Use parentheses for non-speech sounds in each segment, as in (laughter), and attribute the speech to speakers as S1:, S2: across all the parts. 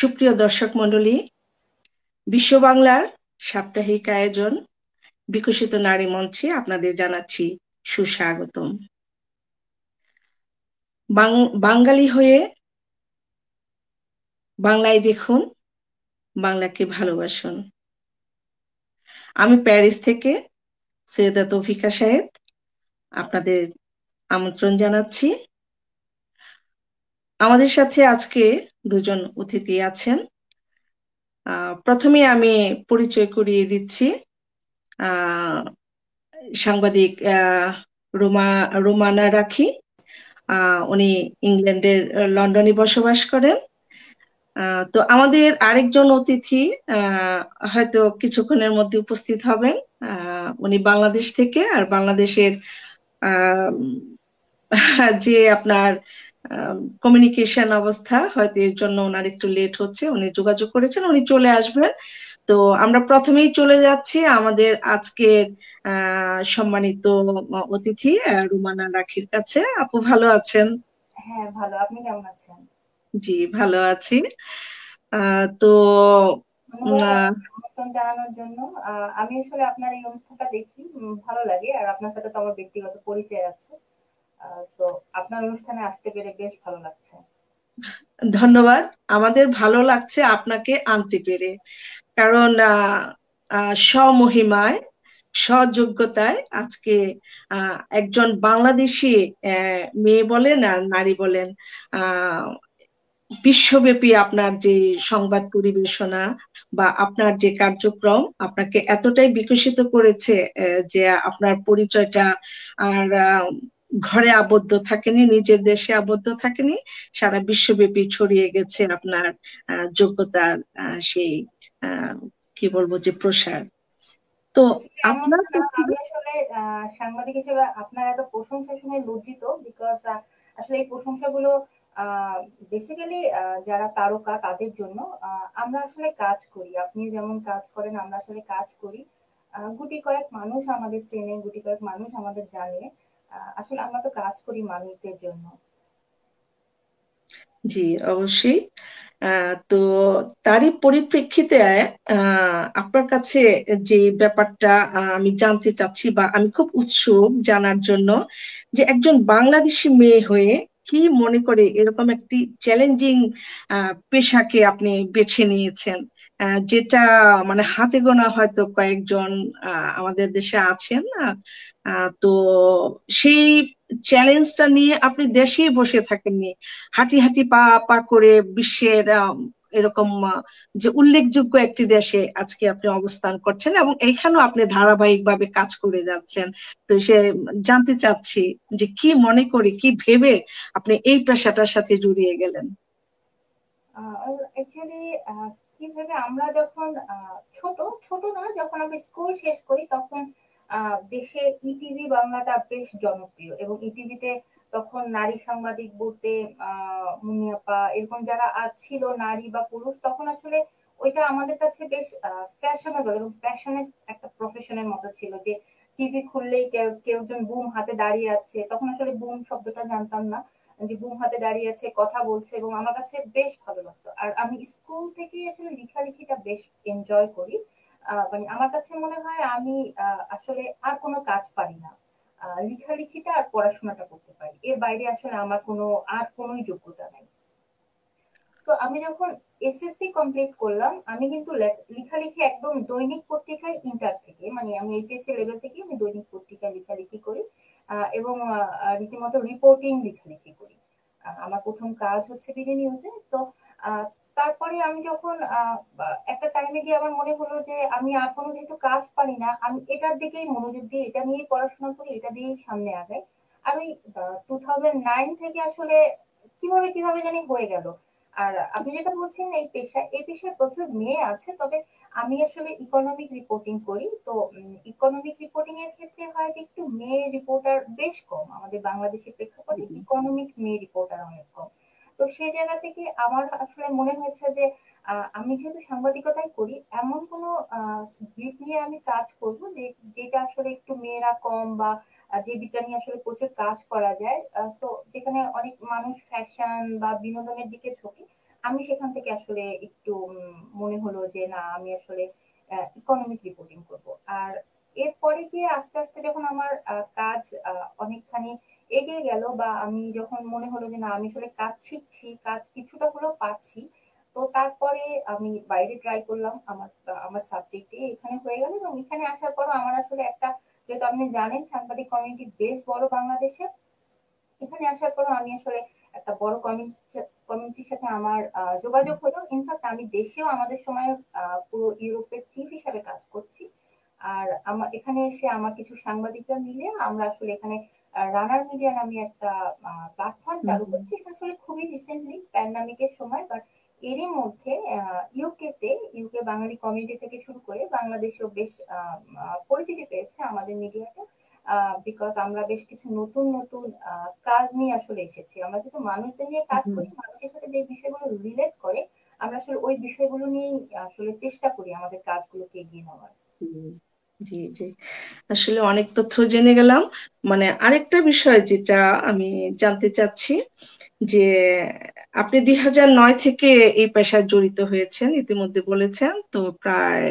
S1: সুপ্রিয় দর্শক মন্ডলী বিশ্ব বাংলার সাপ্তাহিক আয়োজন বিকশিত নারী মঞ্চে আপনাদের জানাচ্ছি সুস্বাগতম বাঙালি হয়ে বাংলায় দেখুন বাংলাকে ভালোবাসুন আমি প্যারিস থেকে সৈয়দা তফিকা সাহেদ আপনাদের আমন্ত্রণ জানাচ্ছি আমাদের সাথে আজকে দুজন অতিথি আছেন প্রথমে আমি পরিচয় করিয়ে দিচ্ছি সাংবাদিক রোমা রোমানা রাখি উনি ইংল্যান্ডের লন্ডনে বসবাস করেন তো আমাদের আরেকজন অতিথি হয়তো কিছুক্ষণের মধ্যে উপস্থিত হবেন উনি বাংলাদেশ থেকে আর বাংলাদেশের যে আপনার আহ কমিউনিকেশন অবস্থা হয়তো এর জন্য ওনার একটু লেট হচ্ছে উনি যোগাযোগ করেছেন উনি চলে আসবেন তো আমরা প্রথমেই চলে যাচ্ছি আমাদের আজকের সম্মানিত অতিথি রুমানা রাখির কাছে আপু ভালো আছেন
S2: হ্যাঁ ভালো আপনি কেমন আছেন
S1: জি ভালো আছি তো
S2: জানানোর জন্য আমি আসলে আপনার এই অনুষ্ঠানটা দেখি ভালো লাগে আর আপনার সাথে তো আমার ব্যক্তিগত পরিচয় আছে আপনার অনুষ্ঠানে আসতে পেরে বেশ ভালো লাগছে
S1: ধন্যবাদ আমাদের ভালো লাগছে আপনাকে আনতে পেরে কারণ স্বমহিমায় স্বযোগ্যতায় আজকে একজন বাংলাদেশি মেয়ে বলেন আর নারী বলেন বিশ্বব্যাপী আপনার যে সংবাদ পরিবেশনা বা আপনার যে কার্যক্রম আপনাকে এতটাই বিকশিত করেছে যে আপনার পরিচয়টা আর ঘরে আবদ্ধ থাকেনি নিজের দেশে আবদ্ধ থাকেনি সারা বিশ্বব্যাপী ছড়িয়ে গেছে আপনার যোগ্যতার সেই কি বলবো যে প্রসার তো আপনার
S2: আসলে সাংবাদিক হিসেবে আপনার এত প্রশংসা শুনে লজ্জিত বিকজ আসলে এই প্রশংসাগুলো বেসিক্যালি যারা তারকা তাদের জন্য আমরা আসলে কাজ করি আপনি যেমন কাজ করেন আমরা আসলে কাজ করি গুটি কয়েক মানুষ আমাদের চেনে গুটি কয়েক মানুষ আমাদের জানে আসলে আমরা তো কাজ করি মানুষদের জন্য
S1: জি অবশ্যই তো তারই পরিপ্রেক্ষিতে আপনার কাছে যে ব্যাপারটা আমি জানতে চাচ্ছি বা আমি খুব উৎসুক জানার জন্য যে একজন বাংলাদেশি মেয়ে হয়ে কি মনে করে এরকম একটি চ্যালেঞ্জিং পেশাকে আপনি বেছে নিয়েছেন যেটা মানে হাতে গোনা হয়তো কয়েকজন আমাদের দেশে আছেন তো সেই চ্যালেঞ্জটা নিয়ে আপনি দেশেই বসে থাকেননি হাঁটি হাঁটি পা পা করে বিশ্বের এরকম যে উল্লেখযোগ্য একটি দেশে আজকে আপনি অবস্থান করছেন এবং এখানেও আপনি ধারাবাহিকভাবে কাজ করে যাচ্ছেন তো সে জানতে চাচ্ছি যে কি মনে করে কি ভেবে আপনি এই পেশাটার সাথে জড়িয়ে গেলেন
S2: কিভাবে আমরা যখন ছোট ছোট নয় যখন আমরা স্কুল শেষ করি তখন দেশে ইটিভি e বাংলাটা বেশ জনপ্রিয় এবং ইটিভিতে e তখন নারী সাংবাদিক বলতে আহ মুনিয়াপা এরকম যারা আজ ছিল নারী বা পুরুষ তখন আসলে ওইটা আমাদের কাছে বেশ ফ্যাশনেবল এবং প্যাশনের একটা প্রফেশনের মতো ছিল যে টিভি খুললেই কেউ কেউজন বুম হাতে দাঁড়িয়ে আছে তখন আসলে বুম শব্দটা জানতাম না যে বুম হাতে দাঁড়িয়ে আছে কথা বলছে এবং আমার কাছে বেশ ভালো লাগতো আর আমি স্কুল থেকেই আসলে লিখালিখিটা বেশ এনজয় করি মানে আমার কাছে মনে হয় আমি আসলে আর কোনো কাজ পারি না লিখালিখিটা আর পড়াশোনাটা করতে পারি এর বাইরে আসলে আমার কোনো আর কোনো যোগ্যতা নাই তো আমি যখন এসএসসি কমপ্লিট করলাম আমি কিন্তু লিখালিখি একদম দৈনিক পত্রিকায় ইন্টার থেকে মানে আমি এইচএসসি লেভেল থেকে আমি দৈনিক পত্রিকায় লেখালেখি করি এবং রীতিমতো রিপোর্টিং লিখালেখি করি আমার প্রথম কাজ হচ্ছে বিডি নিউজে তো তারপরে আমি যখন একটা টাইমে গিয়ে আমার মনে হলো যে আমি আর কোনো যেহেতু কাজ পারি না আমি এটার দিকেই মনোযোগ দিয়ে এটা নিয়েই পড়াশোনা করি এটা দিয়েই সামনে আগাই আর ওই টু থাউজেন্ড নাইন থেকে আসলে কিভাবে কিভাবে জানি হয়ে গেল আর আপনি যেটা বলছেন এই পেশা এই পেশায় প্রচুর মেয়ে আছে তবে আমি আসলে ইকোনমিক রিপোর্টিং করি তো ইকোনমিক রিপোর্টিং এর ক্ষেত্রে হয় যে একটু মেয়ে রিপোর্টার বেশ কম আমাদের বাংলাদেশের প্রেক্ষাপটে ইকোনমিক মেয়ে রিপোর্টার অনেক কম তো সে জায়গা থেকে আমার আসলে মনে হয়েছে যে আমি যেহেতু সাংবাদিকতাই করি এমন কোনো গ্রুপ নিয়ে আমি কাজ করব যে যেটা আসলে একটু মেয়েরা কম বা বিজ্ঞান নিয়ে আসলে প্রচুর কাজ করা যায় সো যেখানে অনেক মানুষ ফ্যাশন বা বিনোদনের দিকে ঝোঁকে আমি সেখান থেকে আসলে একটু মনে হলো যে না আমি আসলে ইকোনমিক রিপোর্টিং করব আর এরপরে গিয়ে আস্তে আস্তে যখন আমার কাজ অনেকখানি এগিয়ে গেল বা আমি যখন মনে হলো যে না আমি আসলে কাজ শিখছি কাজ কিছুটা হলেও পাচ্ছি তো তারপরে আমি বাইরে ট্রাই করলাম আমার আমার সাবজেক্টে এখানে হয়ে গেল এবং এখানে আসার পরও আমার আসলে একটা যেহেতু আপনি জানেন সাংবাদিক কমিউনিটি বেশ বড় বাংলাদেশে এখানে আসার পর আমি আসলে একটা বড় কমিউনিটির সাথে আমার যোগাযোগ হলো ইনফ্যাক্ট আমি দেশেও আমাদের সময় পুরো ইউরোপের চিফ হিসাবে কাজ করছি আর আমার এখানে এসে আমার কিছু সাংবাদিকরা মিলে আমরা আসলে এখানে রানার মিডিয়া নামে একটা প্ল্যাটফর্ম চালু করছি এটা আসলে খুবই রিসেন্টলি প্যান্ডামিকের সময় বাট এরই মধ্যে ইউকেতে ইউকে বাঙালি কমিউনিটি থেকে শুরু করে বাংলাদেশেও বেশ পরিচিতি পেয়েছে আমাদের মিডিয়াতে বিকজ আমরা বেশ কিছু নতুন নতুন কাজ নিয়ে আসলে এসেছি আমরা যেহেতু মানুষদের নিয়ে কাজ করি মানুষের সাথে যে বিষয়গুলো রিলেট করে আমরা আসলে ওই বিষয়গুলো নিয়েই আসলে চেষ্টা করি আমাদের কাজগুলোকে এগিয়ে নেওয়ার
S1: জি জি আসলে অনেক তথ্য জেনে গেলাম মানে আরেকটা বিষয় যেটা আমি জানতে চাচ্ছি যে আপনি দুই হাজার নয় থেকে এই পেশায় জড়িত হয়েছেন ইতিমধ্যে বলেছেন তো প্রায়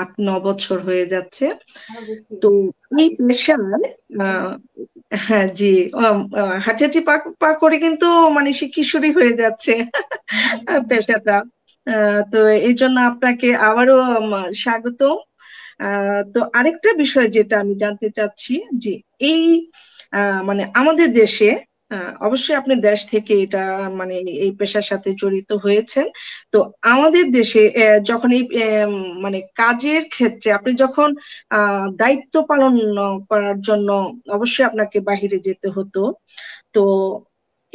S1: আট ন বছর হয়ে যাচ্ছে তো এই পেশা হ্যাঁ জি হাঁটিহাটি পা করে কিন্তু মানে সে কিশোরী হয়ে যাচ্ছে (laughs) পেশাটা তো এই জন্য আপনাকে আবারও স্বাগত তো আরেকটা বিষয় যেটা আমি জানতে চাচ্ছি যে এই মানে আমাদের দেশে হ্যাঁ, অবশ্যই আপনি দেশ থেকে এটা মানে এই পেশার সাথে জড়িত হয়েছেন তো আমাদের দেশে যখন এই মানে কাজের ক্ষেত্রে আপনি যখন দায়িত্ব পালন করার জন্য অবশ্যই আপনাকে বাহিরে যেতে হতো তো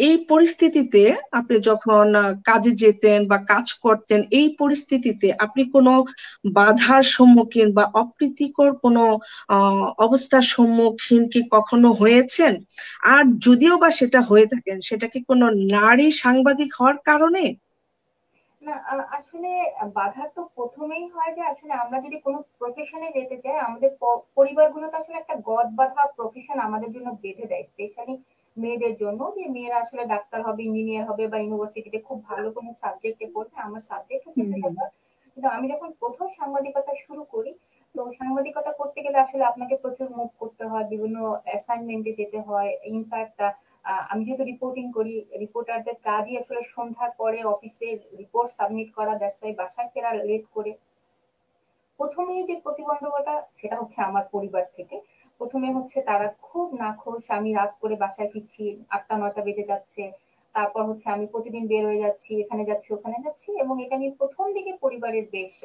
S1: এই পরিস্থিতিতে আপনি যখন কাজে যেতেন বা কাজ করতেন এই পরিস্থিতিতে আপনি কোনো বাধার সম্মুখীন বা অপ্রীতিকর কোনো অবস্থার সম্মুখীন কি কখনো হয়েছেন আর যদিও বা সেটা হয়ে থাকেন সেটা কি কোনো নারী সাংবাদিক হওয়ার কারণে
S2: না আসলে বাধা তো প্রথমেই হয় যে আসলে আমরা যদি কোনো প্রফেশনে যেতে চাই আমাদের পরিবারগুলো তো আসলে একটা গদ বাধা প্রফেশন আমাদের জন্য বেঁধে দেয় স্পেশালি মেয়েদের জন্য যে মেয়েরা আসলে ডাক্তার হবে ইঞ্জিনিয়ার হবে বা ইউনিভার্সিটিতে খুব ভালো কোনো সাবজেক্টে পড়বে আমার সাবজেক্ট হচ্ছে কিন্তু আমি যখন প্রথম সাংবাদিকতা শুরু করি তো সাংবাদিকতা করতে গেলে আসলে আপনাকে প্রচুর মুভ করতে হয় বিভিন্ন অ্যাসাইনমেন্টে যেতে হয় ইনফ্যাক্ট আমি যেহেতু রিপোর্টিং করি রিপোর্টারদের কাজই আসলে সন্ধ্যার পরে অফিসে রিপোর্ট সাবমিট করা দ্যাটস ওয়াই বাসায় ফেরা লেট করে প্রথমেই যে প্রতিবন্ধকতা সেটা হচ্ছে আমার পরিবার থেকে প্রথমে হচ্ছে তারা খুব নাখোশ আমি রাত করে বাসায় ফিরছি আটটা নয়টা বেজে যাচ্ছে তারপর হচ্ছে আমি প্রতিদিন বের হয়ে যাচ্ছি এখানে যাচ্ছি ওখানে যাচ্ছি এবং এটা আমি প্রথম দিকে পরিবারের বেশ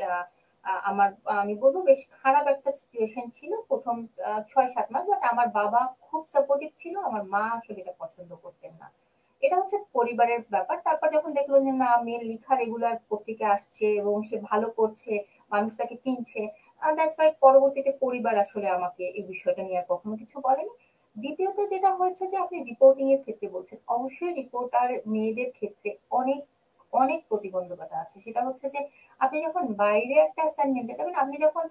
S2: আমার আমি বলবো বেশ খারাপ একটা সিচুয়েশন ছিল প্রথম ছয় সাত মাস বাট আমার বাবা খুব সাপোর্টিভ ছিল আমার মা আসলে এটা পছন্দ করতেন না এটা হচ্ছে পরিবারের ব্যাপার তারপর যখন দেখলো যে না মেয়ের লেখা রেগুলার পত্রিকা আসছে এবং সে ভালো করছে মানুষ তাকে চিনছে দ্যাটস রাইট পরবর্তীতে পরিবার আসলে আমাকে এই বিষয়টা নিয়ে আর কখনো কিছু বলেনি দ্বিতীয়ত যেটা হয়েছে যে আপনি রিপোর্টিং এর ক্ষেত্রে বলছেন অবশ্যই রিপোর্টার মেয়েদের ক্ষেত্রে অনেক অনেক প্রতিবন্ধকতা আছে সেটা হচ্ছে যে আপনি যখন বাইরে একটা অ্যাসাইনমেন্টে যাবেন আপনি যখন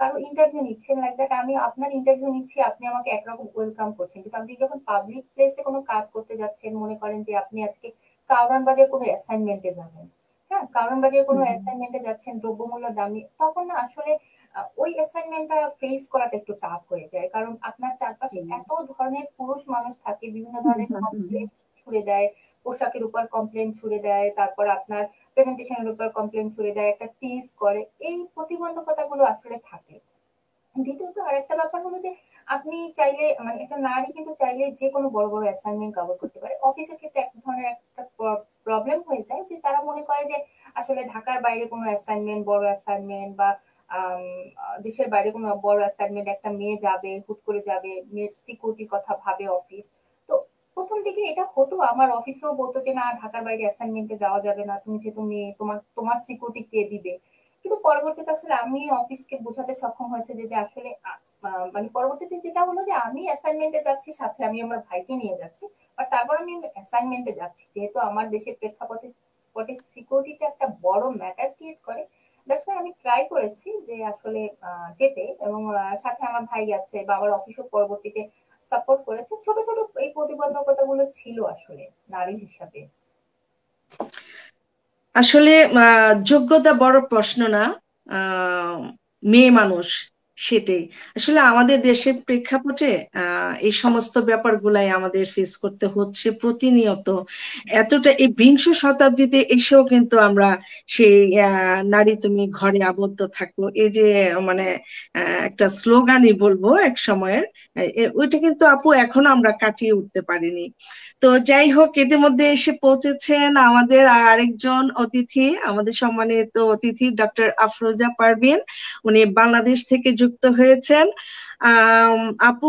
S2: কারো ইন্টারভিউ নিচ্ছেন লাইক দ্যাট আমি আপনার ইন্টারভিউ নিচ্ছি আপনি আমাকে একরকম ওয়েলকাম করছেন কিন্তু আপনি যখন পাবলিক প্লেসে কোনো কাজ করতে যাচ্ছেন মনে করেন যে আপনি আজকে কাউরান বাজার কোনো অ্যাসাইনমেন্টে যাবেন হ্যাঁ কারণ বাজারে কোনো অ্যাসাইনমেন্টে যাচ্ছেন দ্রব্যমূল্য দামি তখন না আসলে ওই অ্যাসাইনমেন্টটা ফেস করাটা একটু টাফ হয়ে যায় কারণ আপনার চারপাশে এত ধরনের পুরুষ মানুষ থাকে বিভিন্ন ধরনের কমপ্লেন ছুড়ে দেয় পোশাকের উপর কমপ্লেন ছুড়ে দেয় তারপর আপনার প্রেজেন্টেশনের উপর কমপ্লেন ছুড়ে দেয় একটা টিজ করে এই প্রতিবন্ধকতা গুলো আসলে থাকে দ্বিতীয়ত আরেকটা ব্যাপার হলো যে আপনি চাইলে মানে একটা নারী কিন্তু চাইলে যে কোনো বড় বড় অ্যাসাইনমেন্ট কভার করতে পারে অফিসের ক্ষেত্রে এক ধরনের একটা প্রবলেম হয়ে যায় যে তারা মনে করে যে আসলে ঢাকার বাইরে কোনো অ্যাসাইনমেন্ট বড় অ্যাসাইনমেন্ট বা দেশের বাইরে কোনো বড় অ্যাসাইনমেন্ট একটা মেয়ে যাবে হুট করে যাবে মেয়ের সিকিউরিটির কথা ভাবে অফিস তো প্রথম দিকে এটা হতো আমার অফিসেও বলতো যে না ঢাকার বাইরে অ্যাসাইনমেন্টে যাওয়া যাবে না তুমি যেহেতু মেয়ে তোমার তোমার সিকিউরিটি কে দিবে কিন্তু পরবর্তীতে আসলে আমি অফিসকে বোঝাতে সক্ষম হয়েছে যে আসলে মানে পরবর্তীতে যেটা হলো যে আমি অ্যাসাইনমেন্টে যাচ্ছি সাথে আমি আমার ভাইকে নিয়ে যাচ্ছি বাট তারপর আমি অ্যাসাইনমেন্টে যাচ্ছি যেহেতু আমার দেশের প্রেক্ষাপটে পটে সিকিউরিটিটা একটা বড় ম্যাটার ক্রিয়েট করে দ্যাটস আমি ট্রাই করেছি যে আসলে যেতে এবং সাথে আমার ভাই আছে বাবার অফিসও পরবর্তীতে সাপোর্ট করেছে ছোট ছোট এই প্রতিবন্ধকতাগুলো ছিল আসলে নারী হিসাবে
S1: আসলে যোগ্যতা বড় প্রশ্ন না মেয়ে মানুষ সেটাই আসলে আমাদের দেশের প্রেক্ষাপটে এই সমস্ত ব্যাপারগুলাই আমাদের ফেস করতে হচ্ছে প্রতিনিয়ত এতটা এই বিংশ শতাব্দীতে এসেও কিন্তু আমরা সেই নারী তুমি ঘরে আবদ্ধ থাকো এই যে মানে একটা স্লোগানই বলবো এক সময়ের ওইটা কিন্তু আপু এখনো আমরা কাটিয়ে উঠতে পারিনি তো যাই হোক এদের মধ্যে এসে পৌঁছেছেন আমাদের আরেকজন অতিথি আমাদের সম্মানিত অতিথি ডক্টর আফরোজা পারভিন উনি বাংলাদেশ থেকে যুক্ত হয়েছেন আপু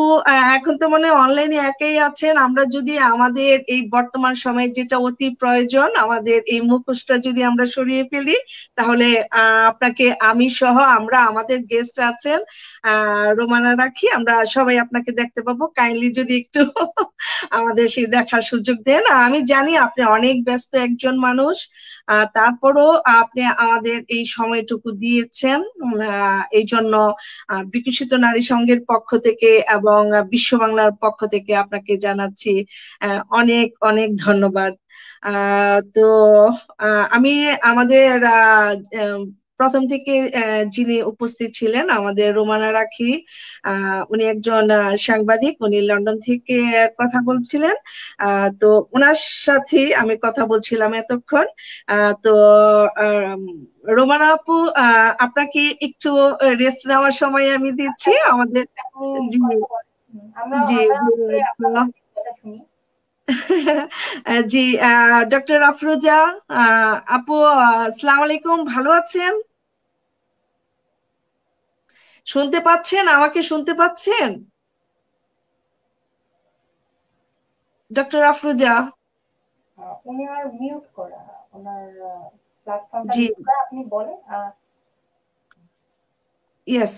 S1: এখন তো মানে অনলাইনে একাই আছেন আমরা যদি আমাদের এই বর্তমান সময়ে যেটা অতি প্রয়োজন আমাদের এই মুখোশটা যদি আমরা সরিয়ে ফেলি তাহলে আপনাকে আমি সহ আমরা আমাদের গেস্ট আছেন রোমানা রাখি আমরা সবাই আপনাকে দেখতে পাবো কাইন্ডলি যদি একটু (laughs) আমাদের সেই দেখার সুযোগ দেন আমি জানি আপনি অনেক ব্যস্ত একজন মানুষ তারপরও আপনি আমাদের এই সময়টুকু দিয়েছেন এই জন্য বিকশিত নারী সংঘের পক্ষ থেকে এবং বিশ্ব বাংলার পক্ষ থেকে আপনাকে জানাচ্ছি অনেক অনেক ধন্যবাদ তো আমি আমাদের প্রথম থেকে যিনি উপস্থিত ছিলেন আমাদের রোমানা রাখি উনি একজন সাংবাদিক উনি লন্ডন থেকে কথা বলছিলেন তো ওনার সাথে আমি কথা বলছিলাম এতক্ষণ তো রোমানা আপু আপনাকে একটু রেস্ট নেওয়ার সময় আমি দিচ্ছি আমাদের জি জি (laughs) জি ডক্টর আফরোজা আপু আসসালাম আলাইকুম ভালো আছেন শুনতে পাচ্ছেন আমাকে শুনতে পাচ্ছেন ডক্টর আফরোজা আপনি বলেন ইয়েস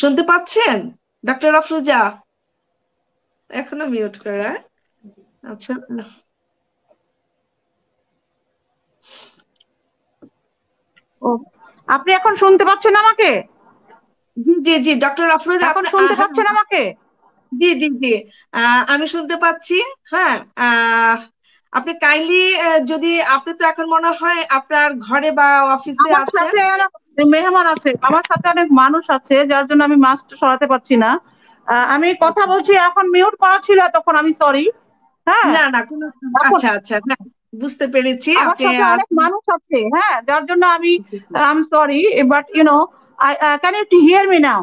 S1: শুনতে পাচ্ছেন ডক্টর আফরোজা এখনো মিউট করা আচ্ছা ও আপনি এখন শুনতে পাচ্ছেন আমাকে জি জি জি ডক্টর আফরোজ এখন শুনতে পাচ্ছেন হ্যাঁ। আমাকে জি জি জি আমি শুনতে পাচ্ছি হ্যাঁ আপনি কাইন্ডলি যদি আপনি তো এখন মনে হয় আপনার ঘরে বা অফিসে আছেন মেহমান আছে আমার
S3: সাথে অনেক মানুষ আছে যার জন্য আমি মাস্ক সরাতে পারছি না আমি কথা বলছি এখন মিউট করা ছিল তখন আমি সরি হ্যাঁ। না না আচ্ছা, আচ্ছা, হ্যাঁ, বুঝতে পেরেছি মানুষ আছে হ্যাঁ যার জন্য আমি sorry but
S1: can you hear me now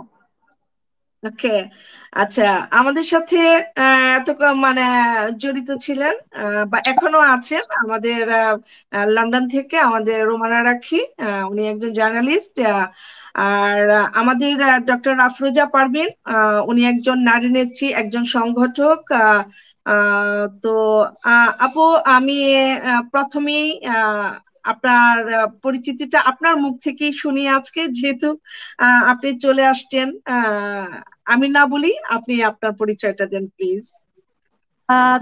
S1: okay আচ্ছা আমাদের সাথে এত মানে জড়িত ছিলেন বা এখনো আছেন আমাদের লন্ডন থেকে আমাদের রোমানা রাখি উনি একজন জার্নালিস্ট আর আমাদের ডক্টর আফরোজা পারভিন উনি একজন নারী নেত্রী একজন সংগঠক তো আপু আমি প্রথমেই আপনার পরিচিতিটা আপনার মুখ থেকেই শুনি আজকে যেহেতু আপনি চলে আসছেন আমি না বলি আপনি আপনার পরিচয়টা দেন প্লিজ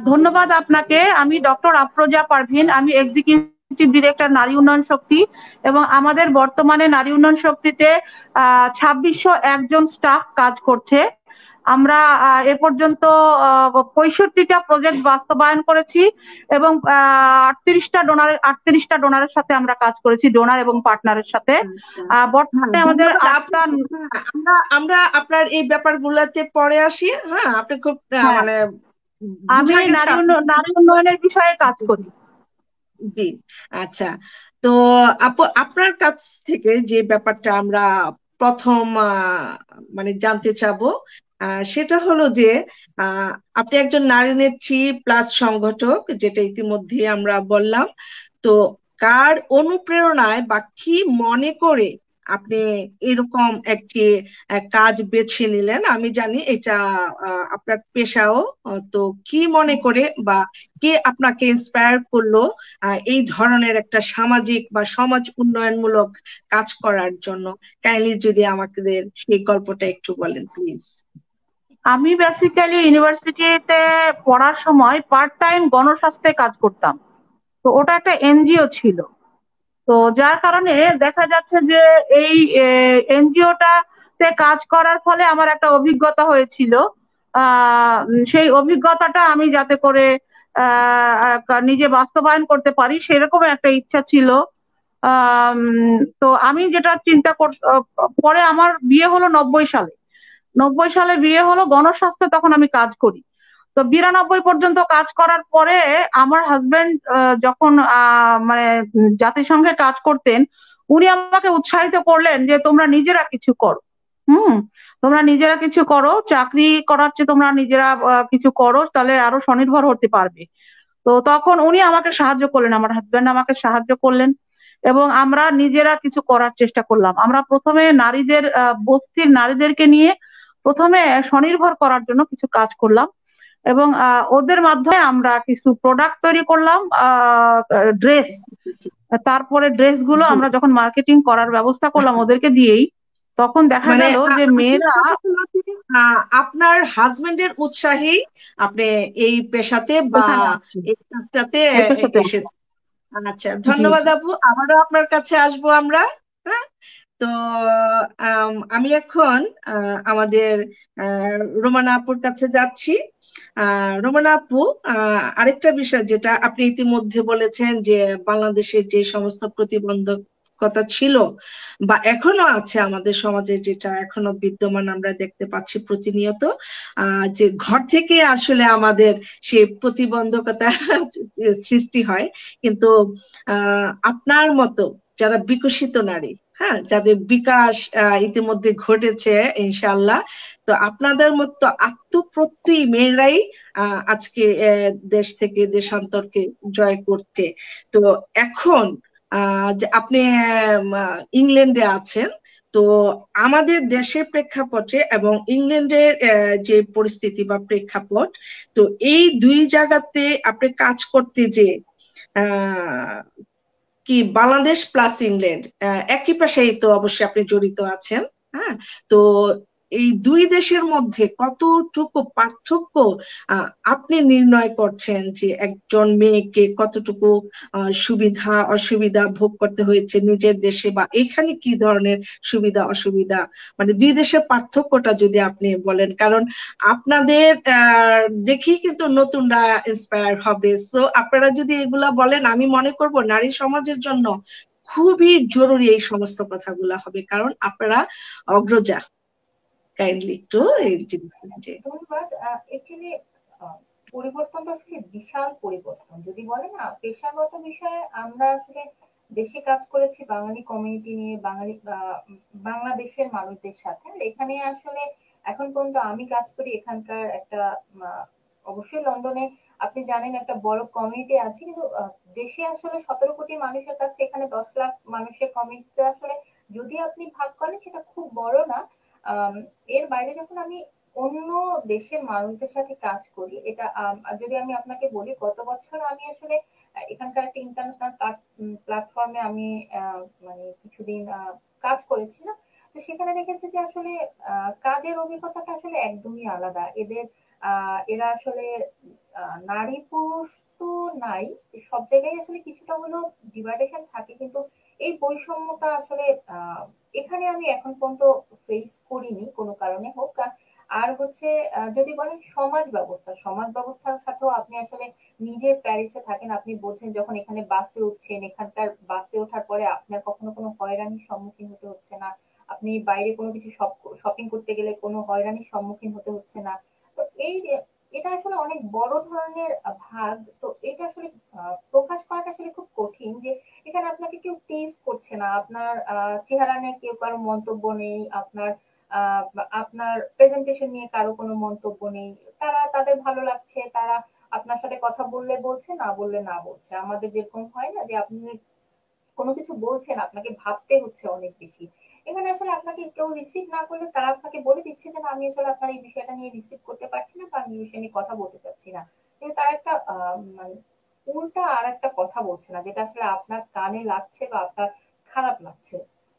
S3: ধন্যবাদ আপনাকে আমি ডক্টর আফরোজা পারভিন আমি এক্সিকিউটিভ ডিরেক্টর নারী উন্নয়ন শক্তি এবং আমাদের বর্তমানে নারী উন্নয়ন শক্তিতে ছাব্বিশশো একজন স্টাফ কাজ করছে আমরা এ পর্যন্ত পঁয়ষট্টিটা প্রজেক্ট বাস্তবায়ন করেছি এবং আটত্রিশটা ডোনার আটত্রিশটা ডোনারের সাথে আমরা কাজ করেছি ডোনার এবং পার্টনারের সাথে আচ্ছা, আচ্ছা। বর্তমানে আমাদের হ্যাঁ,
S1: আমরা আমরা আপনার এই ব্যাপারগুলোতে পরে আসি হ্যাঁ আপনি খুব হ্যাঁ। মানে আমি নারী উন্নয়নের বিষয়ে কাজ করি জি আচ্ছা তো আপু আপনার কাছ থেকে যে ব্যাপারটা আমরা প্রথম মানে জানতে চাবো সেটা হলো যে আপনি একজন নারী নেত্রী প্লাস সংগঠক যেটা ইতিমধ্যে আমরা বললাম তো কার অনুপ্রেরণায় বা কি মনে করে আপনি এরকম একটি কাজ বেছে নিলেন আমি জানি এটা আপনার পেশাও তো কি মনে করে বা কে আপনাকে ইন্সপায়ার করলো এই ধরনের একটা সামাজিক বা সমাজ উন্নয়নমূলক কাজ করার জন্য কাইন্ডলি যদি আমাদের সেই গল্পটা একটু বলেন প্লিজ আমি বেসিক্যালি ইউনিভার্সিটিতে
S3: পড়ার সময় পার্ট টাইম গণস্বাস্থ্যে কাজ করতাম তো ওটা একটা এনজিও ছিল তো যার কারণে দেখা যাচ্ছে যে এই তে কাজ করার ফলে আমার একটা অভিজ্ঞতা হয়েছিল সেই অভিজ্ঞতাটা আমি যাতে করে নিজে বাস্তবায়ন করতে পারি সেরকম একটা ইচ্ছা ছিল তো আমি যেটা চিন্তা কর পরে আমার বিয়ে হলো নব্বই সালে নব্বই সালে বিয়ে হলো গণস্বাস্থ্যে তখন আমি কাজ করি তো বিরানব্বই পর্যন্ত কাজ করার পরে আমার হাজবেন্ড যখন মানে জাতিসংঘে কাজ করতেন উনি আমাকে উৎসাহিত করলেন যে তোমরা নিজেরা কিছু করো হুম তোমরা নিজেরা কিছু করো চাকরি করার চেয়ে তোমরা নিজেরা কিছু করো তাহলে আরো স্বনির্ভর হতে পারবে তো তখন উনি আমাকে সাহায্য করলেন আমার হাজবেন্ড আমাকে সাহায্য করলেন এবং আমরা নিজেরা কিছু করার চেষ্টা করলাম আমরা প্রথমে নারীদের বস্তির নারীদেরকে নিয়ে প্রথমে স্বনির্ভর করার জন্য কিছু কাজ করলাম এবং ওদের মাধ্যমে আমরা কিছু প্রোডাক্ট তৈরি করলাম ড্রেস তারপরে ড্রেস গুলো আমরা যখন মার্কেটিং করার ব্যবস্থা করলাম ওদেরকে দিয়েই তখন
S1: দেখা মানে গেল যে মেয়েরা আপনার হাজবেন্ডের উৎসাহে আপনি এই পেশাতে বা এই কাজটাতে এসেছেন আচ্ছা ধন্যবাদ আপু আবারও আপনার কাছে আসবো আমরা তো আমি এখন আমাদের রোমানা আপুর কাছে যাচ্ছি রোমানা আপু আরেকটা বিষয় যেটা আপনি ইতিমধ্যে বলেছেন যে বাংলাদেশের যে সমস্ত প্রতিবন্ধকতা ছিল বা এখনো আছে আমাদের সমাজে যেটা এখনো বিদ্যমান আমরা দেখতে পাচ্ছি প্রতিনিয়ত যে ঘর থেকে আসলে আমাদের সেই প্রতিবন্ধকতা সৃষ্টি হয় কিন্তু আপনার মতো যারা বিকশিত নারী হ্যাঁ যাদের বিকাশ ইতিমধ্যে ঘটেছে ইনশাল্লাহ তো আপনাদের মতো আত্মপ্রত্যয়ী মেয়েরাই আজকে দেশ থেকে দেশান্তরকে জয় করতে তো এখন আপনি ইংল্যান্ডে আছেন তো আমাদের দেশের প্রেক্ষাপটে এবং ইংল্যান্ডের যে পরিস্থিতি বা প্রেক্ষাপট তো এই দুই জায়গাতে আপনি কাজ করতে যে কি বাংলাদেশ প্লাস ইংল্যান্ড একই পাশেই তো অবশ্যই আপনি জড়িত আছেন হ্যাঁ তো এই দুই দেশের মধ্যে কতটুকু পার্থক্য আপনি নির্ণয় করছেন যে একজন মেয়েকে কতটুকু সুবিধা অসুবিধা ভোগ করতে হয়েছে নিজের দেশে বা এখানে কি ধরনের সুবিধা অসুবিধা মানে দুই দেশের পার্থক্যটা যদি আপনি বলেন কারণ আপনাদের দেখি কিন্তু নতুনরা ইন্সপায়ার হবে সো আপনারা যদি এগুলা বলেন আমি মনে করব নারী সমাজের জন্য খুবই জরুরি এই সমস্ত কথাগুলা হবে কারণ আপনারা অগ্রজা কাইন্ডলি একটু
S2: এখানে পরিবর্তন আসলে বিশাল পরিবর্তন যদি বলে না পেশাগত বিষয়ে আমরা আসলে দেশে কাজ করেছি বাঙালি কমিউনিটি নিয়ে বাঙালি বাংলাদেশের মানুষদের সাথে এখানে আসলে এখন পর্যন্ত আমি কাজ করি এখানকার একটা অবশ্যই লন্ডনে আপনি জানেন একটা বড় কমিউনিটি আছে কিন্তু দেশে আসলে সতেরো কোটি মানুষের কাছে এখানে দশ লাখ মানুষের কমিউনিটি আসলে যদি আপনি ভাগ করেন সেটা খুব বড় না এর বাইরে যখন আমি অন্য দেশের মানুষদের সাথে কাজ করি এটা যদি আমি আপনাকে বলি গত বছর আমি আসলে এখানকার একটা ইন্টারন্যাশনাল প্ল্যাটফর্মে আমি মানে কিছুদিন কাজ করেছিলাম তো সেখানে দেখেছি যে আসলে কাজের অভিজ্ঞতাটা আসলে একদমই আলাদা এদের এরা আসলে নারী পুরুষ তো নাই সব জায়গায় আসলে কিছুটা হলো ডিভাইডেশন থাকে কিন্তু এই বৈষম্যটা আসলে এখানে আমি এখন পর্যন্ত ফেস করিনি কোনো কারণে হোক আর হচ্ছে যদি বলেন সমাজ ব্যবস্থা সমাজ ব্যবস্থার সাথেও আপনি আসলে নিজে প্যারিসে থাকেন আপনি বলছেন যখন এখানে বাসে উঠছেন এখানকার বাসে ওঠার পরে আপনার কখনো কোনো হয়রানির সম্মুখীন হতে হচ্ছে না আপনি বাইরে কোনো কিছু শপিং করতে গেলে কোনো হয়রানির সম্মুখীন হতে হচ্ছে না তো এই এটা আসলে অনেক বড় ধরনের ভাগ তো এটা আসলে প্রকাশ করাটা আসলে খুব কঠিন যে এখানে আপনাকে কেউ টেস্ট করছে না আপনার চেহারা নিয়ে কেউ কারো মন্তব্য নেই আপনার আপনার প্রেজেন্টেশন নিয়ে কারো কোনো মন্তব্য নেই তারা তাদের ভালো লাগছে তারা আপনার সাথে কথা বললে বলছে না বললে না বলছে আমাদের যেরকম হয় না যে আপনি কোনো কিছু বলছেন আপনাকে ভাবতে হচ্ছে অনেক বেশি এখানে আসলে আপনাকে কেউ রিসিভ না করলে তারা আপনাকে বলে দিচ্ছে যে আমি আসলে আপনার এই বিষয়টা নিয়ে রিসিভ করতে পারছি না বা আমি বিষয় নিয়ে কথা বলতে চাচ্ছি না কিন্তু তার একটা মানে উল্টা আর একটা কথা বলছে না যেটা আসলে আপনার কানে লাগছে বা আপনার খারাপ লাগছে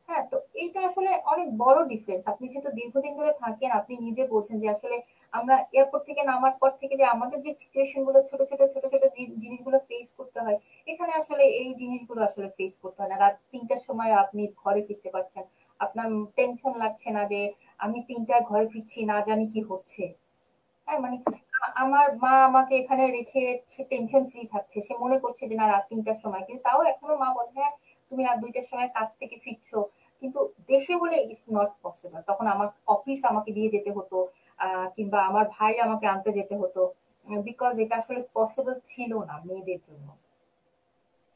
S2: হ্যাঁ তো এইটা আসলে অনেক বড় ডিফারেন্স আপনি যেহেতু দীর্ঘদিন ধরে থাকেন আপনি নিজে বলছেন যে আসলে আমরা এয়ারপোর্ট থেকে নামার পর থেকে যে আমাদের যে সিচুয়েশন গুলো ছোট ছোট ছোট ছোট জিনিসগুলো ফেস করতে হয় এখানে আসলে এই জিনিসগুলো আসলে ফেস করতে হয় না রাত তিনটার সময় আপনি ঘরে ফিরতে পারছেন আপনার টেনশন লাগছে না যে আমি তিনটায় ঘরে ফিরছি না জানি কি হচ্ছে হ্যাঁ মানে আমার মা আমাকে এখানে রেখে সে টেনশন ফ্রি থাকছে সে মনে করছে যে না রাত তিনটার সময় কিন্তু তাও এখনো মা বলে হ্যাঁ তুমি রাত দুইটার সময় কাজ থেকে ফিরছো কিন্তু দেশে বলে ইটস নট পসিবল তখন আমার অফিস আমাকে দিয়ে যেতে হতো কিংবা আমার ভাই আমাকে আনতে যেতে হতো বিকজ এটা আসলে পসিবল ছিল না মেয়েদের জন্য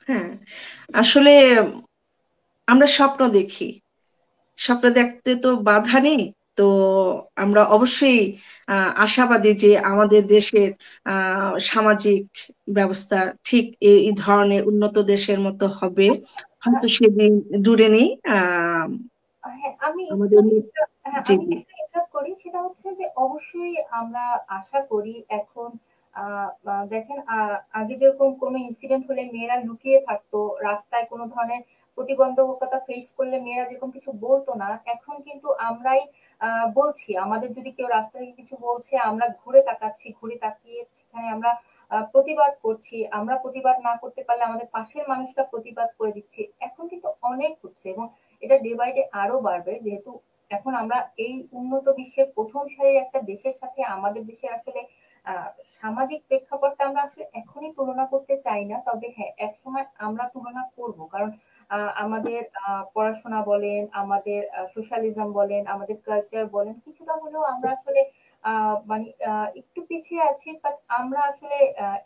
S1: হ্যাঁ আসলে আমরা স্বপ্ন দেখি স্বপ্ন দেখতে তো বাধা নেই তো আমরা অবশ্যই আশাবাদী যে আমাদের দেশের সামাজিক ব্যবস্থা ঠিক এই ধরনের উন্নত দেশের মতো হবে হয়তো সেদিন দূরে নেই হ্যাঁ,
S2: হ্যাঁ, করি সেটা হচ্ছে যে অবশ্যই আমরা আশা করি এখন দেখেন আগে যেরকম কোনো ইনসিডেন্ট হলে মেয়েরা লুকিয়ে থাকতো রাস্তায় কোনো ধরনের প্রতিবন্ধকতা ফেস করলে মেয়েরা যেরকম কিছু বলতো না এখন কিন্তু আমরাই বলছি আমাদের যদি কেউ রাস্তা থেকে কিছু বলছে আমরা ঘুরে তাকাচ্ছি ঘুরে তাকিয়ে সেখানে আমরা প্রতিবাদ করছি আমরা প্রতিবাদ না করতে পারলে আমাদের পাশের মানুষটা প্রতিবাদ করে দিচ্ছে এখন কিন্তু অনেক হচ্ছে এবং এটা ডে বাই ডে আরো বাড়বে যেহেতু এখন আমরা এই উন্নত বিশ্বের প্রথম সারির একটা দেশের সাথে আমাদের দেশে আসলে সামাজিক প্রেক্ষাপটটা আমরা আসলে এখনই তুলনা করতে চাই না তবে হ্যাঁ একসময় আমরা তুলনা করব কারণ আমাদের পড়াশোনা বলেন আমাদের সোশ্যালিজম বলেন আমাদের কালচার বলেন কিছুটা হলেও আমরা আসলে মানে একটু পিছিয়ে আছি বাট আমরা আসলে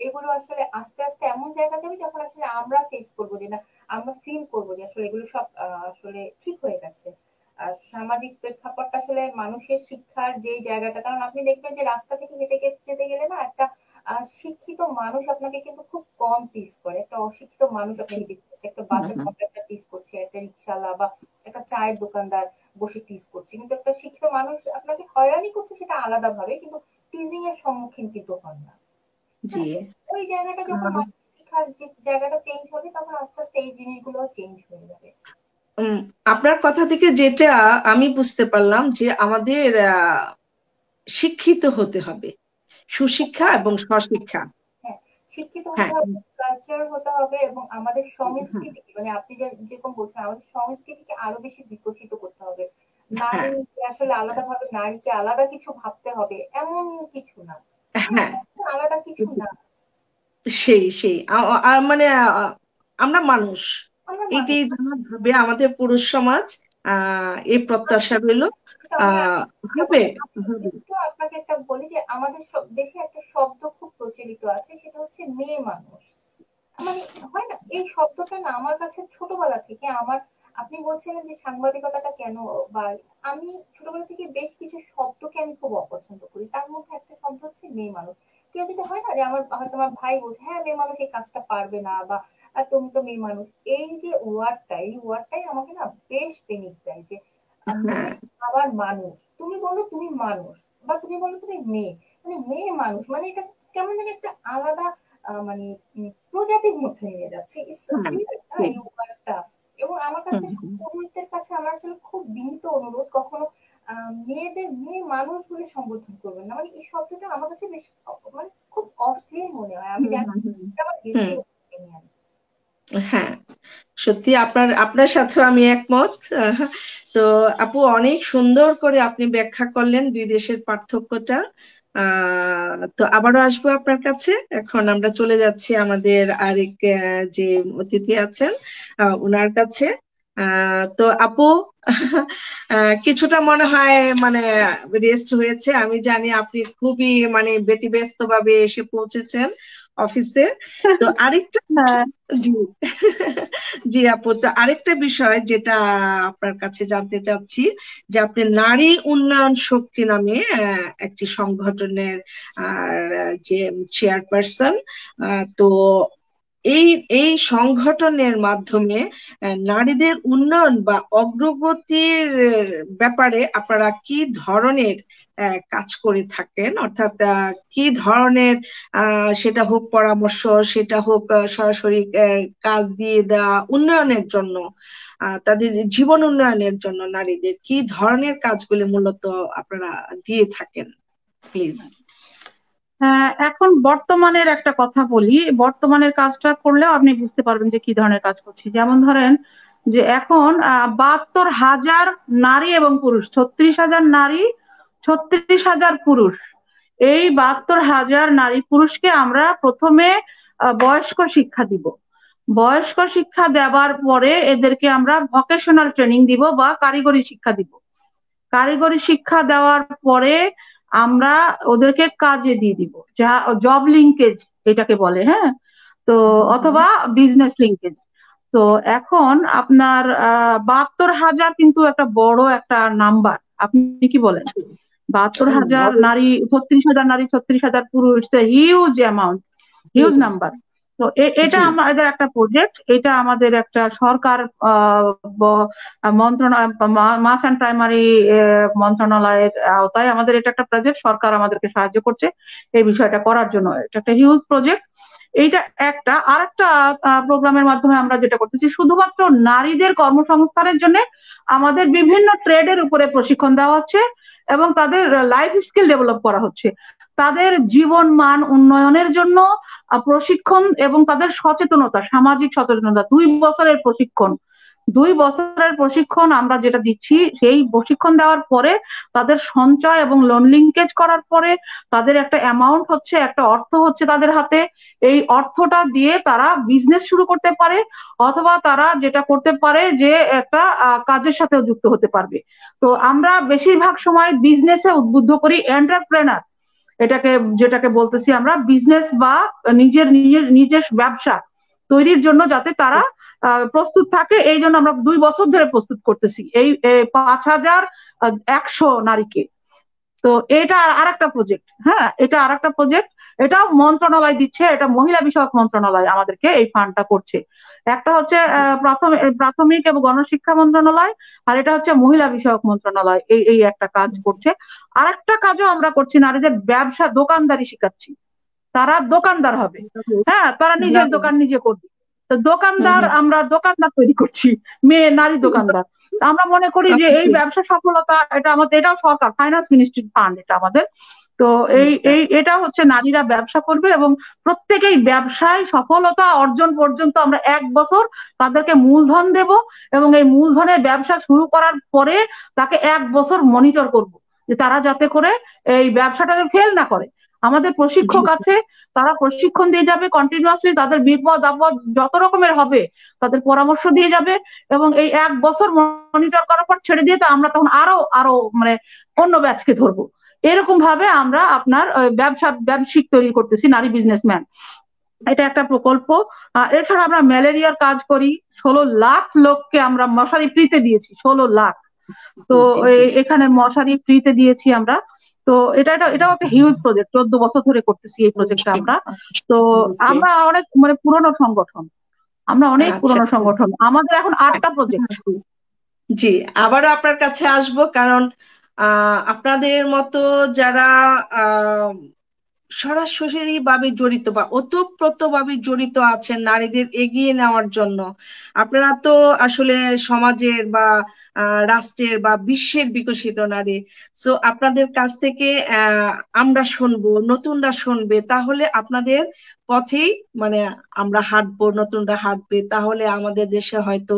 S2: এগুলো আসলে আস্তে আস্তে এমন জায়গা যাবে যখন আসলে আমরা ফেস করবো যে না আমরা ফিল করবো যে আসলে এগুলো সব আসলে ঠিক হয়ে গেছে সামাজিক প্রেক্ষাপটটা আসলে মানুষের শিক্ষার যে জায়গাটা কারণ আপনি দেখবেন যে রাস্তা থেকে হেঁটে যেতে গেলে না একটা আর শিক্ষিত মানুষ আপনাকে কিন্তু খুব কম টিস করে একটা অশিক্ষিত মানুষ আপনাকে একটা বাসের কন্ট্রাক্টর টিস করছে একটা রিক্সাওয়ালা বা একটা চায়ের দোকানদার বসে টিস করছে কিন্তু একটা শিক্ষিত মানুষ আপনাকে হয়রানি করছে সেটা আলাদা ভাবে কিন্তু টিজিং এর সম্মুখীন কিন্তু হন না হ্যাঁ, ওই জায়গাটা যখন শিক্ষার যে জায়গাটা চেঞ্জ হবে তখন আস্তে আস্তে এই জিনিসগুলো চেঞ্জ হয়ে যাবে
S1: আপনার কথা থেকে যেটা আমি বুঝতে পারলাম যে আমাদের শিক্ষিত হতে হবে সুশিক্ষা এবং স্বশিক্ষা
S2: হ্যাঁ, শিক্ষিত কালচার হ্যাঁ। হতে হবে এবং আমাদের হ্যাঁ। মানে আপনি যেরকম বলছেন আমাদের সংস্কৃতিকে আরো বেশি বিকশিত করতে হবে নারী আসলে আলাদা ভাবে নারীকে আলাদা কিছু ভাবতে হবে এমন কিছু না আলাদা কিছু
S1: না সেই সেই মানে আমরা মানুষ এটাই ভাবে আমাদের পুরুষ সমাজ আহ এই প্রত্যাশা আচ্ছা, রইল
S2: হবে আপনাকে একটা বলি যে আমাদের দেশে একটা শব্দ খুব প্রচলিত আছে সেটা হচ্ছে মেয়ে মানুষ মানে হয় না এই শব্দটা না আমার কাছে ছোটবেলা থেকে আমার আপনি বলছিলেন যে সাংবাদিকতাটা কেন বা আমি ছোটবেলা থেকে বেশ কিছু শব্দকে আমি খুব অপছন্দ করি তার মধ্যে একটা শব্দ হচ্ছে মেয়ে মানুষ কেউ যদি হয় না যে আমার হয়তো আমার ভাই বলছে হ্যাঁ মেয়ে মানুষ এই কাজটা পারবে না বা আর তুমি তো মেয়ে মানুষ এই যে ওয়ার্ডটা এই ওয়ার্ডটাই আমাকে না বেশ প্রেমিক দেয় যে হ্যাঁ। আবার মানুষ তুমি বলো তুমি মানুষ বা তুমি বলো তুমি মেয়ে মানে মেয়ে মানুষ মানে এটা কেমন যেন একটা আলাদা মানে প্রজাতির মধ্যে নিয়ে যাচ্ছে হ্যাঁ, এবং আমার কাছে পুরুষদের কাছে আমার আসলে খুব বিনীত অনুরোধ কখনো মেয়েদের মেয়ে মানুষ বলে সম্বোধন করবেন না মানে এই শব্দটা আমার কাছে বেশ মানে খুব অশ্লীল মনে হয় আমি জানি আমার
S1: হ্যাঁ সত্যি আপনার আপনার সাথেও আমি একমত তো আপু অনেক সুন্দর করে আপনি ব্যাখ্যা করলেন দুই দেশের পার্থক্যটা তো আবারও আসবো আপনার কাছে এখন আমরা চলে যাচ্ছি আমাদের আরেক যে অতিথি আছেন ওনার কাছে তো আপু কিছুটা মনে হয় মানে রেস্ট হয়েছে আমি জানি আপনি খুবই মানে ব্যতিব্যস্ত ভাবে এসে পৌঁছেছেন অফিসে তো (laughs) আরেকটা হ্যাঁ। জি জি আপু তো আরেকটা বিষয় যেটা আপনার কাছে জানতে চাচ্ছি যে আপনি নারী উন্নয়ন শক্তি নামে একটি সংগঠনের যে চেয়ারপারসন তো এই এই সংগঠনের মাধ্যমে নারীদের উন্নয়ন বা অগ্রগতির ব্যাপারে আপনারা কি ধরনের কাজ করে থাকেন অর্থাৎ কি ধরনের সেটা হোক পরামর্শ সেটা হোক সরাসরি কাজ দিয়ে দেওয়া উন্নয়নের জন্য তাদের জীবন উন্নয়নের জন্য নারীদের কি ধরনের কাজগুলি মূলত আপনারা দিয়ে থাকেন প্লিজ হ্যাঁ, এখন
S3: বর্তমানের একটা কথা বলি বর্তমানের কাজটা করলেও আপনি বুঝতে পারবেন যে কি ধরনের কাজ করছি যেমন ধরেন যে এখন বাহাত্তর হাজার নারী এবং পুরুষ ছত্রিশ হাজার নারী ছত্রিশ হাজার পুরুষ এই বাহাত্তর হাজার নারী পুরুষকে আমরা প্রথমে বয়স্ক শিক্ষা দিব বয়স্ক শিক্ষা দেওয়ার পরে এদেরকে আমরা ভকেশনাল ট্রেনিং দিব বা কারিগরি শিক্ষা দিব কারিগরি শিক্ষা দেওয়ার পরে আহ আমরা ওদেরকে কাজে দিয়ে দিব যা জব লিঙ্কেজ এটাকে বলে হ্যাঁ তো অথবা বিজনেস লিঙ্কেজ তো এখন আপনার বাহাত্তর হাজার কিন্তু একটা বড় একটা নাম্বার আপনি কি বলেন বাহাত্তর হাজার নারী ছত্রিশ হাজার নারী ছত্রিশ হাজার পুরুষ হিউজ অ্যামাউন্ট হিউজ নাম্বার তো এটা আমাদের একটা প্রজেক্ট এটা আমাদের একটা সরকার মন্ত্রণালয় মাস অ্যান্ড প্রাইমারি মন্ত্রণালয়ের আওতায় আমাদের এটা একটা প্রজেক্ট সরকার আমাদেরকে সাহায্য করছে এই বিষয়টা করার জন্য এটা একটা হিউজ প্রজেক্ট এইটা একটা আর একটা প্রোগ্রামের মাধ্যমে আমরা যেটা করতেছি শুধুমাত্র নারীদের কর্মসংস্থানের জন্য আমাদের বিভিন্ন ট্রেডের উপরে প্রশিক্ষণ দেওয়া হচ্ছে এবং তাদের লাইফ স্কিল ডেভেলপ করা হচ্ছে তাদের জীবন মান উন্নয়নের জন্য প্রশিক্ষণ এবং তাদের সচেতনতা সামাজিক সচেতনতা দুই বছরের প্রশিক্ষণ দুই বছরের প্রশিক্ষণ আমরা যেটা দিচ্ছি সেই প্রশিক্ষণ দেওয়ার পরে তাদের সঞ্চয় এবং লোন লিঙ্কেজ করার পরে তাদের একটা অ্যামাউন্ট হচ্ছে একটা অর্থ হচ্ছে তাদের হাতে এই অর্থটা দিয়ে তারা বিজনেস শুরু করতে পারে অথবা তারা যেটা করতে পারে যে একটা কাজের সাথেও যুক্ত হতে পারবে তো আমরা বেশিরভাগ সময় বিজনেসে উদ্বুদ্ধ করি এন্টারপ্রেনার এটাকে যেটাকে বলতেছি আমরা বিজনেস বা নিজের নিজের নিজের ব্যবসা তৈরির জন্য যাতে তারা প্রস্তুত থাকে এই জন্য আমরা দুই বছর ধরে প্রস্তুত করতেছি এই পাঁচ হাজার একশো নারীকে তো এটা আর একটা প্রজেক্ট হ্যাঁ এটা আর একটা প্রজেক্ট এটা মন্ত্রণালয় দিচ্ছে এটা মহিলা বিষয়ক মন্ত্রণালয় আমাদেরকে এই ফান্ডটা করছে একটা হচ্ছে প্রাথমিক এবং গণশিক্ষা মন্ত্রণালয় আর এটা হচ্ছে মহিলা বিষয়ক মন্ত্রণালয় এই এই একটা কাজ করছে আর একটা কাজও আমরা করছি নারীদের ব্যবসা দোকানদারি শিখাচ্ছি তারা দোকানদার হবে হ্যাঁ তারা নিজের দোকান নিজে করবে তো দোকানদার আমরা দোকানদার তৈরি করছি মেয়ে নারী দোকানদার আমরা মনে করি যে আচ্ছা, এই ব্যবসা সফলতা এটা আমাদের এটাও সরকার ফাইন্যান্স মিনিস্ট্রির ফান্ড এটা আমাদের তো এই হ্যাঁ। এই এটা হচ্ছে নারীরা ব্যবসা করবে এবং প্রত্যেকেই ব্যবসায় সফলতা অর্জন পর্যন্ত আমরা এক বছর তাদেরকে মূলধন দেব এবং এই মূলধনের ব্যবসা শুরু করার পরে তাকে এক বছর মনিটর করব যে তারা যাতে করে এই ব্যবসাটাকে ফেল না করে আমাদের প্রশিক্ষক আছে তারা প্রশিক্ষণ দিয়ে যাবে কন্টিনিউয়াসলি তাদের বিপদ আপদ যত রকমের হবে তাদের পরামর্শ দিয়ে যাবে এবং এই এক বছর মনিটর করার পর ছেড়ে দিয়ে তো আমরা তখন আরো আরো মানে অন্য ব্যাচকে ধরবো এরকম ভাবে আমরা আপনার ব্যবসা ব্যবসায়িক তৈরি করতেছি নারী বিজনেসম্যান এটা একটা প্রকল্প এছাড়া আমরা ম্যালেরিয়ার কাজ করি ষোলো লাখ লোককে আমরা মশারি ফ্রিতে দিয়েছি ষোলো লাখ তো এখানে মশারি ফ্রিতে দিয়েছি আমরা তো এটা এটা এটাও একটা হিউজ প্রজেক্ট চোদ্দ বছর ধরে করতেছি এই প্রজেক্টটা
S1: আমরা তো আমরা অনেক মানে পুরনো সংগঠন আমরা অনেক আচ্ছা। পুরনো সংগঠন আমাদের এখন আটটা প্রজেক্ট জি আবারও আপনার কাছে আসব কারণ আপনাদের মতো যারা সরাসরি ভাবে জড়িত বা অতপ্রত ভাবে জড়িত আছেন নারীদের এগিয়ে নেওয়ার জন্য আপনারা তো আসলে সমাজের বা রাষ্ট্রের বা বিশ্বের বিকশিত নারী সো আপনাদের কাছ থেকে আমরা শুনবো নতুনরা শুনবে তাহলে আপনাদের পথেই মানে আমরা হাঁটবো নতুনরা হাঁটবে তাহলে আমাদের দেশে হয়তো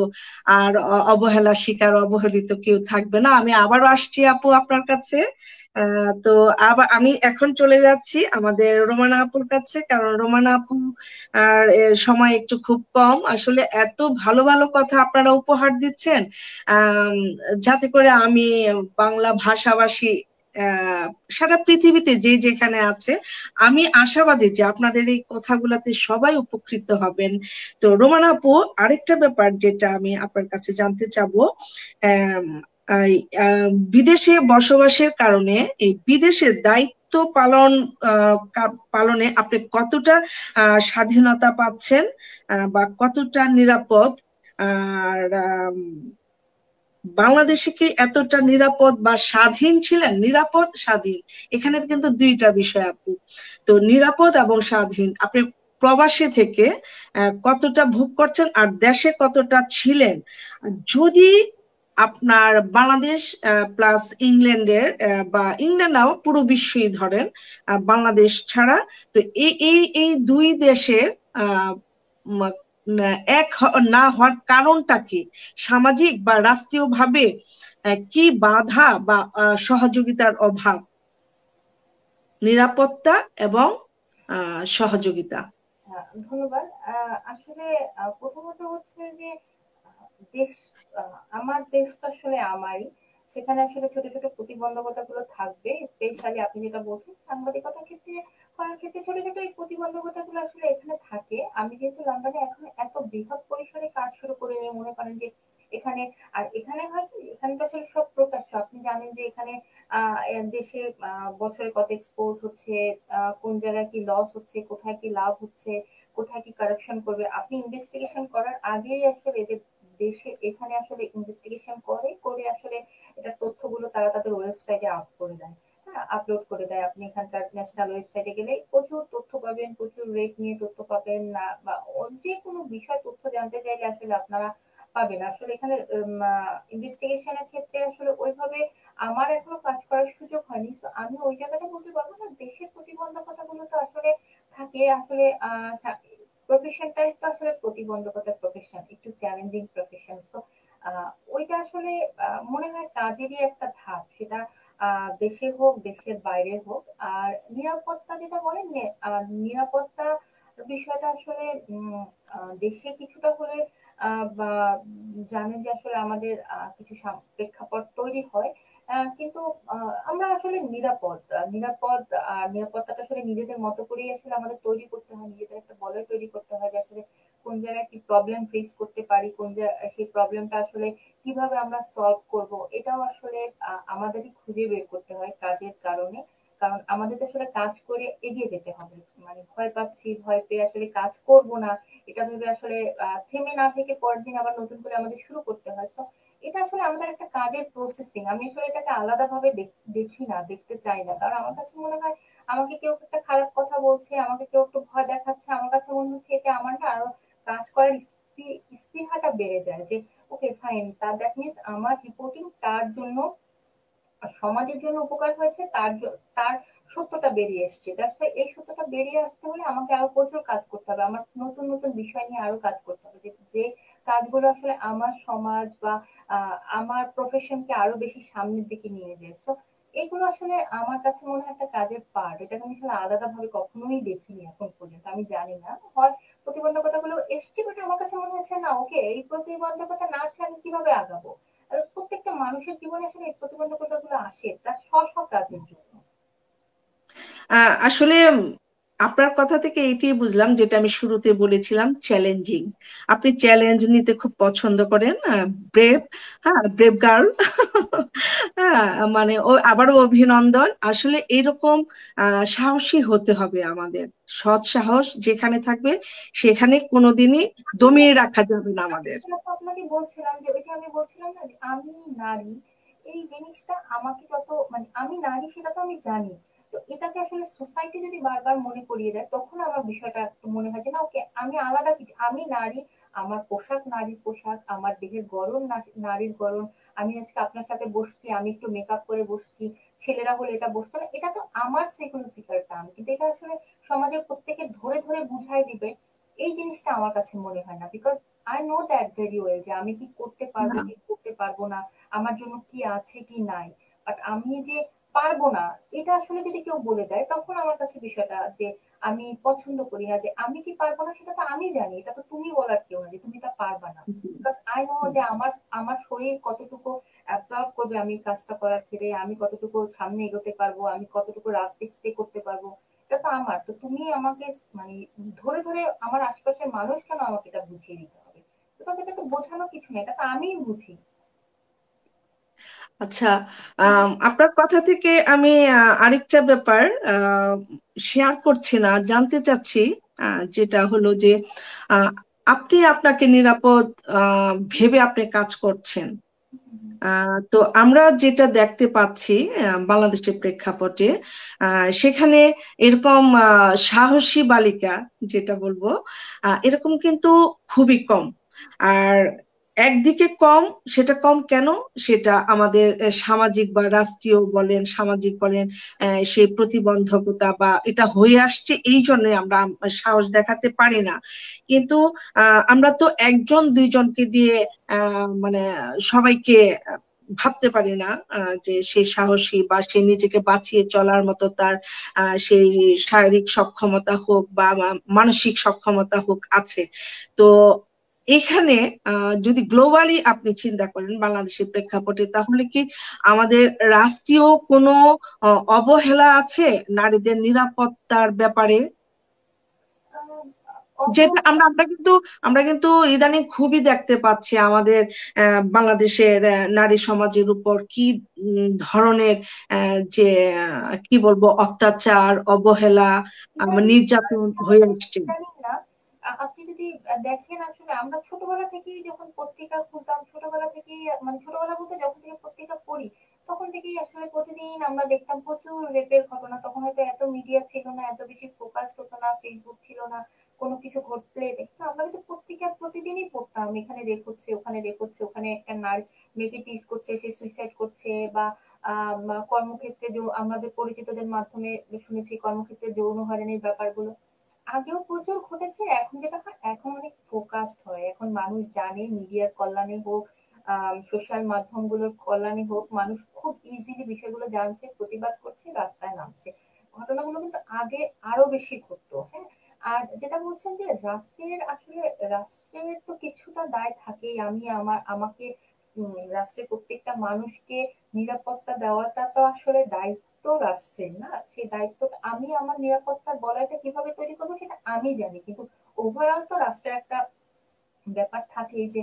S1: আর অবহেলা শিকার অবহেলিত কেউ থাকবে না আমি আবারও আসছি আপু আপনার কাছে তো আবার আমি এখন চলে যাচ্ছি আমাদের রোমানা আপুর কাছে কারণ রোমানা আপু আর সময় একটু খুব কম আসলে এত ভালো ভালো কথা আপনারা উপহার দিচ্ছেন যাতে করে আমি বাংলা ভাষাভাষী সারা পৃথিবীতে যে যেখানে আছে আমি আশাবাদী যে আপনাদের এই কথাগুলাতে সবাই উপকৃত হবেন তো রোমান আপু আরেকটা ব্যাপার যেটা আমি আপনার কাছে জানতে চাবো বিদেশে বসবাসের কারণে এই বিদেশে দায়িত্ব পালন পালনে আপনি কতটা স্বাধীনতা পাচ্ছেন বা কতটা নিরাপদ আর বাংলাদেশে কি এতটা নিরাপদ বা স্বাধীন ছিলেন নিরাপদ স্বাধীন এখানে কিন্তু দুইটা বিষয় আপু তো নিরাপদ এবং স্বাধীন আপনি প্রবাসী থেকে কতটা ভোগ করছেন আর দেশে কতটা ছিলেন যদি আপনার বাংলাদেশ প্লাস ইংল্যান্ডের বা ইংল্যান্ডও পুরো বিশ্বই ধরেন বাংলাদেশ ছাড়া তো এই এই দুই দেশের এক না হওয়ার কারণটা কি সামাজিক বা রাষ্ট্রীয়ভাবে কি বাধা বা সহযোগিতার অভাব নিরাপত্তা এবং সহযোগিতা
S2: আচ্ছা, ধন্যবাদ আসলে প্রথমত হচ্ছে যে দেশ আমার দেশ তো আসলে আমারই সেখানে আসলে ছোট ছোট প্রতিবন্ধকতা গুলো থাকবে স্পেশালি আপনি যেটা বলছেন সাংবাদিকতার ক্ষেত্রে করার ক্ষেত্রে ছোট ছোট এই প্রতিবন্ধকতা গুলো আসলে এখানে থাকে আমি যেহেতু লন্ডনে এখন এত বৃহৎ পরিসরে কাজ শুরু করে নিয়ে মনে করেন যে এখানে আর এখানে হয় কি এখানে তো আসলে সব প্রকাশ্য আপনি জানেন যে এখানে দেশে বছরে কত এক্সপোর্ট হচ্ছে কোন জায়গায় কি লস হচ্ছে কোথায় কি লাভ হচ্ছে কোথায় কি কারেকশন করবে আপনি ইনভেস্টিগেশন করার আগেই আসলে এদের দেশে এখানে আসলে ইনভেস্টিগেশন করে করে আসলে এটা তথ্যগুলো তারা তাদের ওয়েবসাইটে আপ করে দেয় আপলোড হ্যাঁ, করে দেয় আপনি এখানকার ন্যাশনাল ওয়েবসাইটে গেলে প্রচুর তথ্য পাবেন প্রচুর রেট নিয়ে তথ্য পাবেন না বা যে কোনো বিষয় তথ্য জানতে চাইলে আসলে আপনারা পাবেন আসলে এখানে ইনভেস্টিগেশনের ক্ষেত্রে আসলে ওইভাবে আমার এখনো কাজ করার সুযোগ হয়নি তো আমি ওই জায়গাটা বলতে পারবো না দেশের প্রতিবন্ধকতাগুলো তো আসলে থাকে আসলে প্রফেশনটাই তো আসলে প্রতিবন্ধকতা প্রফেশন একটু চ্যালেঞ্জিং প্রফেশন সো ওইটা আসলে মনে হয় কাজেরই একটা ধাপ সেটা দেশে হোক দেশের বাইরে হোক আর নিরাপত্তা যেটা বলেন নিরাপত্তা বিষয়টা আসলে দেশে কিছুটা হলে বা জানেন যে আসলে আমাদের কিছু প্রেক্ষাপট তৈরি হয় কিন্তু আমরা আসলে নিরাপদ নিরাপদ আর নিরাপত্তাটা আসলে নিজেদের মতো করেই আসলে আমাদের তৈরি করতে হয় নিজেদের একটা বলয় তৈরি করতে হয় যে আসলে কোন জায়গায় কি প্রবলেম ফেস করতে পারি কোন জায়গায় সেই প্রবলেমটা আসলে কিভাবে আমরা সলভ করব এটাও আসলে আমাদেরই খুঁজে বের করতে হয় কাজের কারণে কারণ আমাদের আসলে কাজ করে এগিয়ে যেতে হবে মানে ভয় পাচ্ছি ভয় পেয়ে আসলে কাজ করব না এটা ভেবে আসলে থেমে না থেকে পরদিন আবার নতুন করে আমাদের শুরু করতে হয় তো এটা আসলে আমাদের একটা কাজের প্রসেসিং আমি আসলে এটাকে আলাদাভাবে দেখি না দেখতে চাই না কারণ আমার কাছে মনে হয় আমাকে কেউ একটা খারাপ কথা বলছে আমাকে কেউ একটু ভয় দেখাচ্ছে আমার কাছে মনে হচ্ছে এতে আমারটা আরো কাজ করার স্পৃহাটা বেড়ে যায় যে ওকে ফাইন তার দ্যাট মিনস আমার রিপোর্টিং তার জন্য সমাজের জন্য উপকার হয়েছে তার তার সত্যটা বেরিয়ে এসছে এই সত্যটা বেরিয়ে আসতে হলে আমাকে আরো প্রচুর কাজ করতে হবে আমার নতুন নতুন বিষয় নিয়ে আরো কাজ করতে হবে যে কাজগুলো আসলে আমার সমাজ বা আমার প্রফেশনকে আরো বেশি সামনের দিকে নিয়ে যায় সো এগুলো আসলে আমার কাছে মনে হয় একটা কাজের পার্ট এটা আমি আসলে আলাদা ভাবে কখনোই দেখিনি এখন পর্যন্ত আমি জানি না হয় প্রতিবন্ধকতা গুলো এসছে বাট আমার কাছে মনে হচ্ছে না ওকে এই প্রতিবন্ধকতা না আসলে আমি কিভাবে আগাবো প্রত্যেকটা মানুষের জীবনে আসলে এই প্রতিবন্ধকতা গুলো আসে তার সব স্ব কাজের জন্য
S1: আসলে আপনার কথা থেকে এটি বুঝলাম যেটা আমি শুরুতে বলেছিলাম চ্যালেঞ্জিং আপনি চ্যালেঞ্জ নিতে খুব পছন্দ করেন ব্রেভ হ্যাঁ ব্রেভ (laughs) হ্যাঁ, গার্ল মানে আবারও অভিনন্দন আসলে এরকম সাহসী হতে হবে আমাদের সৎ সাহস যেখানে থাকবে সেখানে কোনোদিনই দমিয়ে রাখা যাবে না আমাদের
S2: আপনাকে বলছিলাম যে আমি বলছিলাম না আমি নারী এই জিনিসটা আমাকে যত মানে আমি নারী সেটা তো আমি জানি তো এটাকে আসলে সোসাইটি যদি বারবার মনে করিয়ে দেয় তখন আমার বিষয়টা একটু মনে হয় যে না ওকে আমি আলাদা কিছু আমি নারী আমার পোশাক নারীর পোশাক আমার দেহের গরম নারীর গরম আমি আজকে আপনার সাথে বসছি আমি একটু মেকআপ করে বসছি ছেলেরা হলে এটা বসতো না এটা তো আমার সাইকোলজিক্যাল টার্ম কিন্তু এটা আসলে সমাজের প্রত্যেকে ধরে ধরে বুঝাই দিবে এই জিনিসটা আমার কাছে মনে হয় না because I know that very well যে আমি কি করতে পারবো কি করতে পারবো না আমার জন্য কি আছে কি নাই বাট আমি যে পারবো না এটা আসলে যদি কেউ বলে দেয় তখন আমার কাছে বিষয়টা যে আমি পছন্দ করি না যে আমি কি পারবো না সেটা তো আমি জানি এটা তো তুমি বলার কেউ না যে তুমি এটা পারবা না বিকজ আই নো যে আমার আমার শরীর কতটুকু অ্যাবজর্ব করবে আমি কাজটা করার ক্ষেত্রে আমি কতটুকু সামনে এগোতে পারবো আমি কতটুকু রাত্রি স্টে করতে পারবো এটা তো আমার তো তুমি আমাকে মানে ধরে ধরে আমার আশপাশের মানুষ কেন আমাকে এটা বুঝিয়ে দিতে হবে বিকজ এটা তো বোঝানো কিছু না এটা তো আমিই বুঝি আচ্ছা আপনার
S1: কথা থেকে আমি আরেকটা ব্যাপার শেয়ার করছি না জানতে চাচ্ছি যেটা হলো যে আপনি আপনাকে নিরাপদ ভেবে আপনি কাজ করছেন তো আমরা যেটা দেখতে পাচ্ছি বাংলাদেশের প্রেক্ষাপটে সেখানে এরকম সাহসী বালিকা যেটা বলবো এরকম কিন্তু খুবই কম আর একদিকে কম সেটা কম কেন সেটা আমাদের সামাজিক বা রাষ্ট্রীয় বলেন সামাজিক বলেন সেই প্রতিবন্ধকতা বা এটা হয়ে আসছে এই জন্য আমরা সাহস দেখাতে পারি না কিন্তু আমরা তো একজন দুইজনকে দিয়ে মানে সবাইকে ভাবতে পারি না যে সে সাহসী বা সে নিজেকে বাঁচিয়ে চলার মতো তার সেই শারীরিক সক্ষমতা হোক বা মানসিক সক্ষমতা হোক আছে তো এখানে যদি গ্লোবালি আপনি চিন্তা করেন বাংলাদেশের প্রেক্ষাপটে তাহলে কি আমাদের রাষ্ট্রীয় কোনো অবহেলা আছে নারীদের নিরাপত্তার ব্যাপারে যেটা আমরা আমরা কিন্তু আমরা কিন্তু ইদানিং খুবই দেখতে পাচ্ছি আমাদের বাংলাদেশের নারী সমাজের উপর কি ধরনের যে কি বলবো অত্যাচার অবহেলা নির্যাতন হয়ে আসছে
S2: আপনি যদি দেখেন আসলে আমরা ছোটবেলা থেকেই যখন পত্রিকা খুলতাম ছোটবেলা থেকেই মানে ছোটবেলা বলতে যখন থেকে পত্রিকা পড়ি তখন থেকেই আসলে প্রতিদিন আমরা দেখতাম প্রচুর রেপের ঘটনা তখন হয়তো এত মিডিয়া ছিল না এত বেশি ফোকাস হতো না ফেসবুক ছিল না কোনো কিছু ঘটলে দেখতো আমরা কিন্তু পত্রিকা প্রতিদিনই পড়তাম এখানে রেপ হচ্ছে ওখানে রেপ হচ্ছে ওখানে একটা নার মেয়েকে টিস করছে সে সুইসাইড করছে বা কর্মক্ষেত্রে আমাদের পরিচিতদের মাধ্যমে শুনেছি কর্মক্ষেত্রে যৌন হয়রানির ব্যাপারগুলো আগেও প্রচুর ঘটেছে এখন যেটা হয় এখন অনেক ফোকাসড হয় এখন মানুষ জানে মিডিয়ার কল্যাণে হোক সোশ্যাল মাধ্যমগুলোর কল্যাণে হোক মানুষ খুব ইজিলি বিষয়গুলো জানছে প্রতিবাদ করছে রাস্তায় নামছে ঘটনাগুলো কিন্তু আগে আরো বেশি ঘটতো হ্যাঁ আর যেটা বলছেন যে রাষ্ট্রের আসলে রাষ্ট্রের তো কিছুটা দায় থাকেই আমি আমার আমাকে রাষ্ট্রের প্রত্যেকটা মানুষকে নিরাপত্তা দেওয়াটা তো আসলে দায়িত্ব রাষ্ট্রের না সেই দায়িত্ব আমি আমার নিরাপত্তার বলয়টা কিভাবে তৈরি করবো সেটা আমি জানি কিন্তু ওভারঅল তো রাষ্ট্রের একটা ব্যাপার থাকে যে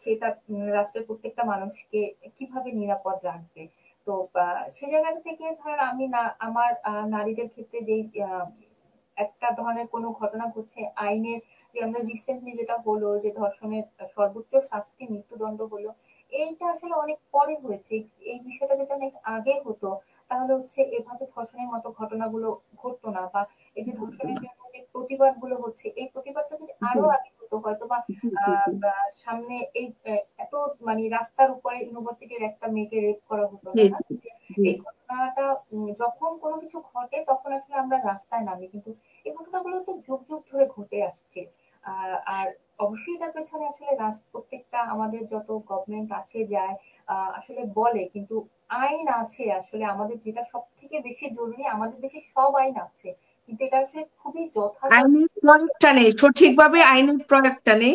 S2: সে তার রাষ্ট্রের প্রত্যেকটা মানুষকে কিভাবে নিরাপদ রাখবে তো সে জায়গা থেকে ধর আমি না আমার নারীদের ক্ষেত্রে যেই একটা ধরনের কোনো ঘটনা ঘটছে আইনের যে আমরা রিসেন্টলি যেটা হলো যে ধর্ষণের সর্বোচ্চ শাস্তি মৃত্যুদণ্ড হলো এইটা আসলে অনেক পরে হয়েছে এই বিষয়টা যদি অনেক আগে হতো তাহলে হচ্ছে এভাবে ধর্ষণের মতো ঘটনাগুলো ঘটতো না বা এই যে ধর্ষণের জন্য যে প্রতিবাদ গুলো হচ্ছে এই প্রতিবাদটা যদি আরো আগে হতো হয়তো বা সামনে এই এত মানে রাস্তার উপরে ইউনিভার্সিটির একটা মেয়েকে রেপ করা হতো না এই ঘটনাটা যখন কোনো কিছু ঘটে তখন আসলে আমরা রাস্তায় নামি কিন্তু এই ঘটনাগুলো তো যুগ যুগ ধরে ঘটে আসছে আর অবশ্যই তার পেছনে আসলে প্রত্যেকটা আমাদের যত গভর্নমেন্ট আসে যায় আসলে বলে কিন্তু আইন আছে আসলে আমাদের যেটা সব থেকে বেশি জরুরি আমাদের দেশে সব আইন আছে কিন্তু এটা আসলে খুবই যথাযথ
S1: আইনের প্রয়োগটা নেই সঠিকভাবে আইনের প্রয়োগটা নেই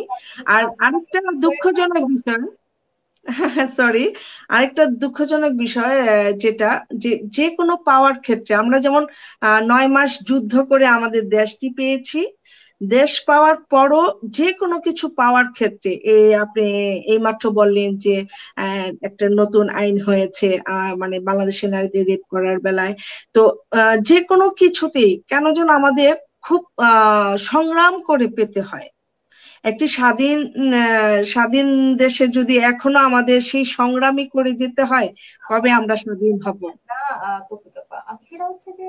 S1: আর আরেকটা দুঃখজনক বিষয় সরি (laughs) আরেকটা দুঃখজনক বিষয় যেটা যে যে কোনো পাওয়ার ক্ষেত্রে আমরা যেমন নয় মাস যুদ্ধ করে আমাদের দেশটি পেয়েছি দেশ পাওয়ার পরও যে কোনো কিছু পাওয়ার ক্ষেত্রে আপনি এই মাত্র বললেন যে একটা নতুন আইন হয়েছে মানে বাংলাদেশের নারীদের রেপ করার বেলায় তো যে কোনো কিছুতেই কেন যেন আমাদের খুব সংগ্রাম করে পেতে হয় একটি স্বাধীন স্বাধীন দেশে যদি এখনো আমাদের সেই সংগ্রামী করে যেতে হয় কবে আমরা স্বাধীন হব
S2: সেটা হচ্ছে যে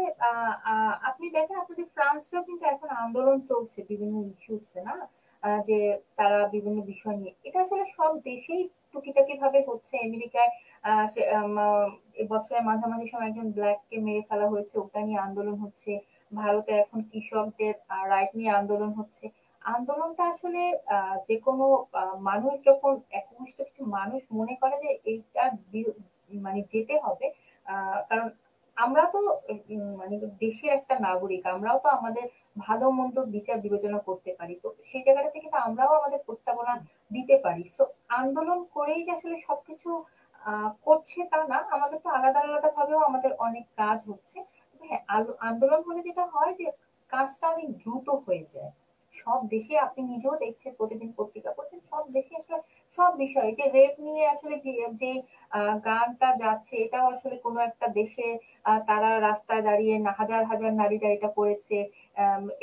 S2: আপনি দেখেন আপনাদের ফ্রান্সেও কিন্তু এখন আন্দোলন চলছে বিভিন্ন ইস্যুসে না যে তারা বিভিন্ন বিষয় নিয়ে এটা আসলে সব দেশেই টুকিটাকি ভাবে হচ্ছে আমেরিকায় বছরের মাঝামাঝি সময় একজন ব্ল্যাককে মেরে ফেলা হয়েছে ওটা নিয়ে আন্দোলন হচ্ছে ভারতে এখন কৃষকদের রাইট নিয়ে আন্দোলন হচ্ছে আন্দোলনটা আসলে যে কোনো মানুষ যখন একনিষ্ঠ কিছু মানুষ মনে করে যে এইটা মানে যেতে হবে কারণ আমরা তো মানে দেশের একটা নাগরিক আমরাও তো আমাদের ভালো মন্দ বিচার বিবেচনা করতে পারি তো সেই জায়গাটা থেকে তো আমরাও আমাদের প্রস্তাবনা দিতে পারি সো আন্দোলন করেই যে আসলে সবকিছু করছে তা না আমাদের তো আলাদা আলাদা ভাবেও আমাদের অনেক কাজ হচ্ছে হ্যাঁ আন্দোলন হলে যেটা হয় যে কাজটা অনেক দ্রুত হয়ে যায় সব দেশে আপনি নিজেও দেখছেন প্রতিদিন পত্রিকা পড়ছেন সব দেশে আসলে সব বিষয়ে যে রেপ নিয়ে আসলে যে গানটা যাচ্ছে এটাও আসলে কোনো একটা দেশে তারা রাস্তায় দাঁড়িয়ে হাজার হাজার নারীরা এটা করেছে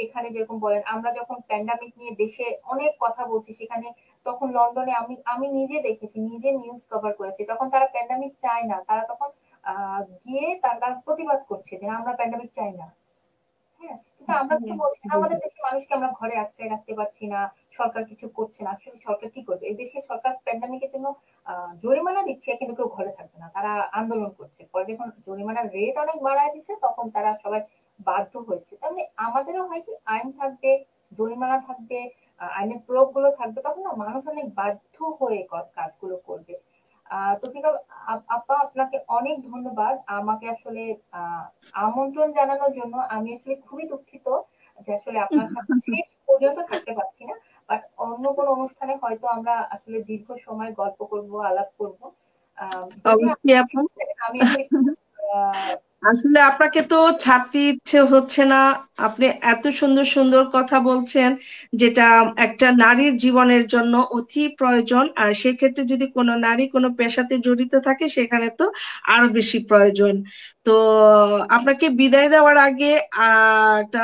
S2: এখানে যেরকম বলেন আমরা যখন প্যান্ডামিক নিয়ে দেশে অনেক কথা বলছি সেখানে তখন লন্ডনে আমি আমি নিজে দেখেছি নিজে নিউজ কভার করেছি তখন তারা প্যান্ডামিক চায় না তারা তখন আহ গিয়ে তারা প্রতিবাদ করছে যে আমরা প্যান্ডামিক চাই না কিন্তু আমরা তো বলছি আমাদের দেশের মানুষকে আমরা ঘরে আটকে রাখতে পারছি না সরকার কিছু করছে না আসলে সরকার কি করবে এই দেশে সরকার প্যান্ডামিকের জন্য জরিমানা দিচ্ছে কিন্তু কেউ ঘরে থাকবে না তারা আন্দোলন করছে পরে যখন জরিমানার রেট অনেক বাড়ায় দিচ্ছে তখন তারা সবাই বাধ্য হয়েছে তাহলে মানে আমাদেরও হয় কি আইন থাকবে জরিমানা থাকবে আইনের প্রয়োগ গুলো থাকবে তখন না মানুষ অনেক বাধ্য হয়ে কাজগুলো করবে তো আপা আপনাকে অনেক ধন্যবাদ আমাকে আসলে আমন্ত্রণ জানানোর জন্য আমি আসলে খুবই দুঃখিত যে আসলে আপনার সাথে (laughs) শেষ পর্যন্ত থাকতে পারছি না বাট অন্য কোন অনুষ্ঠানে হয়তো আমরা আসলে দীর্ঘ সময় গল্প করব আলাপ করব আমি আসলে (laughs)
S1: আসলে আপনাকে তো ছাড়তে ইচ্ছে হচ্ছে না আপনি এত সুন্দর সুন্দর কথা বলছেন যেটা একটা নারীর জীবনের জন্য অতি প্রয়োজন আর সেক্ষেত্রে যদি কোনো নারী কোনো পেশাতে জড়িত থাকে সেখানে তো আরো বেশি প্রয়োজন তো আপনাকে বিদায় দেওয়ার আগে একটা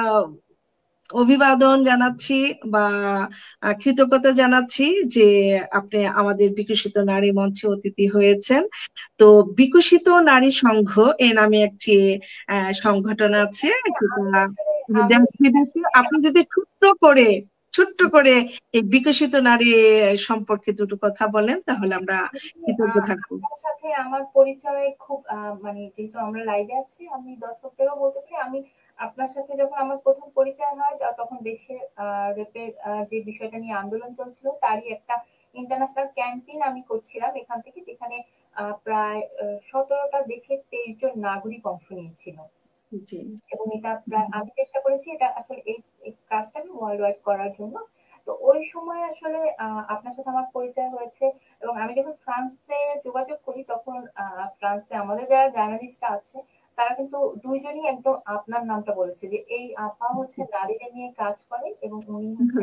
S1: অভিবাদন জানাচ্ছি বা কৃতজ্ঞতা জানাচ্ছি যে আপনি আমাদের বিকশিত নারী মঞ্চে অতিথি হয়েছেন তো বিকশিত নারী সংঘ এ নামে একটি সংগঠন আছে আপনি যদি ছোট্ট করে ছোট্ট করে এই বিকশিত নারী সম্পর্কে দুটো কথা বলেন তাহলে আমরা কৃতজ্ঞ থাকবো
S2: সাথে আমার পরিচয় খুব মানে যেহেতু আমরা লাইভে আছি আমি দর্শকদেরও বলতে পারি আমি আপনার সাথে যখন আমার প্রথম পরিচয় হয় তখন দেশে রেপের যে বিষয়টা নিয়ে আন্দোলন চলছিল তারই একটা ইন্টারন্যাশনাল ক্যাম্পেইন আমি করছিলাম এখান থেকে যেখানে প্রায় সতেরোটা দেশের তেইশ জন নাগরিক অংশ নিয়েছিল এবং এটা প্রায় আমি চেষ্টা করেছি এটা আসলে এই কাজটা আমি ওয়ার্ল্ড ওয়াইড করার জন্য তো ওই সময় আসলে আপনার সাথে আমার পরিচয় হয়েছে এবং আমি যখন ফ্রান্সে যোগাযোগ করি তখন ফ্রান্সে আমাদের যারা জার্নালিস্টরা আছে তারা কিন্তু দুইজনই একদম আপনার নামটা বলেছে যে এই আপা হচ্ছে আচ্ছা। নারীদের নিয়ে কাজ করে এবং উনি হচ্ছে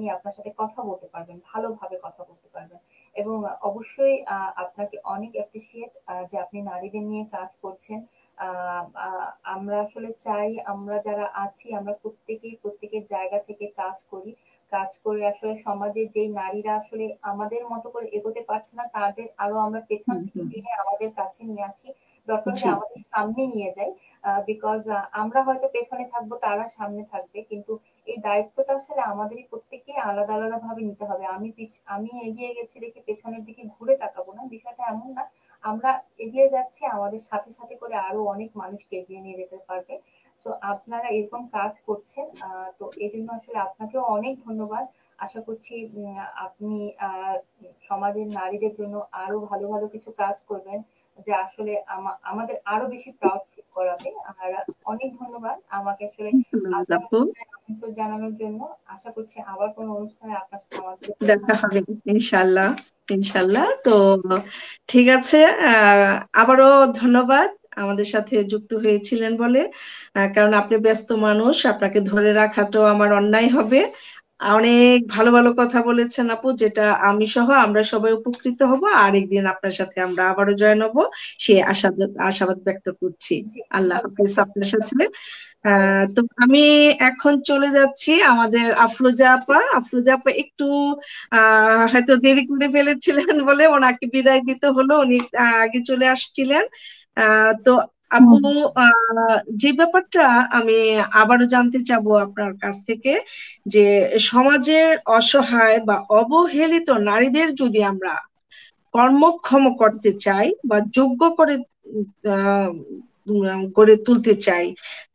S2: নিয়ে আপনার সাথে কথা বলতে পারবেন ভালোভাবে কথা বলতে পারবেন এবং অবশ্যই আপনাকে অনেক অ্যাপ্রিসিয়েট যে আপনি নারীদের নিয়ে কাজ করছেন আমরা আসলে চাই আমরা যারা আছি আমরা প্রত্যেকেই প্রত্যেকের জায়গা থেকে কাজ করি কাজ করে আসলে সমাজে যেই নারীরা আসলে আমাদের মতো করে এগোতে পারছে না তাদের আরো আমরা পেছন থেকে টেনে আমাদের কাছে নিয়ে আসি ব্যাপারটা আমাদের সামনে নিয়ে যায় বিকজ আমরা হয়তো পেছনে থাকবো তারা সামনে থাকবে কিন্তু এই দায়িত্বটা আসলে আমাদেরই প্রত্যেককে আলাদা আলাদা ভাবে নিতে হবে আমি পিছ আমি এগিয়ে গেছি দেখে পেছনের দিকে ঘুরে তাকাবো না বিষয়টা এমন না আমরা এগিয়ে যাচ্ছি আমাদের সাথে সাথে করে আরো অনেক মানুষকে এগিয়ে নিয়ে যেতে পারবে তো আপনারা এরকম কাজ করছেন তো এই জন্য আসলে আপনাকেও অনেক ধন্যবাদ আশা করছি আপনি সমাজের নারীদের জন্য আরো ভালো ভালো কিছু কাজ করবেন যে আসলে আমাদের আরো বেশি প্রাউড ফিল করাবে আর অনেক ধন্যবাদ আমাকে আসলে
S1: আমন্ত্রণ
S2: জানানোর জন্য আশা করছি আবার কোনো অনুষ্ঠানে আপনার সাথে
S1: দেখা হবে ইনশাআল্লাহ ইনশাআল্লাহ তো ঠিক আছে আবারও ধন্যবাদ আমাদের সাথে যুক্ত হয়েছিলেন বলে কারণ আপনি ব্যস্ত মানুষ আপনাকে ধরে রাখাটাও আমার অন্যায় হবে অনেক ভালো ভালো কথা বলেছেন আপু যেটা আমি সহ আমরা সবাই উপকৃত হব আরেকদিন আপনার সাথে আমরা আবারও জয়েন হব সে আশাবাদ আশাবাদ ব্যক্ত করছি আল্লাহ হাফিজ আপনার সাথে তো আমি এখন চলে যাচ্ছি আমাদের আফরোজা আপা আফরোজা আপা একটু হয়তো দেরি করে ফেলেছিলেন বলে ওনাকে বিদায় দিতে হলো উনি আগে চলে আসছিলেন তো আপু যে ব্যাপারটা আমি আবারও জানতে চাব আপনার কাছ থেকে যে সমাজের অসহায় বা অবহেলিত নারীদের যদি আমরা কর্মক্ষম করতে চাই বা যোগ্য করে গড়ে তুলতে চাই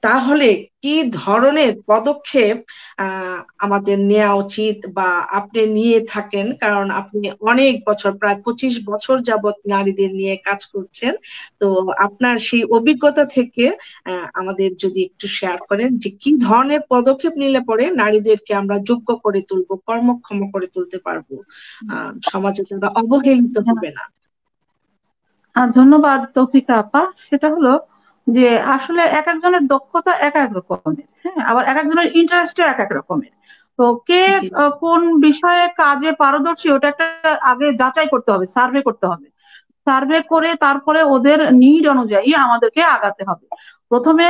S1: তাহলে কি ধরনের পদক্ষেপ আমাদের নেওয়া উচিত বা আপনি নিয়ে থাকেন কারণ আপনি অনেক বছর প্রায় পঁচিশ বছর যাবৎ নারীদের নিয়ে কাজ করছেন তো আপনার সেই অভিজ্ঞতা থেকে আমাদের যদি একটু শেয়ার করেন যে কি ধরনের পদক্ষেপ নিলে পরে নারীদেরকে আমরা যোগ্য করে তুলবো কর্মক্ষম করে তুলতে পারবো সমাজে তারা অবহেলিত হবে না ধন্যবাদ তৌফিকা আপা সেটা
S3: হলো যে আসলে এক একজনের দক্ষতা এক এক রকমের হ্যাঁ আবার এক একজনের ইন্টারেস্টও এক এক রকমের তো কে কোন বিষয়ে কাজে পারদর্শী ওটা একটা আগে যাচাই করতে হবে সার্ভে করতে হবে সার্ভে করে তারপরে ওদের নিড অনুযায়ী আমাদেরকে আগাতে হবে প্রথমে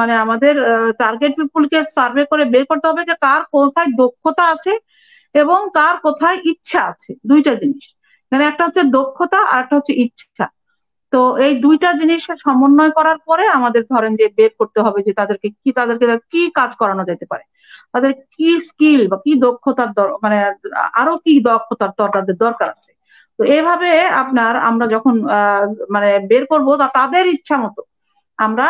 S3: মানে আমাদের টার্গেট পিপুলকে সার্ভে করে বের করতে হবে যে কার কোথায় দক্ষতা আছে এবং কার কোথায় ইচ্ছা আছে দুইটা জিনিস মানে একটা হচ্ছে দক্ষতা আর একটা হচ্ছে ইচ্ছা তো এই দুইটা জিনিসের সমন্বয় করার পরে আমাদের ধরেন যে বের করতে হবে যে তাদেরকে কি তাদেরকে কি কাজ করানো যেতে পারে তাদের কি স্কিল বা কি দক্ষতার মানে আরো কি দক্ষতার তাদের দরকার আছে তো এভাবে আপনার আমরা যখন মানে বের করবো তাদের ইচ্ছা মতো আমরা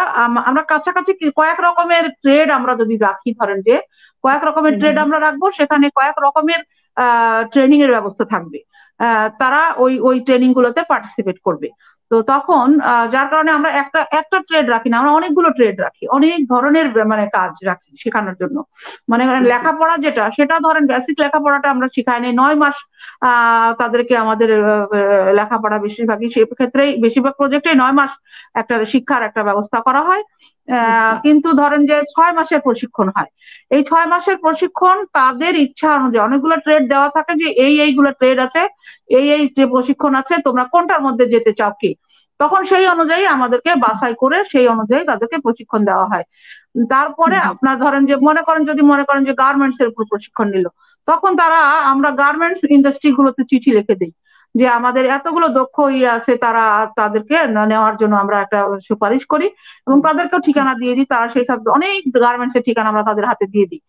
S3: আমরা কাছাকাছি কয়েক রকমের ট্রেড আমরা যদি রাখি ধরেন যে কয়েক রকমের ট্রেড আমরা রাখবো সেখানে কয়েক রকমের ট্রেনিং এর ব্যবস্থা থাকবে তারা ওই ওই ট্রেনিং গুলোতে পার্টিসিপেট করবে তো তখন যার কারণে আমরা একটা একটা ট্রেড রাখি না আমরা অনেকগুলো ট্রেড রাখি অনেক ধরনের মানে কাজ রাখি শেখানোর জন্য মানে লেখাপড়া যেটা সেটা ধরেন বেসিক লেখাপড়াটা আমরা শিখাই নাই নয় মাস তাদেরকে আমাদের লেখাপড়া বেশিরভাগই সে ক্ষেত্রেই বেশিরভাগ প্রজেক্টে নয় মাস একটা শিক্ষার একটা ব্যবস্থা করা হয় আচ্ছা। কিন্তু ধরেন যে ছয় মাসের প্রশিক্ষণ হয় এই ছয় মাসের প্রশিক্ষণ তাদের ইচ্ছা অনুযায়ী অনেকগুলো ট্রেড দেওয়া থাকে যে এই এইগুলো ট্রেড আছে এই এই যে প্রশিক্ষণ আছে তোমরা কোনটার মধ্যে যেতে চাও কি তখন সেই অনুযায়ী আমাদেরকে বাছাই করে সেই অনুযায়ী তাদেরকে প্রশিক্ষণ দেওয়া হয় তারপরে আপনার ধরেন যে মনে করেন যদি মনে করেন যে গার্মেন্টস এর উপর প্রশিক্ষণ নিল তখন তারা আমরা গার্মেন্টস ইন্ডাস্ট্রি গুলোতে চিঠি লিখে দিই যে আমাদের এতগুলো দক্ষ ইয়ে আছে তারা তাদেরকে নেওয়ার জন্য আমরা একটা সুপারিশ করি এবং তাদেরকেও ঠিকানা দিয়ে দিই তারা সেই সব অনেক গার্মেন্টস এর ঠিকানা আমরা তাদের হাতে দিয়ে দিই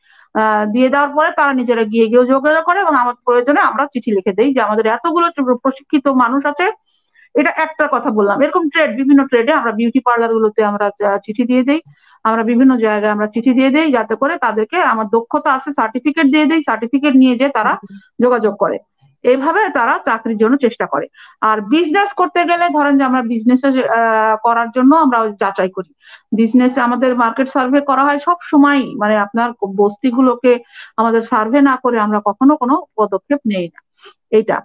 S3: দিয়ে দেওয়ার পরে তারা নিজেরা গিয়ে গিয়ে যোগাযোগ করে এবং আমার প্রয়োজনে আমরা চিঠি লিখে দিই যে আমাদের এতগুলো প্রশিক্ষিত মানুষ আছে এটা একটা কথা বললাম এরকম ট্রেড বিভিন্ন ট্রেডে আমরা বিউটি পার্লার গুলোতে আমরা চিঠি দিয়ে দিই আমরা বিভিন্ন জায়গায় আমরা চিঠি দিয়ে দেই যাতে করে তাদেরকে আমার দক্ষতা আছে সার্টিফিকেট দিয়ে দেই সার্টিফিকেট নিয়ে যে তারা যোগাযোগ করে এভাবে তারা চাকরির জন্য চেষ্টা করে আর বিজনেস করতে গেলে ধরেন যে আমরা বিজনেস করার জন্য আমরা যাচাই করি বিজনেস আমাদের মার্কেট সার্ভে করা হয় সব সময় মানে আপনার বস্তিগুলোকে আমাদের সার্ভে না করে আমরা কখনো কোনো পদক্ষেপ নেই না এইটা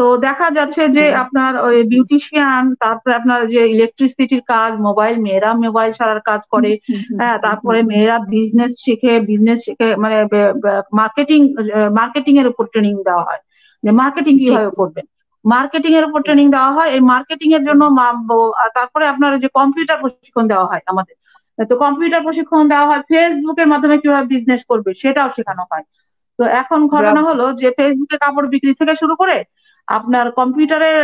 S3: তো দেখা যাচ্ছে যে হ্যাঁ। আপনার ওই বিউটিশিয়ান তারপরে আপনার যে ইলেকট্রিসিটির কাজ মোবাইল মেয়েরা মোবাইল সারার কাজ করে হ্যাঁ তারপরে মেয়েরা বিজনেস শিখে বিজনেস শিখে মানে মার্কেটিং মার্কেটিং এর উপর ট্রেনিং দেওয়া হয় যে মার্কেটিং কিভাবে করবেন মার্কেটিং এর উপর ট্রেনিং দেওয়া হয় এই মার্কেটিং এর জন্য তারপরে আপনার যে কম্পিউটার প্রশিক্ষণ দেওয়া হয় আমাদের তো কম্পিউটার প্রশিক্ষণ দেওয়া হয় ফেসবুকের মাধ্যমে কিভাবে বিজনেস করবে সেটাও শেখানো হয় তো এখন ঘটনা হলো যে ফেসবুকে কাপড় বিক্রি থেকে শুরু করে আপনার কম্পিউটারের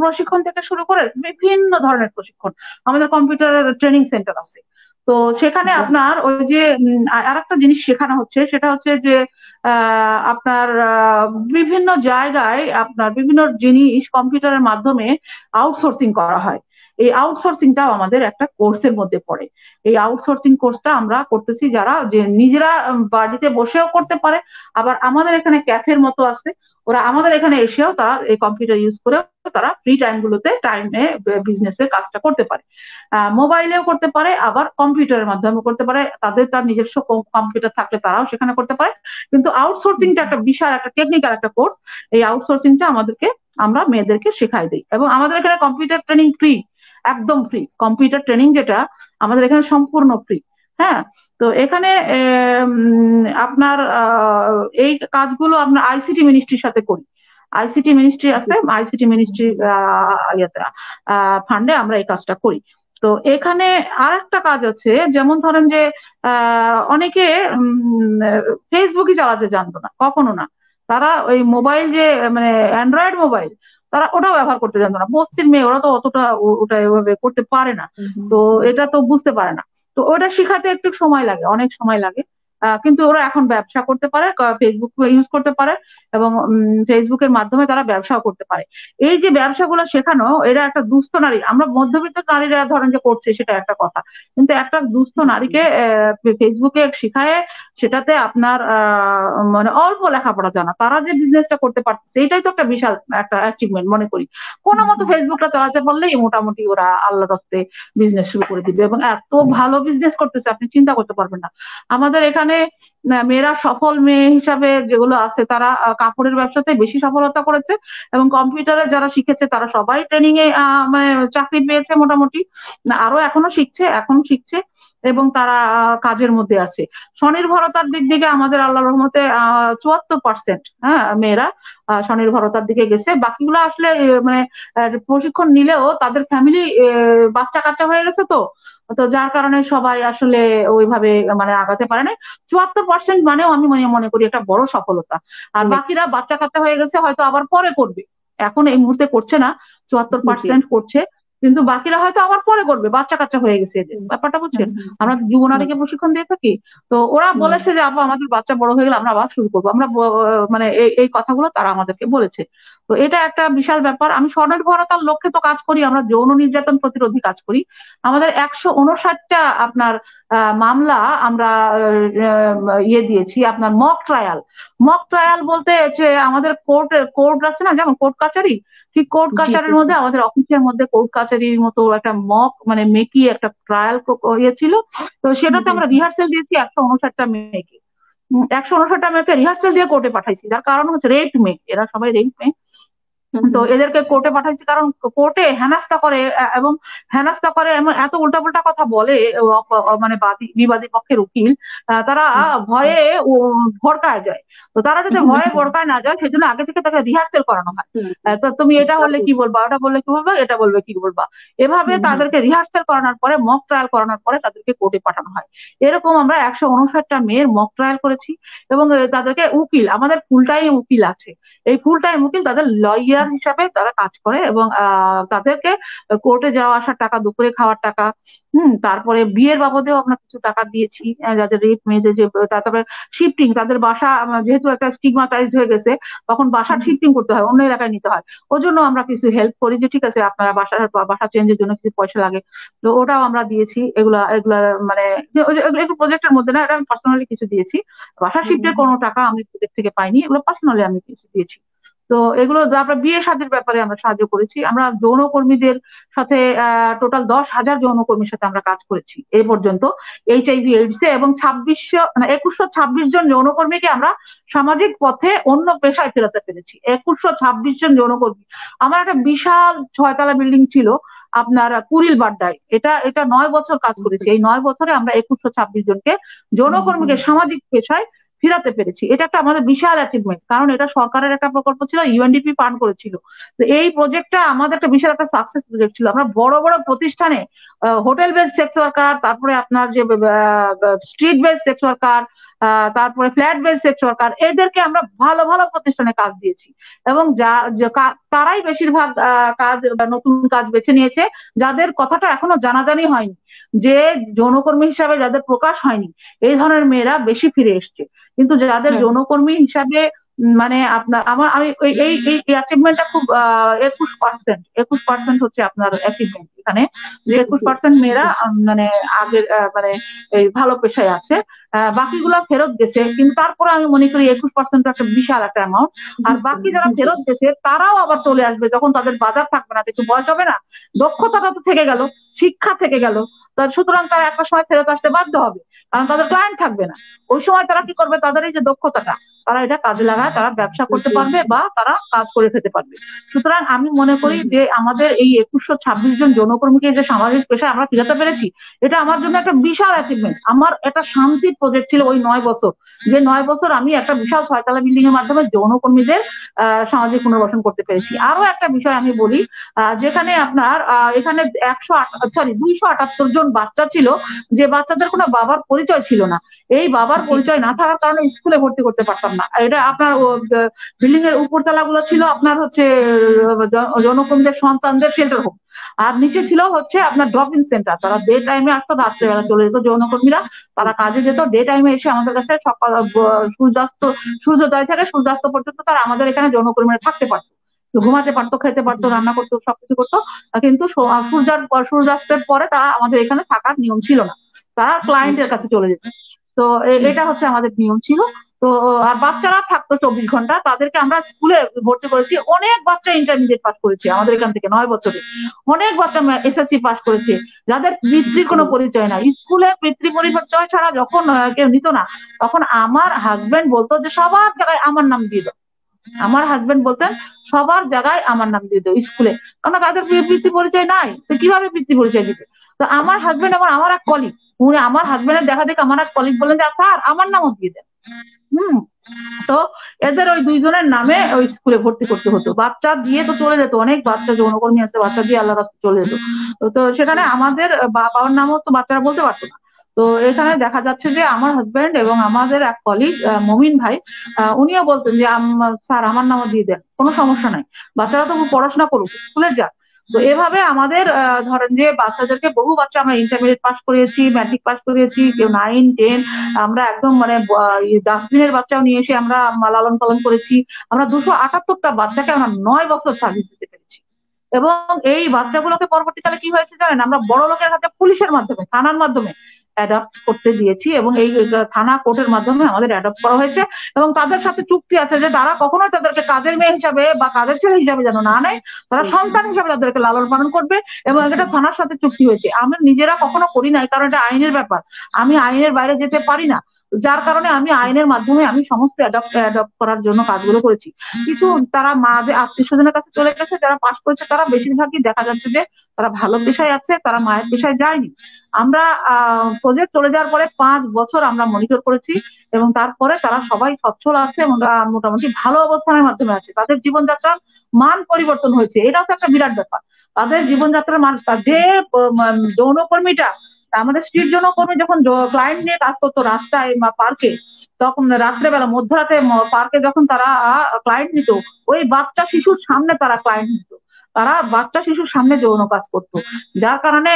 S3: প্রশিক্ষণ থেকে শুরু করে বিভিন্ন ধরনের প্রশিক্ষণ আমাদের কম্পিউটারের ট্রেনিং সেন্টার আছে তো সেখানে আচ্ছা। আপনার ওই যে আর একটা জিনিস শেখানো হচ্ছে সেটা হচ্ছে যে আপনার বিভিন্ন জায়গায় আপনার বিভিন্ন জিনিস কম্পিউটারের মাধ্যমে আউটসোর্সিং করা হয় এই আউটসোর্সিংটাও আমাদের একটা কোর্সের মধ্যে পড়ে এই আউটসোর্সিং কোর্সটা আমরা করতেছি যারা যে নিজেরা বাড়িতে বসেও করতে পারে আবার আমাদের এখানে ক্যাফের মতো আছে ওরা আমাদের এখানে এসেও তারা এই কম্পিউটার ইউজ করে তারা ফ্রি টাইম গুলোতে টাইমে বিজনেসের কাজটা করতে পারে মোবাইলেও করতে পারে আবার কম্পিউটারের মাধ্যমে করতে পারে তাদের তার নিজস্ব কম্পিউটার থাকলে তারাও সেখানে করতে পারে কিন্তু আউটসোর্সিংটা একটা বিশাল একটা টেকনিক্যাল একটা কোর্স এই আউটসোর্সিংটা আমাদেরকে আমরা মেয়েদেরকে শেখাই দিই এবং আমাদের এখানে কম্পিউটার ট্রেনিং ফ্রি একদম ফ্রি কম্পিউটার ট্রেনিং যেটা আমাদের এখানে সম্পূর্ণ ফ্রি হ্যাঁ তো এখানে আপনার এই কাজগুলো আপনার আইসিটি মিনিস্ট্রির সাথে করি আইসিটি মিনিস্ট্রি আছে আইসিটি মিনিস্ট্রি ফান্ডে আমরা এই কাজটা করি তো এখানে আর একটা কাজ আছে যেমন ধরেন যে অনেকে ফেসবুকই চালাতে জানতো না কখনো না তারা ওই মোবাইল যে মানে অ্যান্ড্রয়েড মোবাইল তারা ওটাও ব্যবহার করতে জানতো না বস্তির মেয়ে ওরা তো অতটা ওটা এভাবে করতে পারে না তো এটা তো বুঝতে পারে না তো ওটা শেখাতে একটু সময় লাগে অনেক সময় লাগে কিন্তু ওরা এখন ব্যবসা করতে পারে ফেসবুক ইউজ করতে পারে এবং ফেসবুকের মাধ্যমে তারা ব্যবসাও করতে পারে এই যে ব্যবসাগুলো শেখানো এরা একটা দুস্থ নারী আমরা মধ্যবিত্ত নারীরা ধরেন যে করছে সেটা একটা কথা কিন্তু একটা দুস্থ নারীকে ফেসবুকে শিখায় সেটাতে আপনার মানে অল্প লেখাপড়া জানা তারা যে বিজনেসটা করতে পারছে সেইটাই তো একটা বিশাল একটা অ্যাচিভমেন্ট মনে করি কোনো মতো ফেসবুকটা চালাতে পারলেই মোটামুটি ওরা আল্লাহ রাস্তে বিজনেস শুরু করে দিবে এবং এত ভালো বিজনেস করতেছে আপনি চিন্তা করতে পারবেন না আমাদের এখানে সেখানে মেয়েরা সফল মেয়ে হিসাবে যেগুলো আছে তারা কাপড়ের ব্যবসাতে বেশি সফলতা করেছে এবং কম্পিউটারে যারা শিখেছে তারা সবাই ট্রেনিং এ মানে চাকরি পেয়েছে মোটামুটি আরো এখনো শিখছে এখন শিখছে এবং তারা কাজের মধ্যে আছে স্বনির্ভরতার দিক থেকে আমাদের আল্লাহ রহমতে চুয়াত্তর পার্সেন্ট হ্যাঁ মেয়েরা স্বনির্ভরতার দিকে গেছে বাকিগুলো আসলে মানে প্রশিক্ষণ নিলেও তাদের ফ্যামিলি বাচ্চা কাচ্চা হয়ে গেছে তো তো যার কারণে সবাই আসলে ওইভাবে মানে আগাতে পারে নাই চুয়াত্তর পার্সেন্ট মানেও আমি মনে মনে করি একটা বড় সফলতা আর বাকিরা বাচ্চা কাচ্চা হয়ে গেছে হয়তো আবার পরে করবে এখন এই মুহূর্তে করছে না চুয়াত্তর পার্সেন্ট করছে কিন্তু বাকিরা হয়তো আবার পরে করবে বাচ্চা কাচ্চা হয়ে গেছে এদের ব্যাপারটা বুঝছেন আমরা জীবন প্রশিক্ষণ দিয়ে থাকি তো ওরা বলেছে যে আপা আমাদের বাচ্চা বড় হয়ে গেলে আমরা আবার শুরু করবো আমরা মানে এই কথাগুলো তারা আমাদেরকে বলেছে তো এটা একটা বিশাল ব্যাপার আমি স্বনির্ভরতার লক্ষ্যে তো কাজ করি আমরা যৌন নির্যাতন প্রতিরোধী কাজ করি আমাদের একশো উনষাটটা আপনার মামলা আমরা ইয়ে দিয়েছি আপনার মক ট্রায়াল মক ট্রায়াল বলতে হচ্ছে আমাদের কোর্ট কোর্ট আছে না যেমন কোর্ট কাচারি ঠিক কোর্ট কাচারের মধ্যে আমাদের অফিসের মধ্যে কোর্ট কাচারির মতো একটা মক মানে মেকি একটা ট্রায়াল ইয়ে ছিল তো সেটাতে আমরা রিহার্সেল দিয়েছি একশো উনষাটটা মেয়েকে একশো উনষাটটা মেয়েকে রিহার্সেল দিয়ে কোর্টে পাঠাইছি যার কারণ হচ্ছে রেট মেক এরা সবাই রেট মেক তো এদেরকে কোর্টে পাঠাইছি কারণ কোর্টে হেনাস্তা করে এবং হেনাস্তা করে এমন এত উল্টাপাল্টা কথা বলে মানে বিবাদী পক্ষের উকিল তারা ভয়ে ভড়কায় যায় তো তারা যদি ভয়ে ভড়কায় না যায় সেজন্য আগে থেকে তাকে রিহার্সেল করানো হয় তো তুমি এটা হলে কি বলবা ওটা বললে কি বলবা এটা বলবে কি বলবা এভাবে তাদেরকে রিহার্সেল করানোর পরে মক ট্রায়াল করানোর পরে তাদেরকে কোর্টে পাঠানো হয় এরকম আমরা একশো উনষাটটা মেয়ের মক ট্রায়াল করেছি এবং তাদেরকে উকিল আমাদের ফুল টাইম উকিল আছে এই ফুল টাইম উকিল তাদের লয়ার ভলেন্টিয়ার হিসাবে তারা কাজ করে এবং তাদেরকে কোর্টে যাওয়া আসার টাকা দুপুরে খাওয়ার টাকা হুম তারপরে বিয়ের বাবদেও আমরা কিছু টাকা দিয়েছি যাদের রেপ মেয়েদের যে তারপরে শিফটিং তাদের বাসা যেহেতু একটা স্টিগমাটাইজড হয়ে গেছে তখন বাসা শিফটিং করতে হয় অন্য এলাকায় নিতে হয় ওই জন্য আমরা কিছু হেল্প করি যে ঠিক আছে আপনারা বাসা বাসা চেঞ্জের জন্য কিছু পয়সা লাগে তো ওটাও আমরা দিয়েছি এগুলা এগুলা মানে একটু প্রজেক্টের মধ্যে না এটা আমি পার্সোনালি কিছু দিয়েছি বাসা শিফটের কোনো টাকা আমি প্রজেক্ট থেকে পাইনি এগুলো পার্সোনালি আমি কিছু দিয়েছি তো এগুলো আমরা বিয়ে সাদীর ব্যাপারে আমরা সাহায্য করেছি আমরা যৌনকর্মীদের সাথে টোটাল দশ হাজার যৌনকর্মীর সাথে আমরা কাজ করেছি এ পর্যন্ত এইচ আইভি এইডস এ এবং ছাব্বিশশো মানে একুশশো ছাব্বিশ জন যৌনকর্মীকে আমরা সামাজিক পথে অন্য পেশায় ফেরাতে পেরেছি একুশশো ছাব্বিশ জন যৌনকর্মী আমার একটা বিশাল ছয়তলা বিল্ডিং ছিল আপনার কুড়িল বাড্ডায় এটা এটা নয় বছর কাজ করেছি এই নয় বছরে আমরা একুশশো ছাব্বিশ জনকে যৌনকর্মীকে সামাজিক পেশায় ফিরাতে পেরেছি এটা একটা আমাদের বিশাল অ্যাচিভমেন্ট কারণ এটা সরকারের একটা প্রকল্প ছিল ইউএনডিপি পান করেছিল তো এই প্রজেক্টটা আমাদের একটা বিশাল একটা সাকসেস প্রজেক্ট ছিল আমরা বড় বড় প্রতিষ্ঠানে হোটেল বেস সেক্স ওয়ার্কার তারপরে আপনার যে স্ট্রিট বেস সেক্স ওয়ার্কার তারপরে ফ্ল্যাট বেস সরকার ওয়ার্কার এদেরকে আমরা ভালো ভালো প্রতিষ্ঠানে কাজ দিয়েছি এবং যা তারাই বেশিরভাগ কাজ নতুন কাজ বেছে নিয়েছে যাদের কথাটা এখনো জানাজানি হয়নি যে যৌনকর্মী হিসাবে যাদের প্রকাশ হয়নি এই ধরনের মেয়েরা বেশি ফিরে এসছে কিন্তু যাদের হ্যাঁ। যৌনকর্মী হিসাবে মানে আপনার আমার আমি এই এই অ্যাচিভমেন্টটা খুব একুশ পার্সেন্ট একুশ পার্সেন্ট হচ্ছে আপনার অ্যাচিভমেন্ট এখানে যে একুশ পার্সেন্ট মেয়েরা মানে আগের মানে এই ভালো পেশায় আছে বাকিগুলা ফেরত গেছে কিন্তু তারপরে আমি মনে করি একুশ পার্সেন্ট একটা বিশাল একটা অ্যামাউন্ট আর বাকি যারা ফেরত গেছে তারাও আবার চলে আসবে যখন তাদের বাজার থাকবে না একটু বয়স হবে না দক্ষতাটা তো থেকে গেল শিক্ষা থেকে গেল সুতরাং তারা একটা সময় ফেরত আসতে বাধ্য হবে কারণ তাদের ক্লায়েন্ট থাকবে না ওই সময় তারা কি করবে তাদের এই যে দক্ষতাটা তারা এটা কাজে লাগায় হ্যাঁ, তারা ব্যবসা হ্যাঁ, করতে পারবে বা তারা কাজ করে খেতে পারবে সুতরাং আমি মনে করি যে আমাদের এই একুশশো ছাব্বিশ জন যৌনকর্মীকে যে সামাজিক পেশায় আমরা ফিরাতে পেরেছি এটা আমার জন্য একটা বিশাল অ্যাচিভমেন্ট আমার একটা শান্তির প্রজেক্ট ছিল ওই নয় বছর যে নয় বছর আমি একটা বিশাল ছয়তলা বিল্ডিং এর মাধ্যমে যৌনকর্মীদের সামাজিক পুনর্বাসন করতে পেরেছি আরো একটা বিষয় আমি বলি যেখানে আপনার এখানে একশো সরি দুইশো আটাত্তর জন বাচ্চা ছিল যে বাচ্চাদের কোনো বাবার পরিচয় ছিল না এই বাবার পরিচয় না থাকার কারণে স্কুলে ভর্তি করতে পারতাম না এটা আপনার বিল্ডিং এর উপরতলা গুলো ছিল আপনার হচ্ছে জনকর্মীদের সন্তানদের শেল্টার হোম আর নিচে ছিল হচ্ছে আপনার ড্রপ ইন সেন্টার তারা ডে টাইমে আসতো রাত্রেবেলা চলে যেত যৌনকর্মীরা তারা কাজে যেত ডে টাইমে এসে আমাদের কাছে সকাল সূর্যাস্ত সূর্যোদয় থেকে সূর্যাস্ত পর্যন্ত তারা আমাদের এখানে যৌনকর্মীরা থাকতে পারতো ঘুমাতে পারতো খেতে পারতো রান্না করতো সবকিছু করতো কিন্তু সূর্যার সূর্যাস্তের পরে তারা আমাদের এখানে থাকার নিয়ম ছিল না তারা ক্লায়েন্টের কাছে চলে যেত তো এটা হচ্ছে আমাদের নিয়ম ছিল তো আর বাচ্চারা থাকতো চব্বিশ ঘন্টা তাদেরকে আমরা স্কুলে ভর্তি করেছি অনেক বাচ্চা ইন্টারমিডিয়েট পাস করেছে আমাদের এখান থেকে নয় বছরে অনেক বাচ্চা এসএসসি পাস করেছে যাদের পিতৃ কোনো পরিচয় না স্কুলে পিতৃ পরিচয় ছাড়া যখন কেউ নিত না তখন আমার হাজবেন্ড বলতো যে সবার জায়গায় আমার নাম দিয়ে দাও আমার হাজবেন্ড বলতেন সবার জায়গায় আমার নাম দিয়ে দাও স্কুলে কারণ তাদের পিতৃ পরিচয় নাই তো কিভাবে পিতৃ পরিচয় দিবে তো আমার হাজবেন্ড আমার আমার এক কলিগ উনি আমার হাজবেন্ডের দেখা দেখে আমার এক কলিগ বলেন যে আচ্ছা, স্যার আমার নামও দিয়ে দেন হম তো এদের ওই দুইজনের নামে ওই স্কুলে ভর্তি করতে হতো বাচ্চা দিয়ে তো চলে যেত অনেক বাচ্চা যৌনকর্মী আছে বাচ্চা দিয়ে আল্লাহ রাস্তা চলে যেত তো সেখানে আমাদের বাবার নামও তো বাচ্চারা বলতে পারতো না তো এখানে দেখা যাচ্ছে যে আমার হাজব্যান্ড এবং আমাদের এক কলিগ মমিন ভাই উনিও বলতেন যে স্যার আমার নামও দিয়ে দেন কোনো সমস্যা নাই বাচ্চারা তো পড়াশোনা করুক স্কুলে যাক তো এভাবে আমাদের ধরেন যে বাচ্চাদেরকে বহু বাচ্চা আমরা ইন্টারমিডিয়েট পাস করিয়েছি ম্যাট্রিক পাস করিয়েছি কেউ নাইন টেন আমরা একদম মানে ডাস্টবিনের ইয়ে বাচ্চাও নিয়ে এসে আমরা লালন পালন করেছি আমরা দুশো আটাত্তরটা বাচ্চাকে আমরা নয় বছর সার্ভিস দিতে পেরেছি এবং এই বাচ্চাগুলোকে পরবর্তীকালে কি হয়েছে জানেন আমরা বড় লোকের হাতে পুলিশের মাধ্যমে থানার মাধ্যমে অ্যাডাপ্ট করতে দিয়েছি এবং এই থানা কোর্টের মাধ্যমে আমাদের অ্যাডাপ্ট করা হয়েছে এবং তাদের সাথে চুক্তি আছে যে তারা কখনো তাদেরকে কাজের মেয়ে হিসাবে বা কাজের ছেলে হিসাবে যেন না নেয় তারা সন্তান হিসাবে তাদেরকে লালন পালন করবে এবং এটা থানার সাথে চুক্তি হয়েছে আমরা নিজেরা কখনো করি নাই কারণ এটা আইনের ব্যাপার আমি আইনের বাইরে যেতে পারি না যার কারণে আমি আইনের মাধ্যমে আমি সমস্ত অ্যাডপ্ট অ্যাডপ্ট করার জন্য কাজগুলো করেছি কিছু তারা যে আত্মীয় স্বজনের কাছে চলে গেছে যারা পাশ করেছে তারা বেশিরভাগই দেখা যাচ্ছে যে তারা ভালো পেশায় আছে তারা মায়ের পেশায় যায়নি আমরা প্রজেক্ট চলে যাওয়ার পরে পাঁচ বছর আমরা মনিটর করেছি এবং তারপরে তারা সবাই সচ্ছল আছে এবং মোটামুটি ভালো অবস্থানের মাধ্যমে আছে তাদের জীবনযাত্রার মান পরিবর্তন হয়েছে এটাও তো একটা বিরাট ব্যাপার তাদের জীবনযাত্রার মান যে যৌনকর্মীটা আমাদের স্ত্রীর জন্য কর্মী যখন ক্লায়েন্ট নিয়ে কাজ করতো রাস্তায় বা পার্কে তখন রাত্রেবেলা মধ্যরাতে পার্কে যখন তারা ক্লায়েন্ট নিত ওই বাচ্চা শিশুর সামনে তারা ক্লায়েন্ট নিত তারা বাচ্চা শিশুর সামনে যৌন কাজ করতো যার কারণে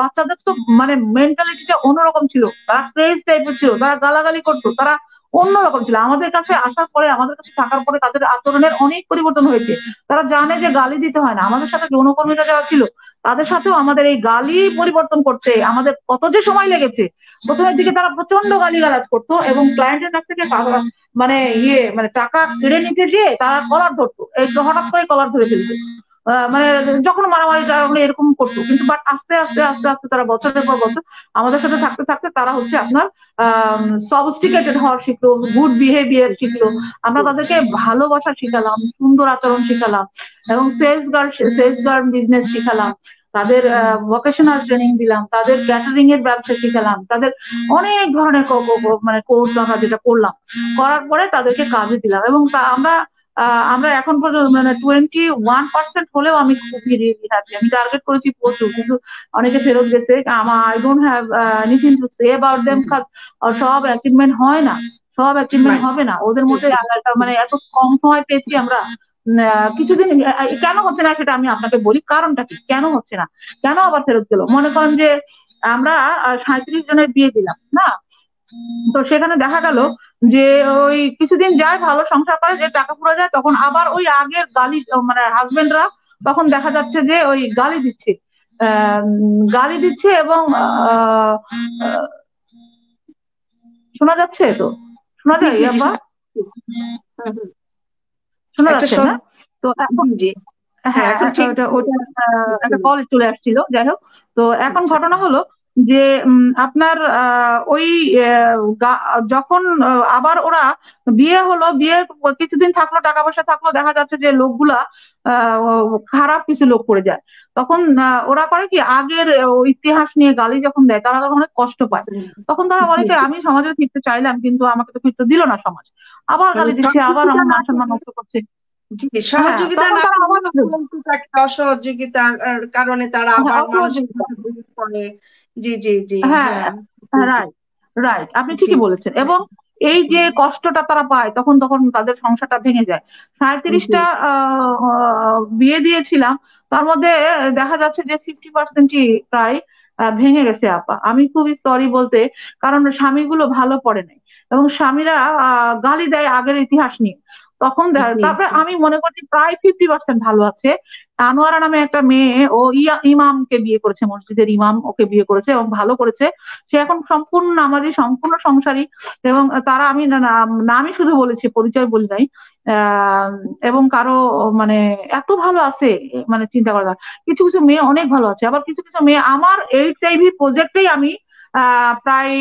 S3: বাচ্চাদের তো মানে মেন্টালিটিটা অন্যরকম ছিল তারা ক্রেজ টাইপের ছিল তারা গালাগালি করতো তারা অন্যরকম ছিল আমাদের কাছে আসার পরে আমাদের কাছে থাকার পরে তাদের আচরণের অনেক পরিবর্তন হয়েছে তারা জানে যে গালি দিতে হয় না আমাদের সাথে যৌনকর্মীরা যারা ছিল তাদের সাথেও আমাদের এই গালি পরিবর্তন করতে আমাদের কত যে সময় লেগেছে প্রথমের দিকে তারা প্রচন্ড গালি গালাজ করতো এবং ক্লায়েন্টের কাছ থেকে মানে ইয়ে মানে টাকা কেড়ে নিতে যেয়ে তারা কলার ধরতো এই হঠাৎ করে কলার ধরে ফেলতো মানে যখন মারামারি কারণে এরকম করতো কিন্তু বাট আস্তে আস্তে আস্তে আস্তে তারা বছরের পর বছর আমাদের সাথে থাকতে থাকতে তারা হচ্ছে আপনার সবস্টিকেটেড হওয়া শিখলো গুড বিহেভিয়ার শিখলো আমরা তাদেরকে ভালোবাসা শিখালাম সুন্দর আচরণ শিখালাম এবং sales girl sales girl business শিখালাম তাদের ভোকেশনাল ট্রেনিং দিলাম তাদের ক্যাটারিং এর ব্যবসা শিখালাম তাদের অনেক ধরনের মানে কোর্স আমরা যেটা করলাম করার পরে তাদেরকে কাজে দিলাম এবং আমরা আমরা এখন পর্যন্ত মানে টোয়েন্টি ওয়ান পার্সেন্ট হলেও আমি খুবই রিয়েলি হ্যাপি আমি টার্গেট করেছি প্রচুর কিন্তু অনেকে ফেরত গেছে আমার I don't have anything to say about them সব অ্যাচিভমেন্ট হয় না সব অ্যাচিভমেন্ট হবে না ওদের মধ্যে মানে এত কম সময় পেয়েছি আমরা কিছুদিন কেন হচ্ছে না সেটা আমি আপনাকে বলি কারণটা কি কেন হচ্ছে না কেন আবার ফেরত গেল মনে করেন যে আমরা সাঁত্রিশ জনের বিয়ে দিলাম না তো সেখানে দেখা গেল যে ওই কিছুদিন যায় ভালো সংসার করে যে টাকা পুরো যায় তখন আবার ওই আগের গালি মানে হাজবেন্ডরা তখন দেখা যাচ্ছে যে ওই গালি দিচ্ছে গালি দিচ্ছে এবং শোনা যাচ্ছে তো
S2: শোনা যায় হ্যাঁ, ইয়াবা
S3: হ্যাঁ, হ্যাঁ। শোনা যাচ্ছে না তো এখন হ্যাঁ একটা কল চলে আসছিল যাই হোক তো এখন আচ্ছা। ঘটনা হলো যে আপনার ওই যখন আবার ওরা বিয়ে হলো বিয়ে কিছুদিন থাকলো টাকা পয়সা থাকলো দেখা যাচ্ছে যে লোকগুলা খারাপ কিছু লোক করে যায় তখন ওরা করে কি আগের ইতিহাস নিয়ে গালি যখন দেয় তারা তখন অনেক কষ্ট পায় তখন তারা বলে যে আমি সমাজে ফিরতে চাইলাম কিন্তু আমাকে তো ফিরতে দিল না সমাজ আবার গালি দিচ্ছে আবার আমার মান সম্মান নষ্ট করছে হ্যাঁ, সহযোগিতা
S1: অসহযোগিতার কারণে তারা হ্যাঁ, আবার জি জি জি হ্যাঁ রাইট হ্যাঁ, রাইট হ্যাঁ, আপনি ঠিকই বলেছেন এবং এই
S3: যে কষ্টটা তারা পায় তখন তখন তাদের সংসারটা ভেঙে যায় সাঁত্রিশটা বিয়ে দিয়েছিলাম তার মধ্যে দেখা যাচ্ছে যে ফিফটি পার্সেন্টই প্রায় ভেঙে গেছে আপা আমি খুবই সরি বলতে কারণ স্বামীগুলো ভালো পড়ে নাই এবং স্বামীরা গালি দেয় আগের ইতিহাস নিয়ে তখন তারপরে আমি মনে করছি প্রায় ফিফটি পার্সেন্ট ভালো আছে আনোয়ারা নামে একটা মেয়ে ও ইমামকে বিয়ে করেছে মসজিদের ইমাম ওকে বিয়ে করেছে এবং ভালো করেছে সে এখন সম্পূর্ণ নামাজি সম্পূর্ণ সংসারী এবং তারা আমি নামই শুধু বলেছি পরিচয় বলি নাই এবং কারো মানে এত ভালো আছে মানে চিন্তা করা কিছু কিছু মেয়ে অনেক ভালো আছে আবার কিছু কিছু মেয়ে আমার এইচ আইভি প্রজেক্টেই আমি প্রায়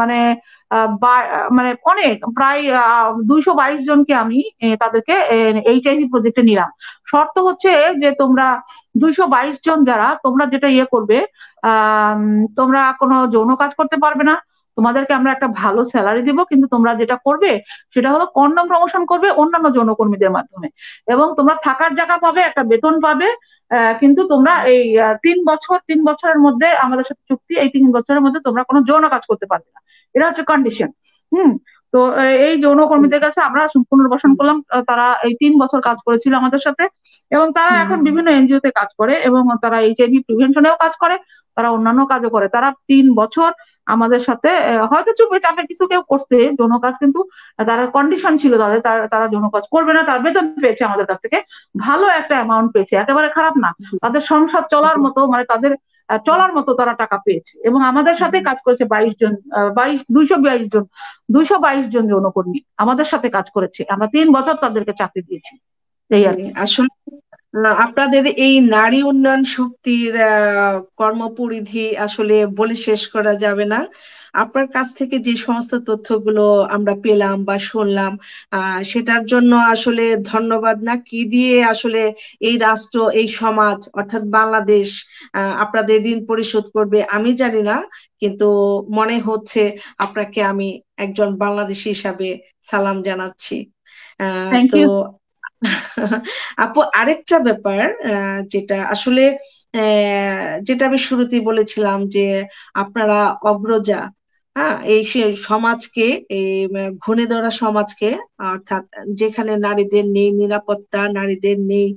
S3: মানে মানে অনেক প্রায় দুইশো বাইশ জনকে আমি তাদেরকে এইচআইভি প্রজেক্টে নিলাম শর্ত হচ্ছে যে তোমরা দুইশো বাইশ জন যারা তোমরা যেটা ইয়ে করবে তোমরা কোনো যৌন কাজ করতে পারবে না তোমাদেরকে আমরা একটা ভালো স্যালারি দিব কিন্তু তোমরা যেটা করবে সেটা হলো কন্ডম প্রমোশন করবে অন্যান্য যৌনকর্মীদের মাধ্যমে এবং তোমরা থাকার জায়গা পাবে একটা বেতন পাবে কিন্তু তোমরা এই তিন বছর তিন বছরের মধ্যে আমাদের সাথে চুক্তি এই তিন বছরের মধ্যে তোমরা কোনো যৌন কাজ করতে পারবে না এটা হচ্ছে কন্ডিশন হুম তো এই যৌনকর্মীদের কাছে আমরা পুনর্বাসন করলাম তারা এই তিন বছর কাজ করেছিল আমাদের সাথে এবং তারা এখন বিভিন্ন এনজিও তে কাজ করে এবং তারা এইচআইভি প্রিভেনশনেও কাজ করে তারা অন্যান্য কাজও করে তারা তিন বছর আমাদের সাথে হয়তো চুপে চাপে কিছু কেউ করছে যৌন কাজ কিন্তু তারা কন্ডিশন ছিল তাদের তারা যৌন কাজ করবে না তার বেতন পেয়েছে আমাদের কাছ থেকে ভালো একটা অ্যামাউন্ট পেয়েছে একেবারে খারাপ না তাদের সংসার চলার মতো মানে তাদের চলার মতো তারা টাকা পেয়েছে এবং আমাদের সাথে কাজ করেছে বাইশ জন বাইশ দুইশো বাইশ জন দুইশো বাইশ জন যৌনকর্মী আমাদের সাথে কাজ করেছে আমরা তিন বছর তাদেরকে চাকরি দিয়েছি এই আর কি আসলে
S1: আপনাদের এই নারী উন্নয়ন শক্তির কর্মপরিধি আসলে বলে শেষ করা যাবে না আপনার কাছ থেকে যে সমস্ত তথ্যগুলো আমরা পেলাম বা শুনলাম সেটার জন্য আসলে ধন্যবাদ না কি দিয়ে আসলে এই রাষ্ট্র এই সমাজ অর্থাৎ বাংলাদেশ আপনাদের ঋণ পরিশোধ করবে আমি জানি না কিন্তু মনে হচ্ছে আপনাকে আমি একজন বাংলাদেশি হিসাবে সালাম জানাচ্ছি আহ তো আপু আরেকটা ব্যাপার যেটা আসলে যেটা আমি শুরুতেই বলেছিলাম যে আপনারা অগ্রজা হ্যাঁ এই সমাজকে এই ঘনে ধরা সমাজকে অর্থাৎ যেখানে নারীদের নেই নিরাপত্তা নারীদের নেই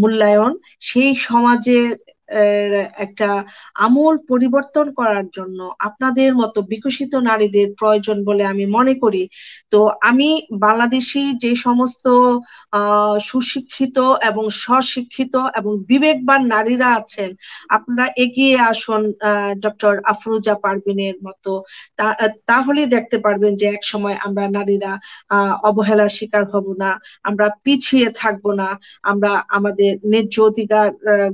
S1: মূল্যায়ন সেই সমাজে একটা আমূল পরিবর্তন করার জন্য আপনাদের মতো বিকশিত নারীদের প্রয়োজন বলে আমি মনে করি তো আমি বাংলাদেশি যে সমস্ত সুশিক্ষিত এবং স্বশিক্ষিত এবং বিবেকবান নারীরা আছেন আপনারা এগিয়ে আসুন ডক্টর আফরুজা পারবিনের মতো তাহলে দেখতে পারবেন যে এক সময় আমরা নারীরা অবহেলার শিকার হব না আমরা পিছিয়ে থাকব না আমরা আমাদের ন্যায্য অধিকার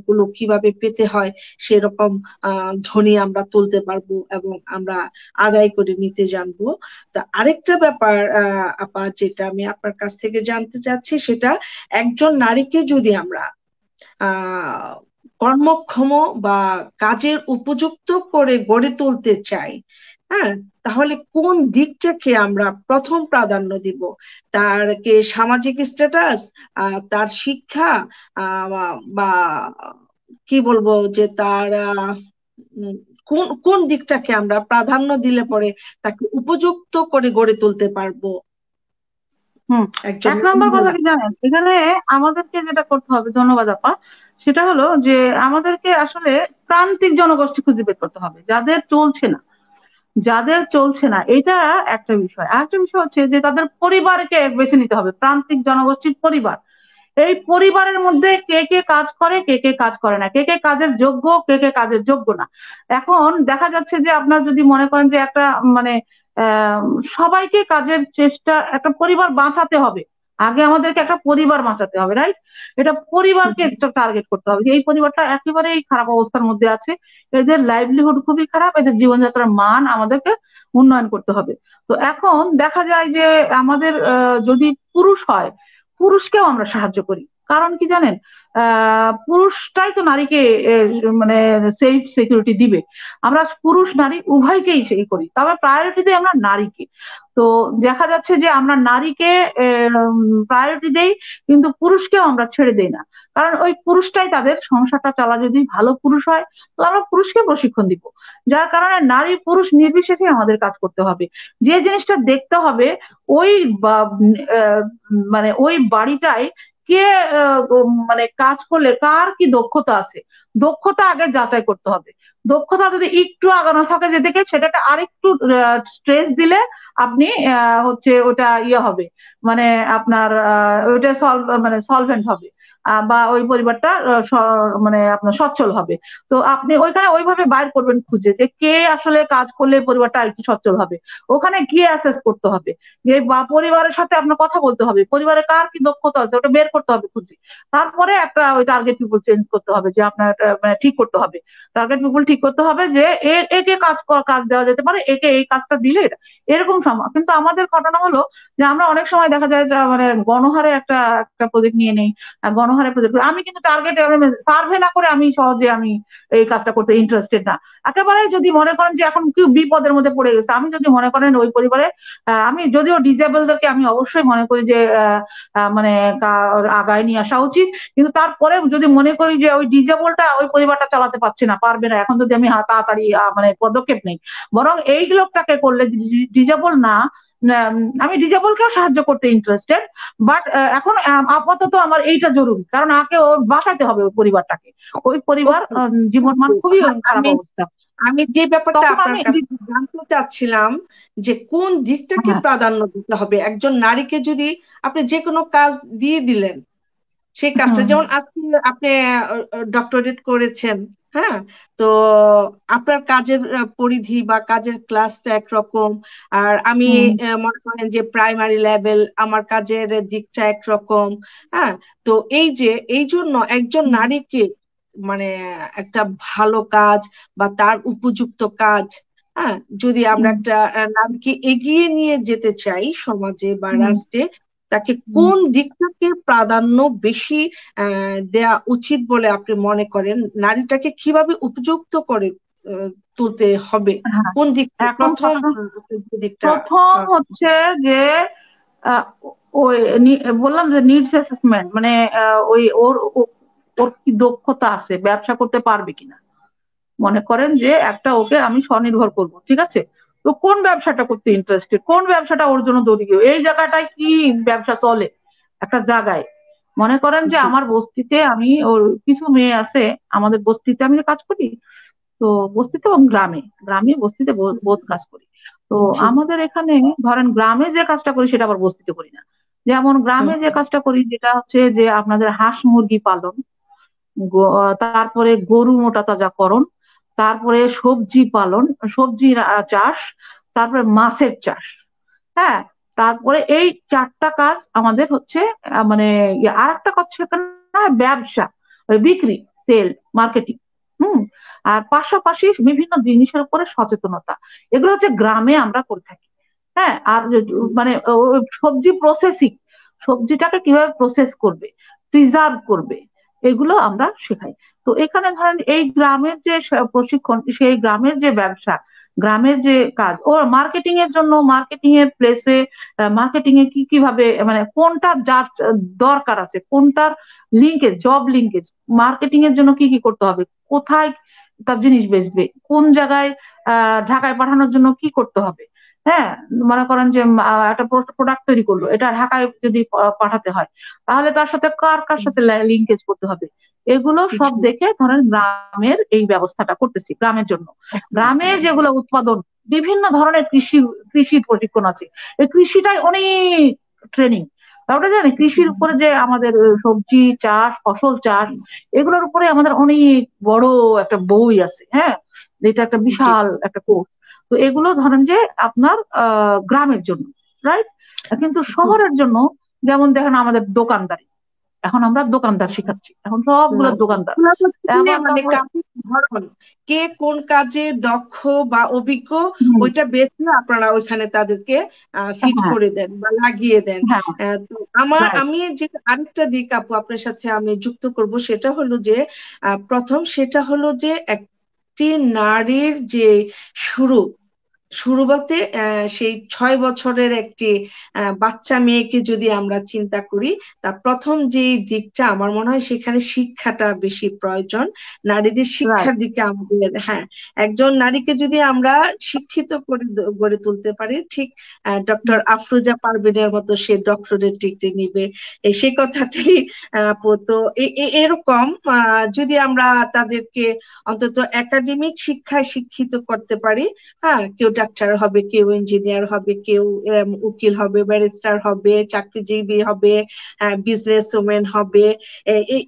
S1: গুলো কিভাবে পেতে হয় সেরকম ধনী আমরা তুলতে পারবো এবং আমরা আদায় করে নিতে জানবো তা আরেকটা ব্যাপার আপা যেটা আমি আপনার কাছ থেকে জানতে চাচ্ছি সেটা একজন নারীকে যদি আমরা কর্মক্ষম বা কাজের উপযুক্ত করে গড়ে তুলতে চাই হ্যাঁ তাহলে কোন দিকটাকে আমরা প্রথম প্রাধান্য দিব তার কে সামাজিক স্ট্যাটাস তার শিক্ষা বা কি বলবো যে তারা কোন কোন দিকটাকে আমরা প্রাধান্য দিলে পরে তাকে উপযুক্ত করে গড়ে তুলতে পারবো
S3: এক নম্বর কথা কি জানেন এখানে
S1: আমাদেরকে যেটা
S3: করতে হবে ধন্যবাদ আপা সেটা হলো যে আমাদেরকে আসলে প্রান্তিক জনগোষ্ঠী খুঁজে বের করতে হবে যাদের চলছে না যাদের চলছে না এটা একটা বিষয় আরেকটা বিষয় হচ্ছে যে তাদের পরিবারকে বেছে নিতে হবে প্রান্তিক জনগোষ্ঠীর পরিবার এই পরিবারের মধ্যে কে কে কাজ করে কে কে কাজ করে না কে কে কাজের যোগ্য কে কে কাজের যোগ্য না এখন দেখা যাচ্ছে যে আপনার যদি মনে করেন যে একটা মানে সবাইকে কাজের চেষ্টা একটা পরিবার বাঁচাতে হবে আগে আমাদেরকে একটা পরিবার বাঁচাতে হবে রাইট এটা পরিবারকে টার্গেট করতে হবে এই পরিবারটা একেবারেই খারাপ অবস্থার মধ্যে আছে এদের লাইভলিহুড খুবই খারাপ এদের জীবনযাত্রার মান আমাদেরকে উন্নয়ন করতে হবে তো এখন দেখা যায় যে আমাদের যদি পুরুষ হয় পুরুষকেও আমরা সাহায্য করি কারণ কি জানেন পুরুষটাই তো নারীকে মানে সেফ সিকিউরিটি দিবে আমরা পুরুষ নারী উভয়কেই সেই করি তবে প্রায়োরিটি দিই আমরা নারীকে তো দেখা যাচ্ছে যে আমরা নারীকে প্রায়োরিটি দেই কিন্তু পুরুষকেও আমরা ছেড়ে দেই না কারণ ওই পুরুষটাই তাদের সংসারটা চালা যদি ভালো পুরুষ হয় তো আমরা পুরুষকে প্রশিক্ষণ দিব যার কারণে নারী পুরুষ নির্বিশেষে আমাদের কাজ করতে হবে যে জিনিসটা দেখতে হবে ওই মানে ওই বাড়িটায় কে মানে কাজ করলে কার কি দক্ষতা আছে দক্ষতা আগে যাচাই করতে হবে দক্ষতা যদি একটু আগানো থাকে যেদিকে সেটাকে আরেকটু স্ট্রেস দিলে আপনি হচ্ছে ওটা ইয়ে হবে মানে আপনার ওটা সলভ মানে সলভেন্ট হবে বা ওই পরিবারটা মানে আপনার সচ্ছল হবে তো আপনি ওইখানে ওইভাবে বাইর করবেন খুঁজে যে কে আসলে কাজ করলে পরিবারটা আর কি সচ্ছল হবে ওখানে গিয়ে অ্যাসেস করতে হবে যে বা পরিবারের সাথে আপনার কথা বলতে হবে পরিবারে কার কি দক্ষতা আছে ওটা বের করতে হবে খুঁজে তারপরে একটা ওই টার্গেট পিপুল চেঞ্জ করতে হবে যে আপনার মানে ঠিক করতে হবে টার্গেট পিপুল ঠিক করতে হবে যে একে কাজ কাজ দেওয়া যেতে পারে একে এই কাজটা দিলে এরকম সময় কিন্তু আমাদের ঘটনা হলো যে আমরা অনেক সময় দেখা যায় মানে গণহারে একটা একটা প্রজেক্ট নিয়ে নেই গণহারে প্রজেক্ট আমি কিন্তু টার্গেট সার্ভে না করে আমি সহজে আমি এই কাজটা করতে ইন্টারেস্টেড না একেবারে যদি মনে করেন যে এখন কেউ বিপদের মধ্যে পড়ে গেছে আমি যদি মনে করেন ওই পরিবারে আমি যদিও ডিজেবলদেরকে আমি অবশ্যই মনে করি যে মানে আগায় নিয়ে আসা উচিত কিন্তু তারপরে যদি মনে করি যে ওই ডিজেবলটা ওই পরিবারটা চালাতে পারছে না পারবে না এখন যদি আমি তাড়াতাড়ি মানে পদক্ষেপ নেই বরং এই লোকটাকে করলে ডিজেবল না আমি ডিজেবলকেও সাহায্য করতে ইন্টারেস্টেড বাট এখন আপাতত আমার এইটা জরুরি কারণ আগে বাঁচাতে হবে ওই পরিবারটাকে ওই পরিবার জীবন মান খুবই খারাপ অবস্থা
S1: আমি যে ব্যাপারটা আপনার কাছে জানতে চাচ্ছিলাম যে কোন দিকটাকে হ্যাঁ। প্রাধান্য দিতে হবে একজন নারীকে যদি আপনি যে কোনো কাজ দিয়ে দিলেন সেই কাজটা যেমন আজকে আপনি ডক্টরেট করেছেন হ্যাঁ তো আপনার কাজের পরিধি বা কাজের ক্লাসটা একরকম আর আমি মনে করেন যে প্রাইমারি লেভেল আমার কাজের দিকটা একরকম হ্যাঁ তো এই যে এই জন্য একজন নারীকে মানে একটা ভালো কাজ বা তার উপযুক্ত কাজ হ্যাঁ যদি আমরা একটা নারীকে এগিয়ে নিয়ে যেতে চাই সমাজে বা রাষ্ট্রে তাকে কোন দিকটাকে প্রাধান্য বেশি দেয়া উচিত বলে আপনি মনে করেন নারীটাকে কিভাবে উপযুক্ত করে তুলতে হবে হ্যাঁ। কোন দিক প্রথম প্রথম হচ্ছে যে
S3: ওই বললাম যে নিডস অ্যাসেসমেন্ট মানে ওই ওর ওর কি দক্ষতা আছে ব্যবসা করতে পারবে কিনা মনে করেন যে একটা ওকে আমি স্বনির্ভর করব ঠিক আছে তো কোন ব্যবসাটা করতে ইন্টারেস্টেড কোন ব্যবসাটা ওর জন্য দরকার এই জায়গাটায় কি ব্যবসা চলে একটা জায়গায় মনে করেন যে আমার বস্তিতে আমি ওর কিছু মেয়ে আছে আমাদের বস্তিতে আমি কাজ করি তো বস্তিতে এবং গ্রামে গ্রামে বস্তিতে বোধ কাজ করি তো আমাদের এখানে ধরেন গ্রামে যে কাজটা করি সেটা আবার বস্তিতে করি না যেমন গ্রামে যে কাজটা করি যেটা হচ্ছে যে আপনাদের হাঁস মুরগি পালন তারপরে গরু মোটা তাজা করণ তারপরে সবজি পালন সবজি চাষ তারপরে মাছের চাষ হ্যাঁ তারপরে এই চারটা কাজ আমাদের হচ্ছে মানে আর একটা কাজ সেখানে ব্যবসা বিক্রি সেল মার্কেটিং হুম আর পাশাপাশি বিভিন্ন জিনিসের উপরে সচেতনতা এগুলো হচ্ছে গ্রামে আমরা করে থাকি হ্যাঁ আর মানে সবজি প্রসেসিং সবজিটাকে কিভাবে প্রসেস করবে প্রিজার্ভ করবে এগুলো আমরা শেখাই তো এখানে ধরেন এই গ্রামের যে প্রশিক্ষণ সেই গ্রামের যে ব্যবসা গ্রামের যে কাজ ও মার্কেটিং এর জন্য মার্কেটিং এর প্লেসে মার্কেটিং এ কি কিভাবে মানে কোনটা যার দরকার আছে কোনটার লিঙ্কেজ জব লিঙ্কেজ মার্কেটিং এর জন্য কি কি করতে হবে কোথায় তার জিনিস বেচবে কোন জায়গায় ঢাকায় পাঠানোর জন্য কি করতে হবে হ্যাঁ মনে করেন যে একটা প্রোডাক্ট তৈরি করলো এটা ঢাকায় যদি পাঠাতে হয় তাহলে তার সাথে কার কার সাথে লিঙ্কেজ করতে হবে এগুলো সব দেখে ধরেন গ্রামের এই ব্যবস্থাটা করতেছি গ্রামের জন্য গ্রামে যেগুলো উৎপাদন বিভিন্ন ধরনের কৃষি কৃষির প্রশিক্ষণ আছে এই কৃষিটাই অনেক ট্রেনিং তারপরে জানি কৃষির উপরে যে আমাদের সবজি চাষ ফসল চাষ এগুলোর উপরে আমাদের অনেক বড় একটা বই আছে হ্যাঁ এটা একটা বিশাল একটা কোর্স তো এগুলো ধরেন যে আপনার গ্রামের জন্য রাইট কিন্তু শহরের জন্য যেমন দেখেন আমাদের দোকানদারি এখন আমরা দোকানদার শিখাচ্ছি
S1: এখন সবগুলো দোকানদার মানে কে কোন কাজে দক্ষ বা অভিজ্ঞ ওইটা বেছে আপনারা ওইখানে তাদেরকে ফিট হ্যাঁ। করে দেন বা লাগিয়ে দেন হ্যাঁ। তো আমার আমি যে আরেকটা দিক আপু আপনার সাথে আমি যুক্ত করব সেটা হলো যে প্রথম সেটা হলো যে এক একটি নারীর যে শুরু শুরুতে সেই ছয় বছরের একটি বাচ্চা মেয়েকে যদি আমরা চিন্তা করি তা প্রথম যে দিকটা আমার মনে হয় সেখানে শিক্ষাটা বেশি প্রয়োজন নারীদের শিক্ষার দিকে আমাদের হ্যাঁ একজন নারীকে যদি আমরা শিক্ষিত করে গড়ে তুলতে পারি ঠিক ডক্টর আফরুজা পারভিনের মতো সে ডক্টরেট ডিগ্রি নিবে সে কথাটি তো এরকম যদি আমরা তাদেরকে অন্তত একাডেমিক শিক্ষায় শিক্ষিত করতে পারি হ্যাঁ কেউ ডাক্তার হবে কেউ ইঞ্জিনিয়ার হবে কেউ উকিল হবে ব্যারিস্টার হবে চাকরিজীবী হবে বিজনেস হ্যাঁ, ওমেন হবে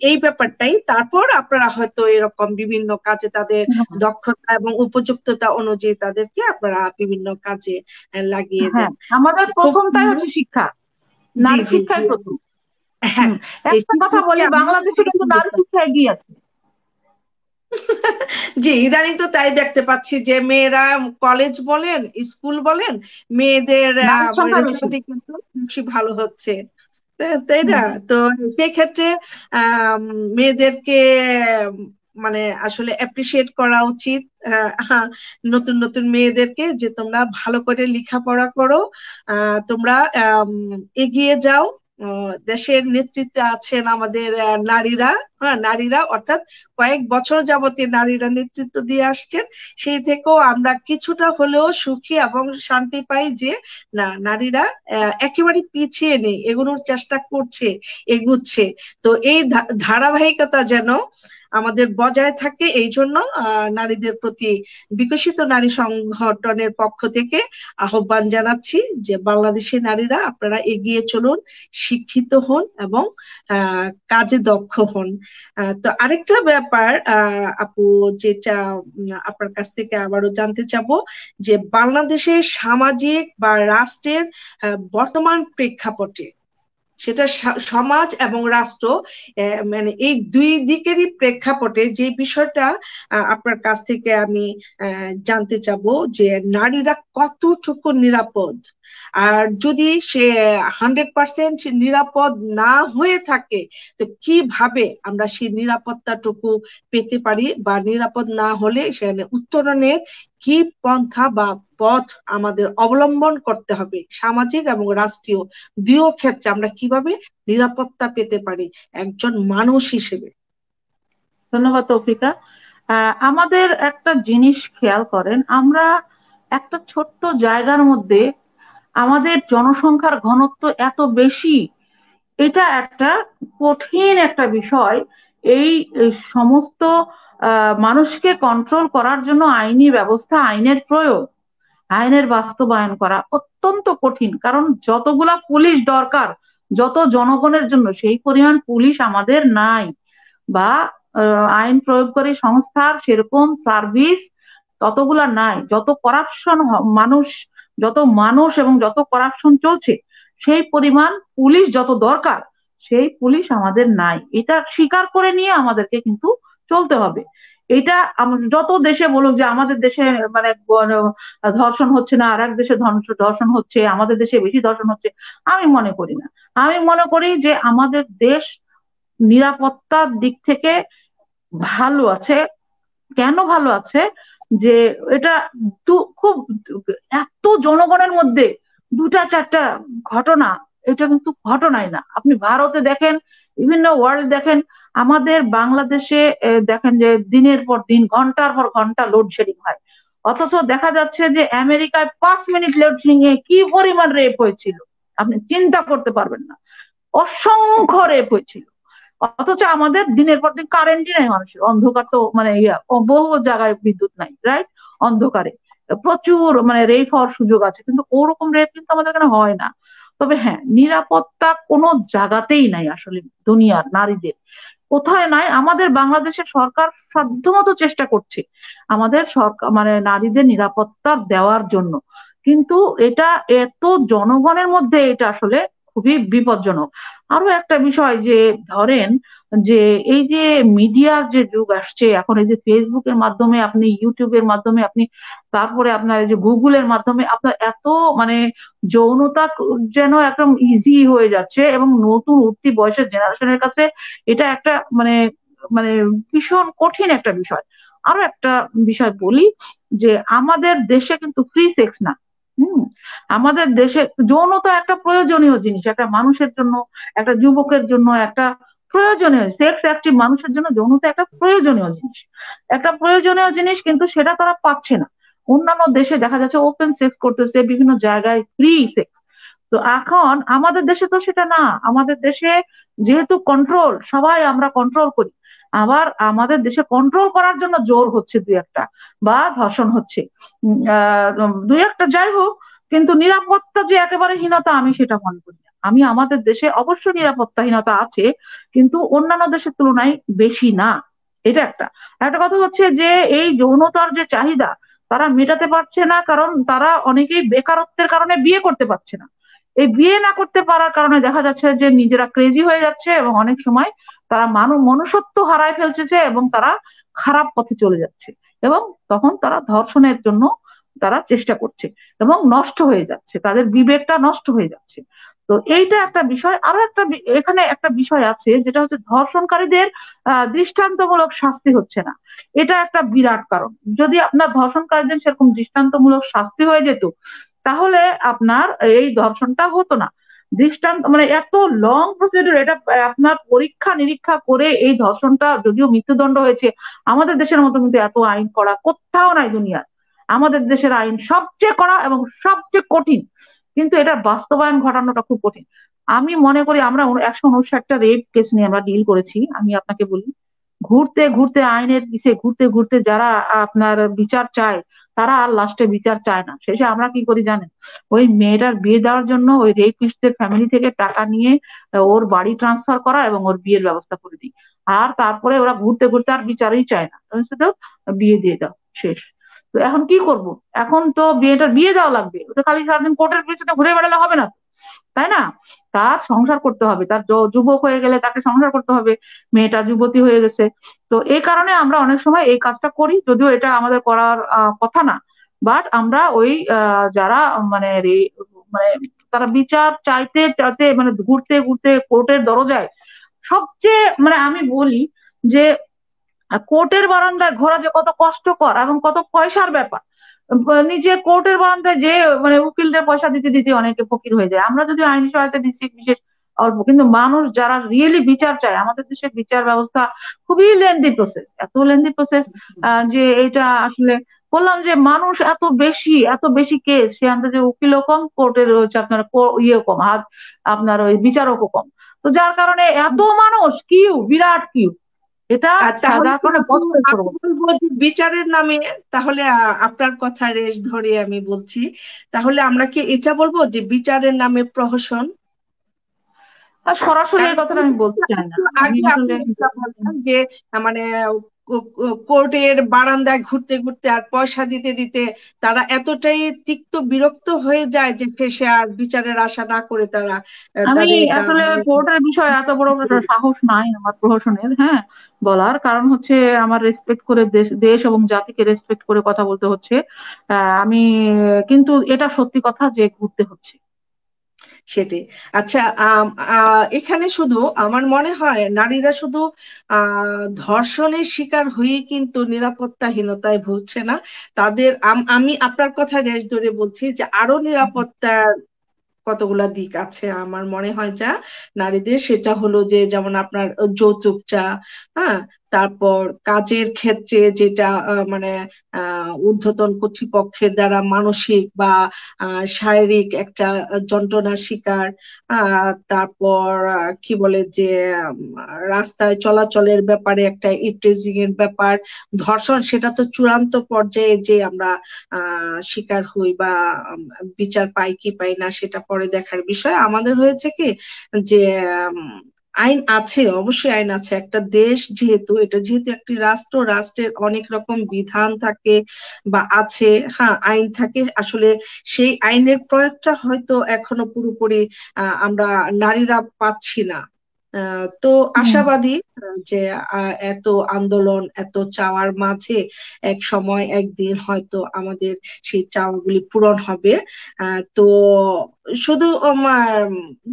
S1: এই ব্যাপারটাই তারপর আপনারা হয়তো এরকম বিভিন্ন কাজে তাদের হ্যাঁ। দক্ষতা এবং উপযুক্ততা অনুযায়ী তাদেরকে আপনারা বিভিন্ন কাজে লাগিয়ে দেন হ্যাঁ, আমাদের প্রথমটাই হচ্ছে শিক্ষা নারী শিক্ষাই প্রথম হ্যাঁ একটা কথা বলি বাংলাদেশে কিন্তু নারী শিক্ষা এগিয়ে আছে জি ইদানিং তো তাই দেখতে পাচ্ছি যে মেয়েরা কলেজ বলেন স্কুল বলেন মেয়েদের বেশি ভালো হচ্ছে তাই না তো সেক্ষেত্রে মেয়েদেরকে মানে আসলে অ্যাপ্রিসিয়েট করা উচিত হ্যাঁ, নতুন নতুন মেয়েদেরকে যে তোমরা ভালো করে লেখাপড়া করো তোমরা এগিয়ে যাও দেশের নেতৃত্বে আছেন আমাদের নারীরা হ্যাঁ নারীরা অর্থাৎ কয়েক বছর যাবতীয় নারীরা নেতৃত্ব দিয়ে আসছেন সেই থেকেও আমরা কিছুটা হলেও সুখী এবং শান্তি পাই যে না নারীরা একেবারে পিছিয়ে নেই এগুলোর চেষ্টা করছে এগুচ্ছে তো এই ধারাবাহিকতা যেন আমাদের বজায় থাকে এই জন্য নারীদের প্রতি বিকশিত নারী সংগঠনের পক্ষ থেকে আহ্বান জানাচ্ছি যে বাংলাদেশের নারীরা আপনারা এগিয়ে চলুন শিক্ষিত হন এবং কাজে দক্ষ হন তো আরেকটা ব্যাপার আপু যেটা আপনার কাছ থেকে আবারও জানতে চাবো যে বাংলাদেশের সামাজিক বা রাষ্ট্রের বর্তমান প্রেক্ষাপটে সেটা সমাজ এবং রাষ্ট্র মানে এই দুই দিকেরই প্রেক্ষাপটে যে বিষয়টা আপনার কাছ থেকে আমি জানতে চাবো যে নারীরা কতটুকু নিরাপদ আর যদি সে হান্ড্রেড পার্সেন্ট নিরাপদ না হয়ে থাকে তো কিভাবে আমরা সেই নিরাপত্তাটুকু পেতে পারি বা নিরাপদ না হলে সেখানে উত্তরণের কি পন্থা বা পথ আমাদের অবলম্বন করতে হবে সামাজিক এবং রাষ্ট্রীয় দুই ক্ষেত্রে আমরা কিভাবে নিরাপত্তা পেতে পারি একজন মানুষ হিসেবে ধন্যবাদ তৌফিকা আমাদের একটা জিনিস খেয়াল
S3: করেন আমরা একটা ছোট্ট জায়গার মধ্যে আমাদের জনসংখ্যার ঘনত্ব এত বেশি এটা একটা কঠিন একটা বিষয় এই সমস্ত মানুষকে কন্ট্রোল করার জন্য আইনি ব্যবস্থা আইনের প্রয়োগ আইনের বাস্তবায়ন করা অত্যন্ত কঠিন কারণ যতগুলা পুলিশ দরকার যত জনগণের জন্য সেই পরিমাণ পুলিশ আমাদের নাই বা আইন প্রয়োগকারী সংস্থার সেরকম সার্ভিস ততগুলা নাই যত করাপশন মানুষ যত মানুষ এবং যত করাপশন চলছে সেই পরিমাণ পুলিশ যত দরকার সেই পুলিশ আমাদের নাই এটা স্বীকার করে নিয়ে আমাদেরকে কিন্তু চলতে হবে এটা যত দেশে বলুক যে আমাদের দেশে মানে ধর্ষণ হচ্ছে না আর এক দেশে ধর্ষণ হচ্ছে আমাদের দেশে বেশি ধর্ষণ হচ্ছে আমি মনে করি না আমি মনে করি যে আমাদের দেশ নিরাপত্তার দিক থেকে ভালো আছে কেন ভালো আছে যে এটা খুব এত জনগণের মধ্যে দুটা চারটা ঘটনা এটা কিন্তু ঘটনাই না আপনি ভারতে দেখেন বিভিন্ন ওয়ার্ল্ড দেখেন আমাদের বাংলাদেশে দেখেন যে দিনের পর দিন ঘন্টার পর ঘন্টা লোডশেডিং হয় অথচ দেখা যাচ্ছে যে আমেরিকায় পাঁচ মিনিট লোডশেডিং এ কি পরিমাণ রেপ হয়েছিল আপনি চিন্তা করতে পারবেন না অসংখ্য রেপ হয়েছিল অথচ আমাদের দিনের পর দিন কারেন্টই নাই মানুষের অন্ধকার তো মানে বহু জায়গায় বিদ্যুৎ নাই রাইট অন্ধকারে প্রচুর মানে রেপ হওয়ার সুযোগ আছে কিন্তু ওরকম রেপ কিন্তু আমাদের এখানে হয় না তবে হ্যাঁ নিরাপত্তা কোনো জায়গাতেই নাই আসলে দুনিয়ার নারীদের কোথায় নাই আমাদের বাংলাদেশের সরকার সাধ্যমতো চেষ্টা করছে আমাদের সরকার মানে নারীদের নিরাপত্তা দেওয়ার জন্য কিন্তু এটা এত জনগণের মধ্যে এটা আসলে খুবই বিপজ্জনক আরো একটা বিষয় যে ধরেন যে এই যে মিডিয়ার যে যুগ আসছে এখন এই যে ফেসবুকের মাধ্যমে আপনি ইউটিউবের মাধ্যমে আপনি তারপরে আপনার যে গুগলের মাধ্যমে আপনার এত মানে যৌনতা যেন একদম ইজি হয়ে যাচ্ছে এবং নতুন উঠতি বয়সের জেনারেশনের কাছে এটা একটা মানে মানে ভীষণ কঠিন একটা বিষয় আরো একটা বিষয় বলি যে আমাদের দেশে কিন্তু ফ্রি সেক্স না আমাদের দেশে যৌনতা একটা প্রয়োজনীয় জিনিস একটা মানুষের জন্য একটা যুবকের জন্য একটা প্রয়োজনীয় সেক্স অ্যাক্টিভ মানুষের জন্য যৌনতা একটা প্রয়োজনীয় জিনিস একটা প্রয়োজনীয় জিনিস কিন্তু সেটা তারা পাচ্ছে না অন্যান্য দেশে দেখা যাচ্ছে ওপেন সেক্স করতেছে বিভিন্ন জায়গায় ফ্রি সেক্স তো এখন আমাদের দেশে তো সেটা না আমাদের দেশে যেহেতু কন্ট্রোল সবাই আমরা কন্ট্রোল করি আবার আমাদের দেশে কন্ট্রোল করার জন্য জোর হচ্ছে দুই একটা বা ধর্ষণ হচ্ছে দুই একটা যাই হোক কিন্তু নিরাপত্তা যে একেবারে হীনতা আমি সেটা মনে করি না আমি আমাদের দেশে অবশ্য নিরাপত্তাহীনতা আছে কিন্তু অন্যান্য দেশের তুলনায় বেশি না এটা একটা একটা কথা হচ্ছে যে এই যৌনতার যে চাহিদা তারা মেটাতে পারছে না কারণ তারা অনেকেই বেকারত্বের কারণে বিয়ে করতে পারছে না এই বিয়ে না করতে পারার কারণে দেখা যাচ্ছে যে নিজেরা ক্রেজি হয়ে যাচ্ছে এবং অনেক সময় তারা মানব মনুষ্যত্ব হারায় ফেলছে এবং তারা খারাপ পথে চলে যাচ্ছে এবং তখন তারা ধর্ষণের জন্য তারা চেষ্টা করছে এবং নষ্ট হয়ে যাচ্ছে তাদের বিবেকটা নষ্ট হয়ে যাচ্ছে তো এইটা একটা বিষয় আরো একটা এখানে একটা বিষয় আছে যেটা হচ্ছে ধর্ষণকারীদের দৃষ্টান্তমূলক শাস্তি হচ্ছে না এটা একটা বিরাট কারণ যদি আপনার ধর্ষণকারীদের সেরকম দৃষ্টান্তমূলক শাস্তি হয়ে যেত তাহলে আপনার এই ধর্ষণটা হতো না দৃষ্টান্ত মানে এত লং প্রসিডিউর এটা আপনার পরীক্ষা নিরীক্ষা করে এই ধর্ষণটা যদিও মৃত্যুদণ্ড হয়েছে আমাদের দেশের মতো কিন্তু এত আইন করা কোথাও নাই দুনিয়ার আমাদের দেশের আইন সবচেয়ে কড়া এবং সবচেয়ে কঠিন কিন্তু এটা বাস্তবায়ন ঘটানোটা খুব কঠিন আমি মনে করি আমরা একশো উনষাটটা রেপ কেস নিয়ে আমরা ডিল করেছি আমি আপনাকে বলি ঘুরতে ঘুরতে আইনের পিছিয়ে ঘুরতে ঘুরতে যারা আপনার বিচার চায় তারা আর লাস্টে বিচার চায় না শেষে আমরা কি করি জানেন ওই মেয়েটার বিয়ে দেওয়ার জন্য ওই রেপিস্টের ফ্যামিলি থেকে টাকা নিয়ে ওর বাড়ি ট্রান্সফার করা এবং ওর বিয়ের ব্যবস্থা করে দিই আর তারপরে ওরা ঘুরতে ঘুরতে আর বিচারই চায় না শুধু বিয়ে দিয়ে দাও শেষ তো এখন কি করব এখন তো বিয়েটার বিয়ে দেওয়া লাগবে তো খালি সারাদিন কোর্টের পিছনে ঘুরে বেড়ালে হবে না তো তাই না তার সংসার করতে হবে তার যুবক হয়ে গেলে তাকে সংসার করতে হবে মেয়েটা যুবতী হয়ে গেছে তো এই কারণে আমরা অনেক সময় এই কাজটা করি যদিও এটা আমাদের করার কথা না বাট আমরা ওই যারা মানে মানে তারা বিচার চাইতে চাইতে মানে ঘুরতে ঘুরতে কোর্টের দরজায় সবচেয়ে মানে আমি বলি যে কোর্টের বারান্দায় ঘোরা যে কত কষ্টকর এবং কত পয়সার ব্যাপার নিজে কোর্টের বরান্তে যে মানে উকিলদের পয়সা দিতে দিতে অনেকে ফকির হয়ে যায় আমরা যদি আইনি সহায়তা দিচ্ছি বিশেষ অল্প কিন্তু মানুষ যারা রিয়েলি বিচার চায় আমাদের দেশের বিচার ব্যবস্থা খুবই লেন্দি প্রসেস এত লেন্দি প্রসেস যে এটা আসলে বললাম যে মানুষ এত বেশি এত বেশি কেস সে আন্দাজে উকিলও কম কোর্টের হচ্ছে আপনার ইয়ে কম হাত আপনার ওই বিচারকও কম তো যার কারণে এত মানুষ কিউ বিরাট কিউ
S1: এটা বিচারের নামে তাহলে আপনার কথা রেশ ধরে আমি বলছি তাহলে আমরা কি এটা বলবো যে বিচারের নামে প্রহসন সরাসরি কথা আমি বলতে চাই না যে মানে কোর্টের বারান্দায় ঘুরতে ঘুরতে আর পয়সা দিতে দিতে তারা এতটাই তিক্ত বিরক্ত হয়ে যায় যে শেষে আর বিচারের আশা না করে তারা আমি আসলে মানে কোর্টের বিষয়ে এত বড়
S3: সাহস নাই আমার প্রহসনের হ্যাঁ বলার কারণ হচ্ছে আমার রেসপেক্ট করে দেশ দেশ এবং জাতিকে রেসপেক্ট করে কথা বলতে হচ্ছে
S1: আমি কিন্তু এটা সত্যি কথা যে ঘুরতে হচ্ছে সেটি আচ্ছা এখানে শুধু আমার মনে হয় নারীরা শুধু ধর্ষণের শিকার হয়ে কিন্তু নিরাপত্তাহীনতায় ভুগছে না তাদের আমি আপনার কথা রেশ ধরে বলছি যে আরো নিরাপত্তার কতগুলা দিক আছে আমার মনে হয় যা নারীদের সেটা হলো যে যেমন আপনার যৌতুকটা হ্যাঁ তারপর কাজের ক্ষেত্রে যেটা মানে ঊর্ধ্বতন কর্তৃপক্ষের দ্বারা মানসিক বা শারীরিক একটা যন্ত্রণার শিকার তারপর কি বলে যে রাস্তায় চলাচলের ব্যাপারে একটা ইট্রেজিং এর ব্যাপার ধর্ষণ সেটা তো চূড়ান্ত পর্যায়ে যে আমরা শিকার হই বা বিচার পাই কি পাই না সেটা পরে দেখার বিষয় আমাদের হয়েছে কি যে আইন আছে অবশ্যই আইন আছে একটা দেশ যেহেতু এটা যেহেতু একটি রাষ্ট্র রাষ্ট্রের অনেক রকম বিধান থাকে বা আছে হ্যাঁ আইন থাকে আসলে সেই আইনের প্রয়োগটা হয়তো এখনো পুরোপুরি আমরা নারীরা পাচ্ছি না তো আশাবাদী যে এত আন্দোলন এত চাওয়ার মাঝে এক সময় একদিন হয়তো আমাদের সেই চাওয়াগুলি পূরণ হবে তো শুধু আমার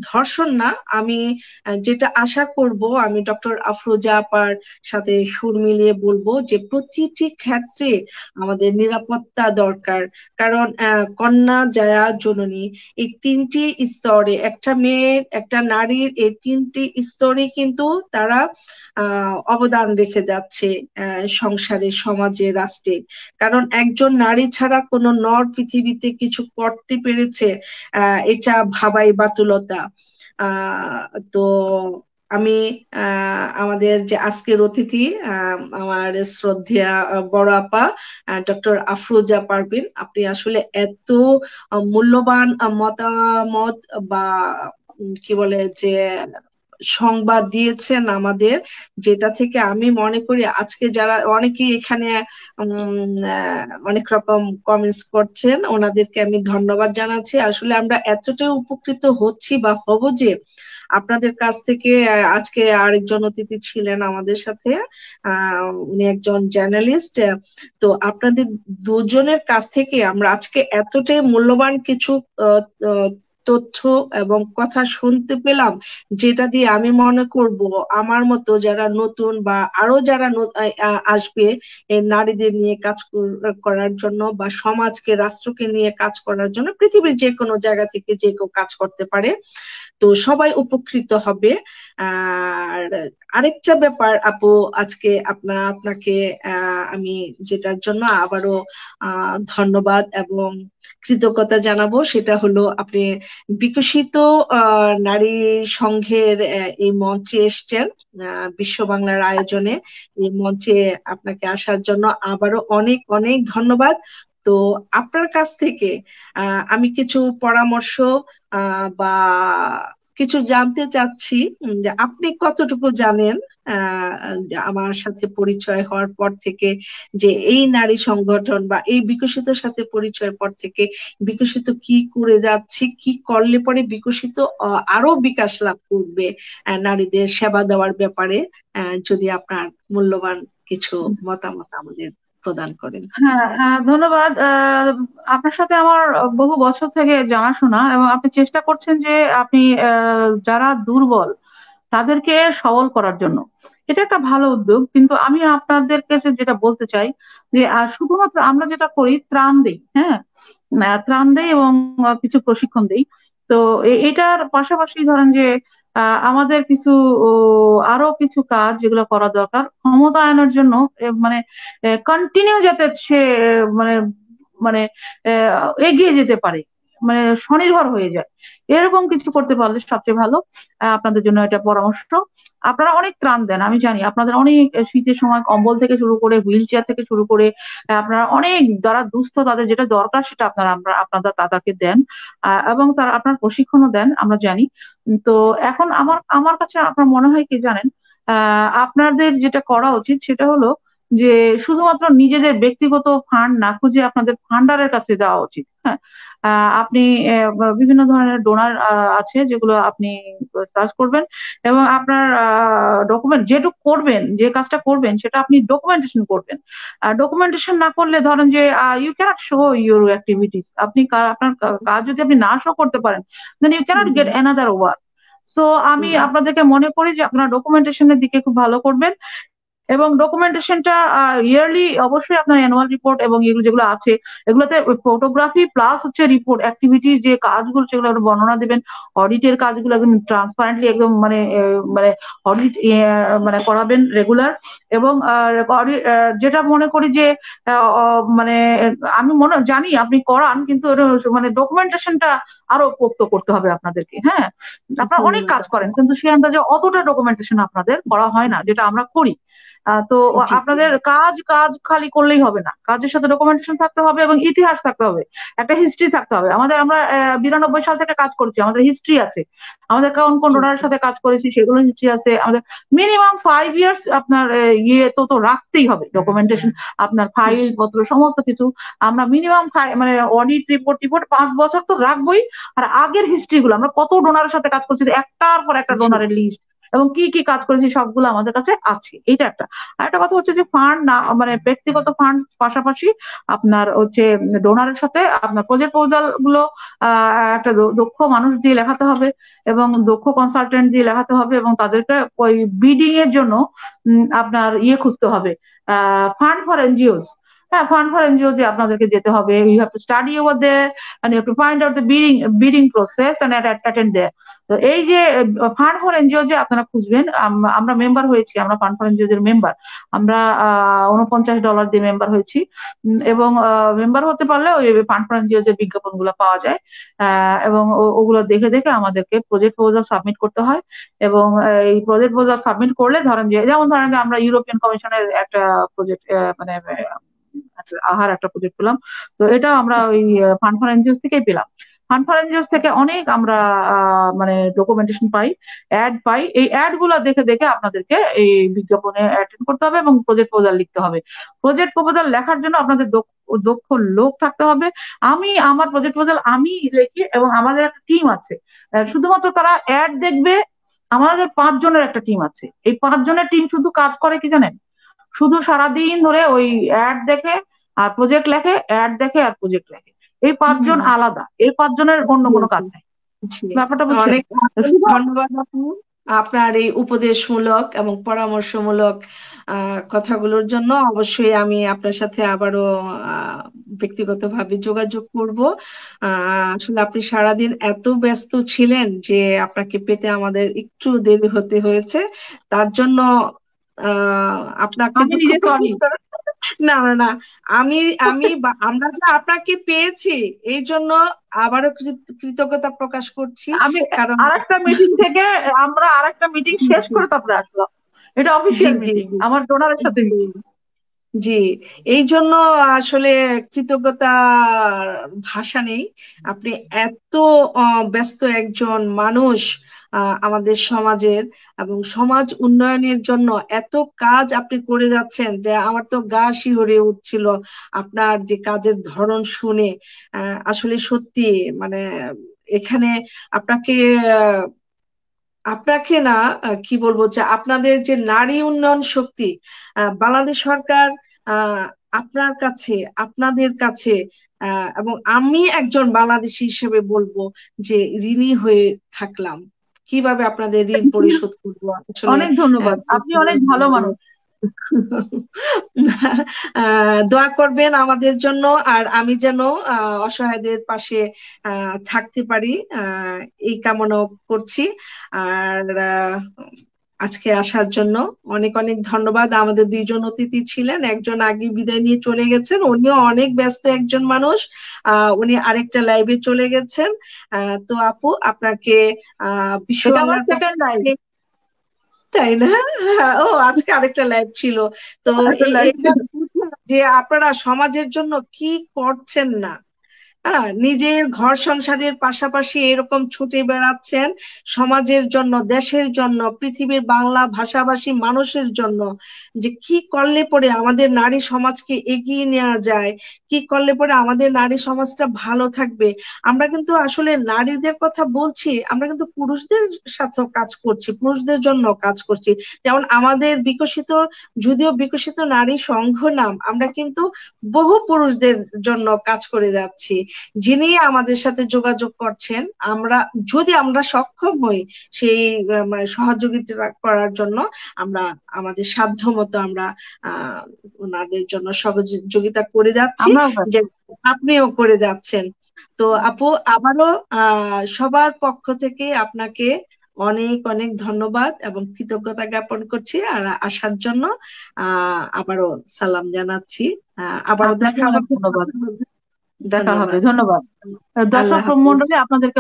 S1: ধর্ষণ না আমি যেটা আশা করব আমি ডক্টর আফরোজা আপার সাথে সুর মিলিয়ে বলবো যে প্রতিটি ক্ষেত্রে আমাদের নিরাপত্তা দরকার কারণ কন্যা জায়া জননী এই তিনটি স্তরে একটা মেয়ের একটা নারীর এই তিনটি স্তরে কিন্তু তারা অবদান রেখে যাচ্ছে সংসারে সমাজে রাষ্ট্রে কারণ একজন নারী ছাড়া কোনো নর পৃথিবীতে কিছু করতে পেরেছে এটা ভাবাই বাতুলতা তো আমি আমাদের যে আজকের অতিথি আমার শ্রদ্ধা বড় আপা ডক্টর আফরোজা পারবিন আপনি আসলে এত মূল্যবান মতামত বা কি বলে যে সংবাদ দিয়েছেন আমাদের যেটা থেকে আমি মনে করি আজকে যারা অনেকেই এখানে অনেক রকম কমেন্টস করছেন ওনাদেরকে আমি ধন্যবাদ জানাচ্ছি আসলে আমরা এতটাই উপকৃত হচ্ছি বা হব যে আপনাদের কাছ থেকে আজকে আরেকজন অতিথি ছিলেন আমাদের সাথে উনি একজন জার্নালিস্ট তো আপনাদের দুজনের কাছ থেকে আমরা আজকে এতটাই মূল্যবান কিছু তথ্য এবং কথা শুনতে পেলাম যেটা দিয়ে আমি মনে করব আমার মতো যারা নতুন বা আরো যারা আসবে নারীদের নিয়ে কাজ করার জন্য বা সমাজকে রাষ্ট্রকে নিয়ে কাজ করার জন্য পৃথিবীর যে কোনো জায়গা থেকে যে কেউ কাজ করতে পারে তো সবাই উপকৃত হবে আর আরেকটা ব্যাপার আপু আজকে আপনা আপনাকে আমি যেটার জন্য আবারও ধন্যবাদ এবং কৃতজ্ঞতা জানাবো সেটা হলো আপনি বিকশিত নারী সংঘের এই মঞ্চে এসছেন বিশ্ব বাংলার আয়োজনে এই মঞ্চে আপনাকে আসার জন্য আবারও অনেক অনেক ধন্যবাদ তো আপনার কাছ থেকে আমি কিছু পরামর্শ বা কিছু জানতে চাচ্ছি যে আপনি কতটুকু জানেন আমার সাথে পরিচয় হওয়ার পর থেকে যে এই নারী সংগঠন বা এই বিকশিত সাথে পরিচয়ের পর থেকে বিকশিত কি করে যাচ্ছে কি করলে পরে বিকশিত আরো বিকাশ লাভ করবে নারীদের সেবা দেওয়ার ব্যাপারে যদি আপনার মূল্যবান কিছু মতামত আমাদের প্রদান করেন
S3: হ্যাঁ, হ্যাঁ ধন্যবাদ আপনার সাথে আমার বহু বছর থেকে জানাশোনা এবং আপনি চেষ্টা করছেন যে আপনি যারা দুর্বল তাদেরকে সবল করার জন্য এটা একটা ভালো উদ্যোগ কিন্তু আমি আপনাদের কাছে যেটা বলতে চাই যে শুধুমাত্র আমরা যেটা করি ত্রাণ দিই হ্যাঁ ত্রাণ দেই এবং কিছু প্রশিক্ষণ দেই তো এটার পাশাপাশি ধরেন যে আমাদের কিছু আরো কিছু কাজ যেগুলো করা দরকার ক্ষমতায়নের জন্য মানে কন্টিনিউ যাতে সে মানে মানে এগিয়ে যেতে পারে মানে স্বনির্ভর হয়ে যায় এরকম কিছু করতে পারলে সবচেয়ে ভালো আপনাদের জন্য এটা পরামর্শ আপনারা অনেক ত্রাণ দেন আমি জানি আপনাদের অনেক শীতের সময় কম্বল থেকে শুরু করে হুইল চেয়ার থেকে শুরু করে আপনারা অনেক যারা দুস্থ তাদের যেটা দরকার সেটা আপনারা আপনারা তাদেরকে দেন এবং তারা আপনার প্রশিক্ষণও দেন আমরা জানি তো এখন আমার আমার কাছে আপনার মনে হয় কি জানেন আপনাদের যেটা করা উচিত সেটা হলো যে শুধুমাত্র নিজেদের ব্যক্তিগত ফান্ড না খুঁজে আপনাদের ফান্ডারের কাছে যাওয়া উচিত হ্যাঁ আপনি বিভিন্ন ধরনের ডোনার আছে যেগুলো আপনি সার্চ করবেন এবং আপনার ডকুমেন্ট যেটুকু করবেন যে কাজটা করবেন সেটা আপনি ডকুমেন্টেশন করবেন ডকুমেন্টেশন না করলে ধরেন যে you cannot show your activities আপনি আপনার কাজ যদি আপনি না শো করতে পারেন then you cannot get another work so আমি আপনাদেরকে মনে করি যে আপনারা ডকুমেন্টেশনের দিকে খুব ভালো করবেন এবং ডকুমেন্টেশনটা ইয়ারলি অবশ্যই আপনার অ্যানুয়াল রিপোর্ট এবং এগুলো যেগুলো আছে এগুলোতে ফটোগ্রাফি প্লাস হচ্ছে রিপোর্ট অ্যাক্টিভিটি যে কাজগুলো সেগুলো বর্ণনা দেবেন অডিটের কাজগুলো একদম ট্রান্সপারেন্টলি একদম মানে মানে অডিট মানে করাবেন রেগুলার এবং যেটা মনে করি যে মানে আমি মনে জানি আপনি করান কিন্তু মানে ডকুমেন্টেশনটা আরো পোক্ত করতে হবে আপনাদেরকে হ্যাঁ আপনারা অনেক কাজ করেন কিন্তু সেই আন্দাজে অতটা ডকুমেন্টেশন আপনাদের করা হয় না যেটা আমরা করি তো আপনাদের কাজ কাজ খালি করলেই হবে না কাজের সাথে ডকুমেন্টেশন থাকতে হবে এবং ইতিহাস থাকতে হবে একটা হিস্ট্রি থাকতে হবে আমাদের আমরা বিরানব্বই সাল থেকে কাজ করছি আমাদের হিস্ট্রি আছে আমাদের কোন কোন ডোনারের সাথে কাজ করেছি সেগুলো হিস্ট্রি আছে আমাদের মিনিমাম ফাইভ ইয়ার্স আপনার ইয়ে তো তো রাখতেই হবে ডকুমেন্টেশন আপনার ফাইল পত্র সমস্ত কিছু আমরা মিনিমাম মানে অডিট রিপোর্ট রিপোর্ট পাঁচ বছর তো রাখবোই আর আগের হিস্ট্রি গুলো আমরা কত ডোনারের সাথে কাজ করছি একটার পর একটা ডোনারের লিস্ট এবং কি কি কাজ করেছি সবগুলো আমাদের কাছে আছে এটা একটা আর একটা কথা হচ্ছে যে ফান্ড না মানে ব্যক্তিগত ফান্ড পাশাপাশি আপনার হচ্ছে ডোনারের সাথে আপনার প্রজেক্ট প্রোজাল গুলো একটা দক্ষ মানুষ দিয়ে লেখাতে হবে এবং দক্ষ কনসালটেন্ট দিয়ে লেখাতে হবে এবং তাদেরকে ওই বিডিং এর জন্য আপনার ইয়ে খুঁজতে হবে ফান্ড ফর এনজিওস হ্যাঁ ফান্ড ফর এনজিও যে আপনাদেরকে যেতে হবে you have to study over they and you to find out the bidding bidding process at attend they তো এই যে ফান্ড ফর এনজিও যে আপনারা খুঁজবেন আমরা মেম্বার হয়েছি আমরা ফান্ড ফর এনজিও এর মেম্বার আমরা উনপঞ্চাশ ডলার দিয়ে মেম্বার হয়েছি এবং মেম্বার হতে পারলে ওই ফান্ড ফর এনজিও যে বিজ্ঞাপন গুলো পাওয়া যায় এবং ওগুলো দেখে দেখে আমাদেরকে প্রজেক্ট প্রপোজাল সাবমিট করতে হয় এবং এই প্রজেক্ট প্রপোজাল সাবমিট করলে ধরেন যে যেমন ধরেন আমরা ইউরোপিয়ান কমিশনের একটা প্রজেক্ট মানে আচ্ছা, আহার একটা প্রজেক্ট পেলাম তো এটা আমরা ওই ফানফার ফর এনজিওস থেকেই পেলাম ফানফার ফর এনজিওস থেকে অনেক আমরা মানে ডকুমেন্টেশন পাই অ্যাড পাই এই অ্যাড গুলা দেখে দেখে আপনাদেরকে এই বিজ্ঞাপনে অ্যাটেন্ড করতে হবে এবং প্রজেক্ট প্রপোজাল লিখতে হবে প্রজেক্ট প্রপোজাল লেখার জন্য আপনাদের দক্ষ লোক থাকতে হবে আমি আমার প্রজেক্ট প্রপোজাল আমি লিখি এবং আমাদের একটা টিম আছে শুধুমাত্র তারা অ্যাড দেখবে আমাদের পাঁচ জনের একটা টিম আছে এই পাঁচ জনের টিম শুধু কাজ করে কি জানেন শুধু সারাদিন ধরে ওই অ্যাড দেখে আর প্রজেক্ট লেখে অ্যাড দেখে আর
S1: প্রজেক্ট লেখে এই পাঁচজন আলাদা এই পাঁচজনের অন্য কোনো কাজ নাই ব্যাপারটা অনেক ধন্যবাদ আপু আপনার এই উপদেশমূলক এবং পরামর্শমূলক কথাগুলোর জন্য অবশ্যই আমি আপনার সাথে আবারও ব্যক্তিগতভাবে যোগাযোগ করব আসলে আপনি সারাদিন এত ব্যস্ত ছিলেন যে আপনাকে পেতে আমাদের একটু দেরি হতে হয়েছে তার জন্য আপনাকে না না না আমি আমি আমরা যে আপনাকে পেয়েছি এই জন্য আবারও কৃতজ্ঞতা প্রকাশ করছি আমি কারণ আরেকটা মিটিং থেকে আমরা আরেকটা মিটিং শেষ করে তারপরে আসলাম এটা অফিসিয়াল মিটিং আমার ডোনারের সাথে মিটিং জি এই জন্য আসলে কৃতজ্ঞতা ভাষা নেই আপনি এত ব্যস্ত একজন মানুষ আমাদের সমাজের এবং সমাজ উন্নয়নের জন্য এত কাজ আপনি করে যাচ্ছেন যে আমার তো গা শিহরে উঠছিল আপনার যে কাজের ধরন শুনে আসলে সত্যি মানে এখানে আপনাকে আপনাকে না কি বলবো যে আপনাদের যে নারী উন্নয়ন শক্তি বাংলাদেশ সরকার আপনার কাছে আপনাদের কাছে এবং আমি একজন বাংলাদেশি হিসেবে বলবো যে ঋণী হয়ে থাকলাম কিভাবে আপনাদের ঋণ পরিশোধ করবো অনেক ধন্যবাদ আপনি অনেক ভালো মানুষ দোয়া করবেন আমাদের জন্য আর আমি যেন অসহায়দের পাশে থাকতে পারি এই কামনা করছি আর আজকে আসার জন্য অনেক অনেক ধন্যবাদ আমাদের দুইজন অতিথি ছিলেন একজন আগে বিদায় নিয়ে চলে গেছেন উনিও অনেক ব্যস্ত একজন মানুষ উনি আরেকটা লাইভে চলে গেছেন তো আপু আপনাকে আহ তাই না হ্যাঁ, ও আজকে আরেকটা লাইভ ছিল তো যে আপনারা সমাজের জন্য কি করছেন না হ্যাঁ নিজের ঘর সংসারের পাশাপাশি এরকম ছুটে বেড়াচ্ছেন সমাজের জন্য দেশের জন্য পৃথিবীর বাংলা ভাষাভাষী মানুষের জন্য যে কি করলে পরে আমাদের নারী সমাজকে এগিয়ে নেওয়া যায় কি করলে পরে আমাদের নারী সমাজটা ভালো থাকবে আমরা কিন্তু আসলে নারীদের কথা বলছি আমরা কিন্তু পুরুষদের সাথেও কাজ করছি পুরুষদের জন্য কাজ করছি যেমন আমাদের বিকশিত যদিও বিকশিত নারী সংঘ নাম আমরা কিন্তু বহু পুরুষদের জন্য কাজ করে যাচ্ছি যিনি আমাদের সাথে যোগাযোগ করছেন আমরা যদি আমরা সক্ষম হই সেই মানে সহযোগিতা করার জন্য আমরা আমাদের সাধ্য মতো আমরা আহ ওনাদের জন্য সহযোগিতা করে যাচ্ছি যে আপনিও করে যাচ্ছেন তো আপু আবারও সবার পক্ষ থেকে আপনাকে অনেক অনেক ধন্যবাদ এবং কৃতজ্ঞতা জ্ঞাপন করছি আর আসার জন্য আহ আবারও সালাম জানাচ্ছি আহ আবারও দেখা হবে ধন্যবাদ দেখা হবে ধন্যবাদ দর্শক মন্ডলী আপনাদেরকে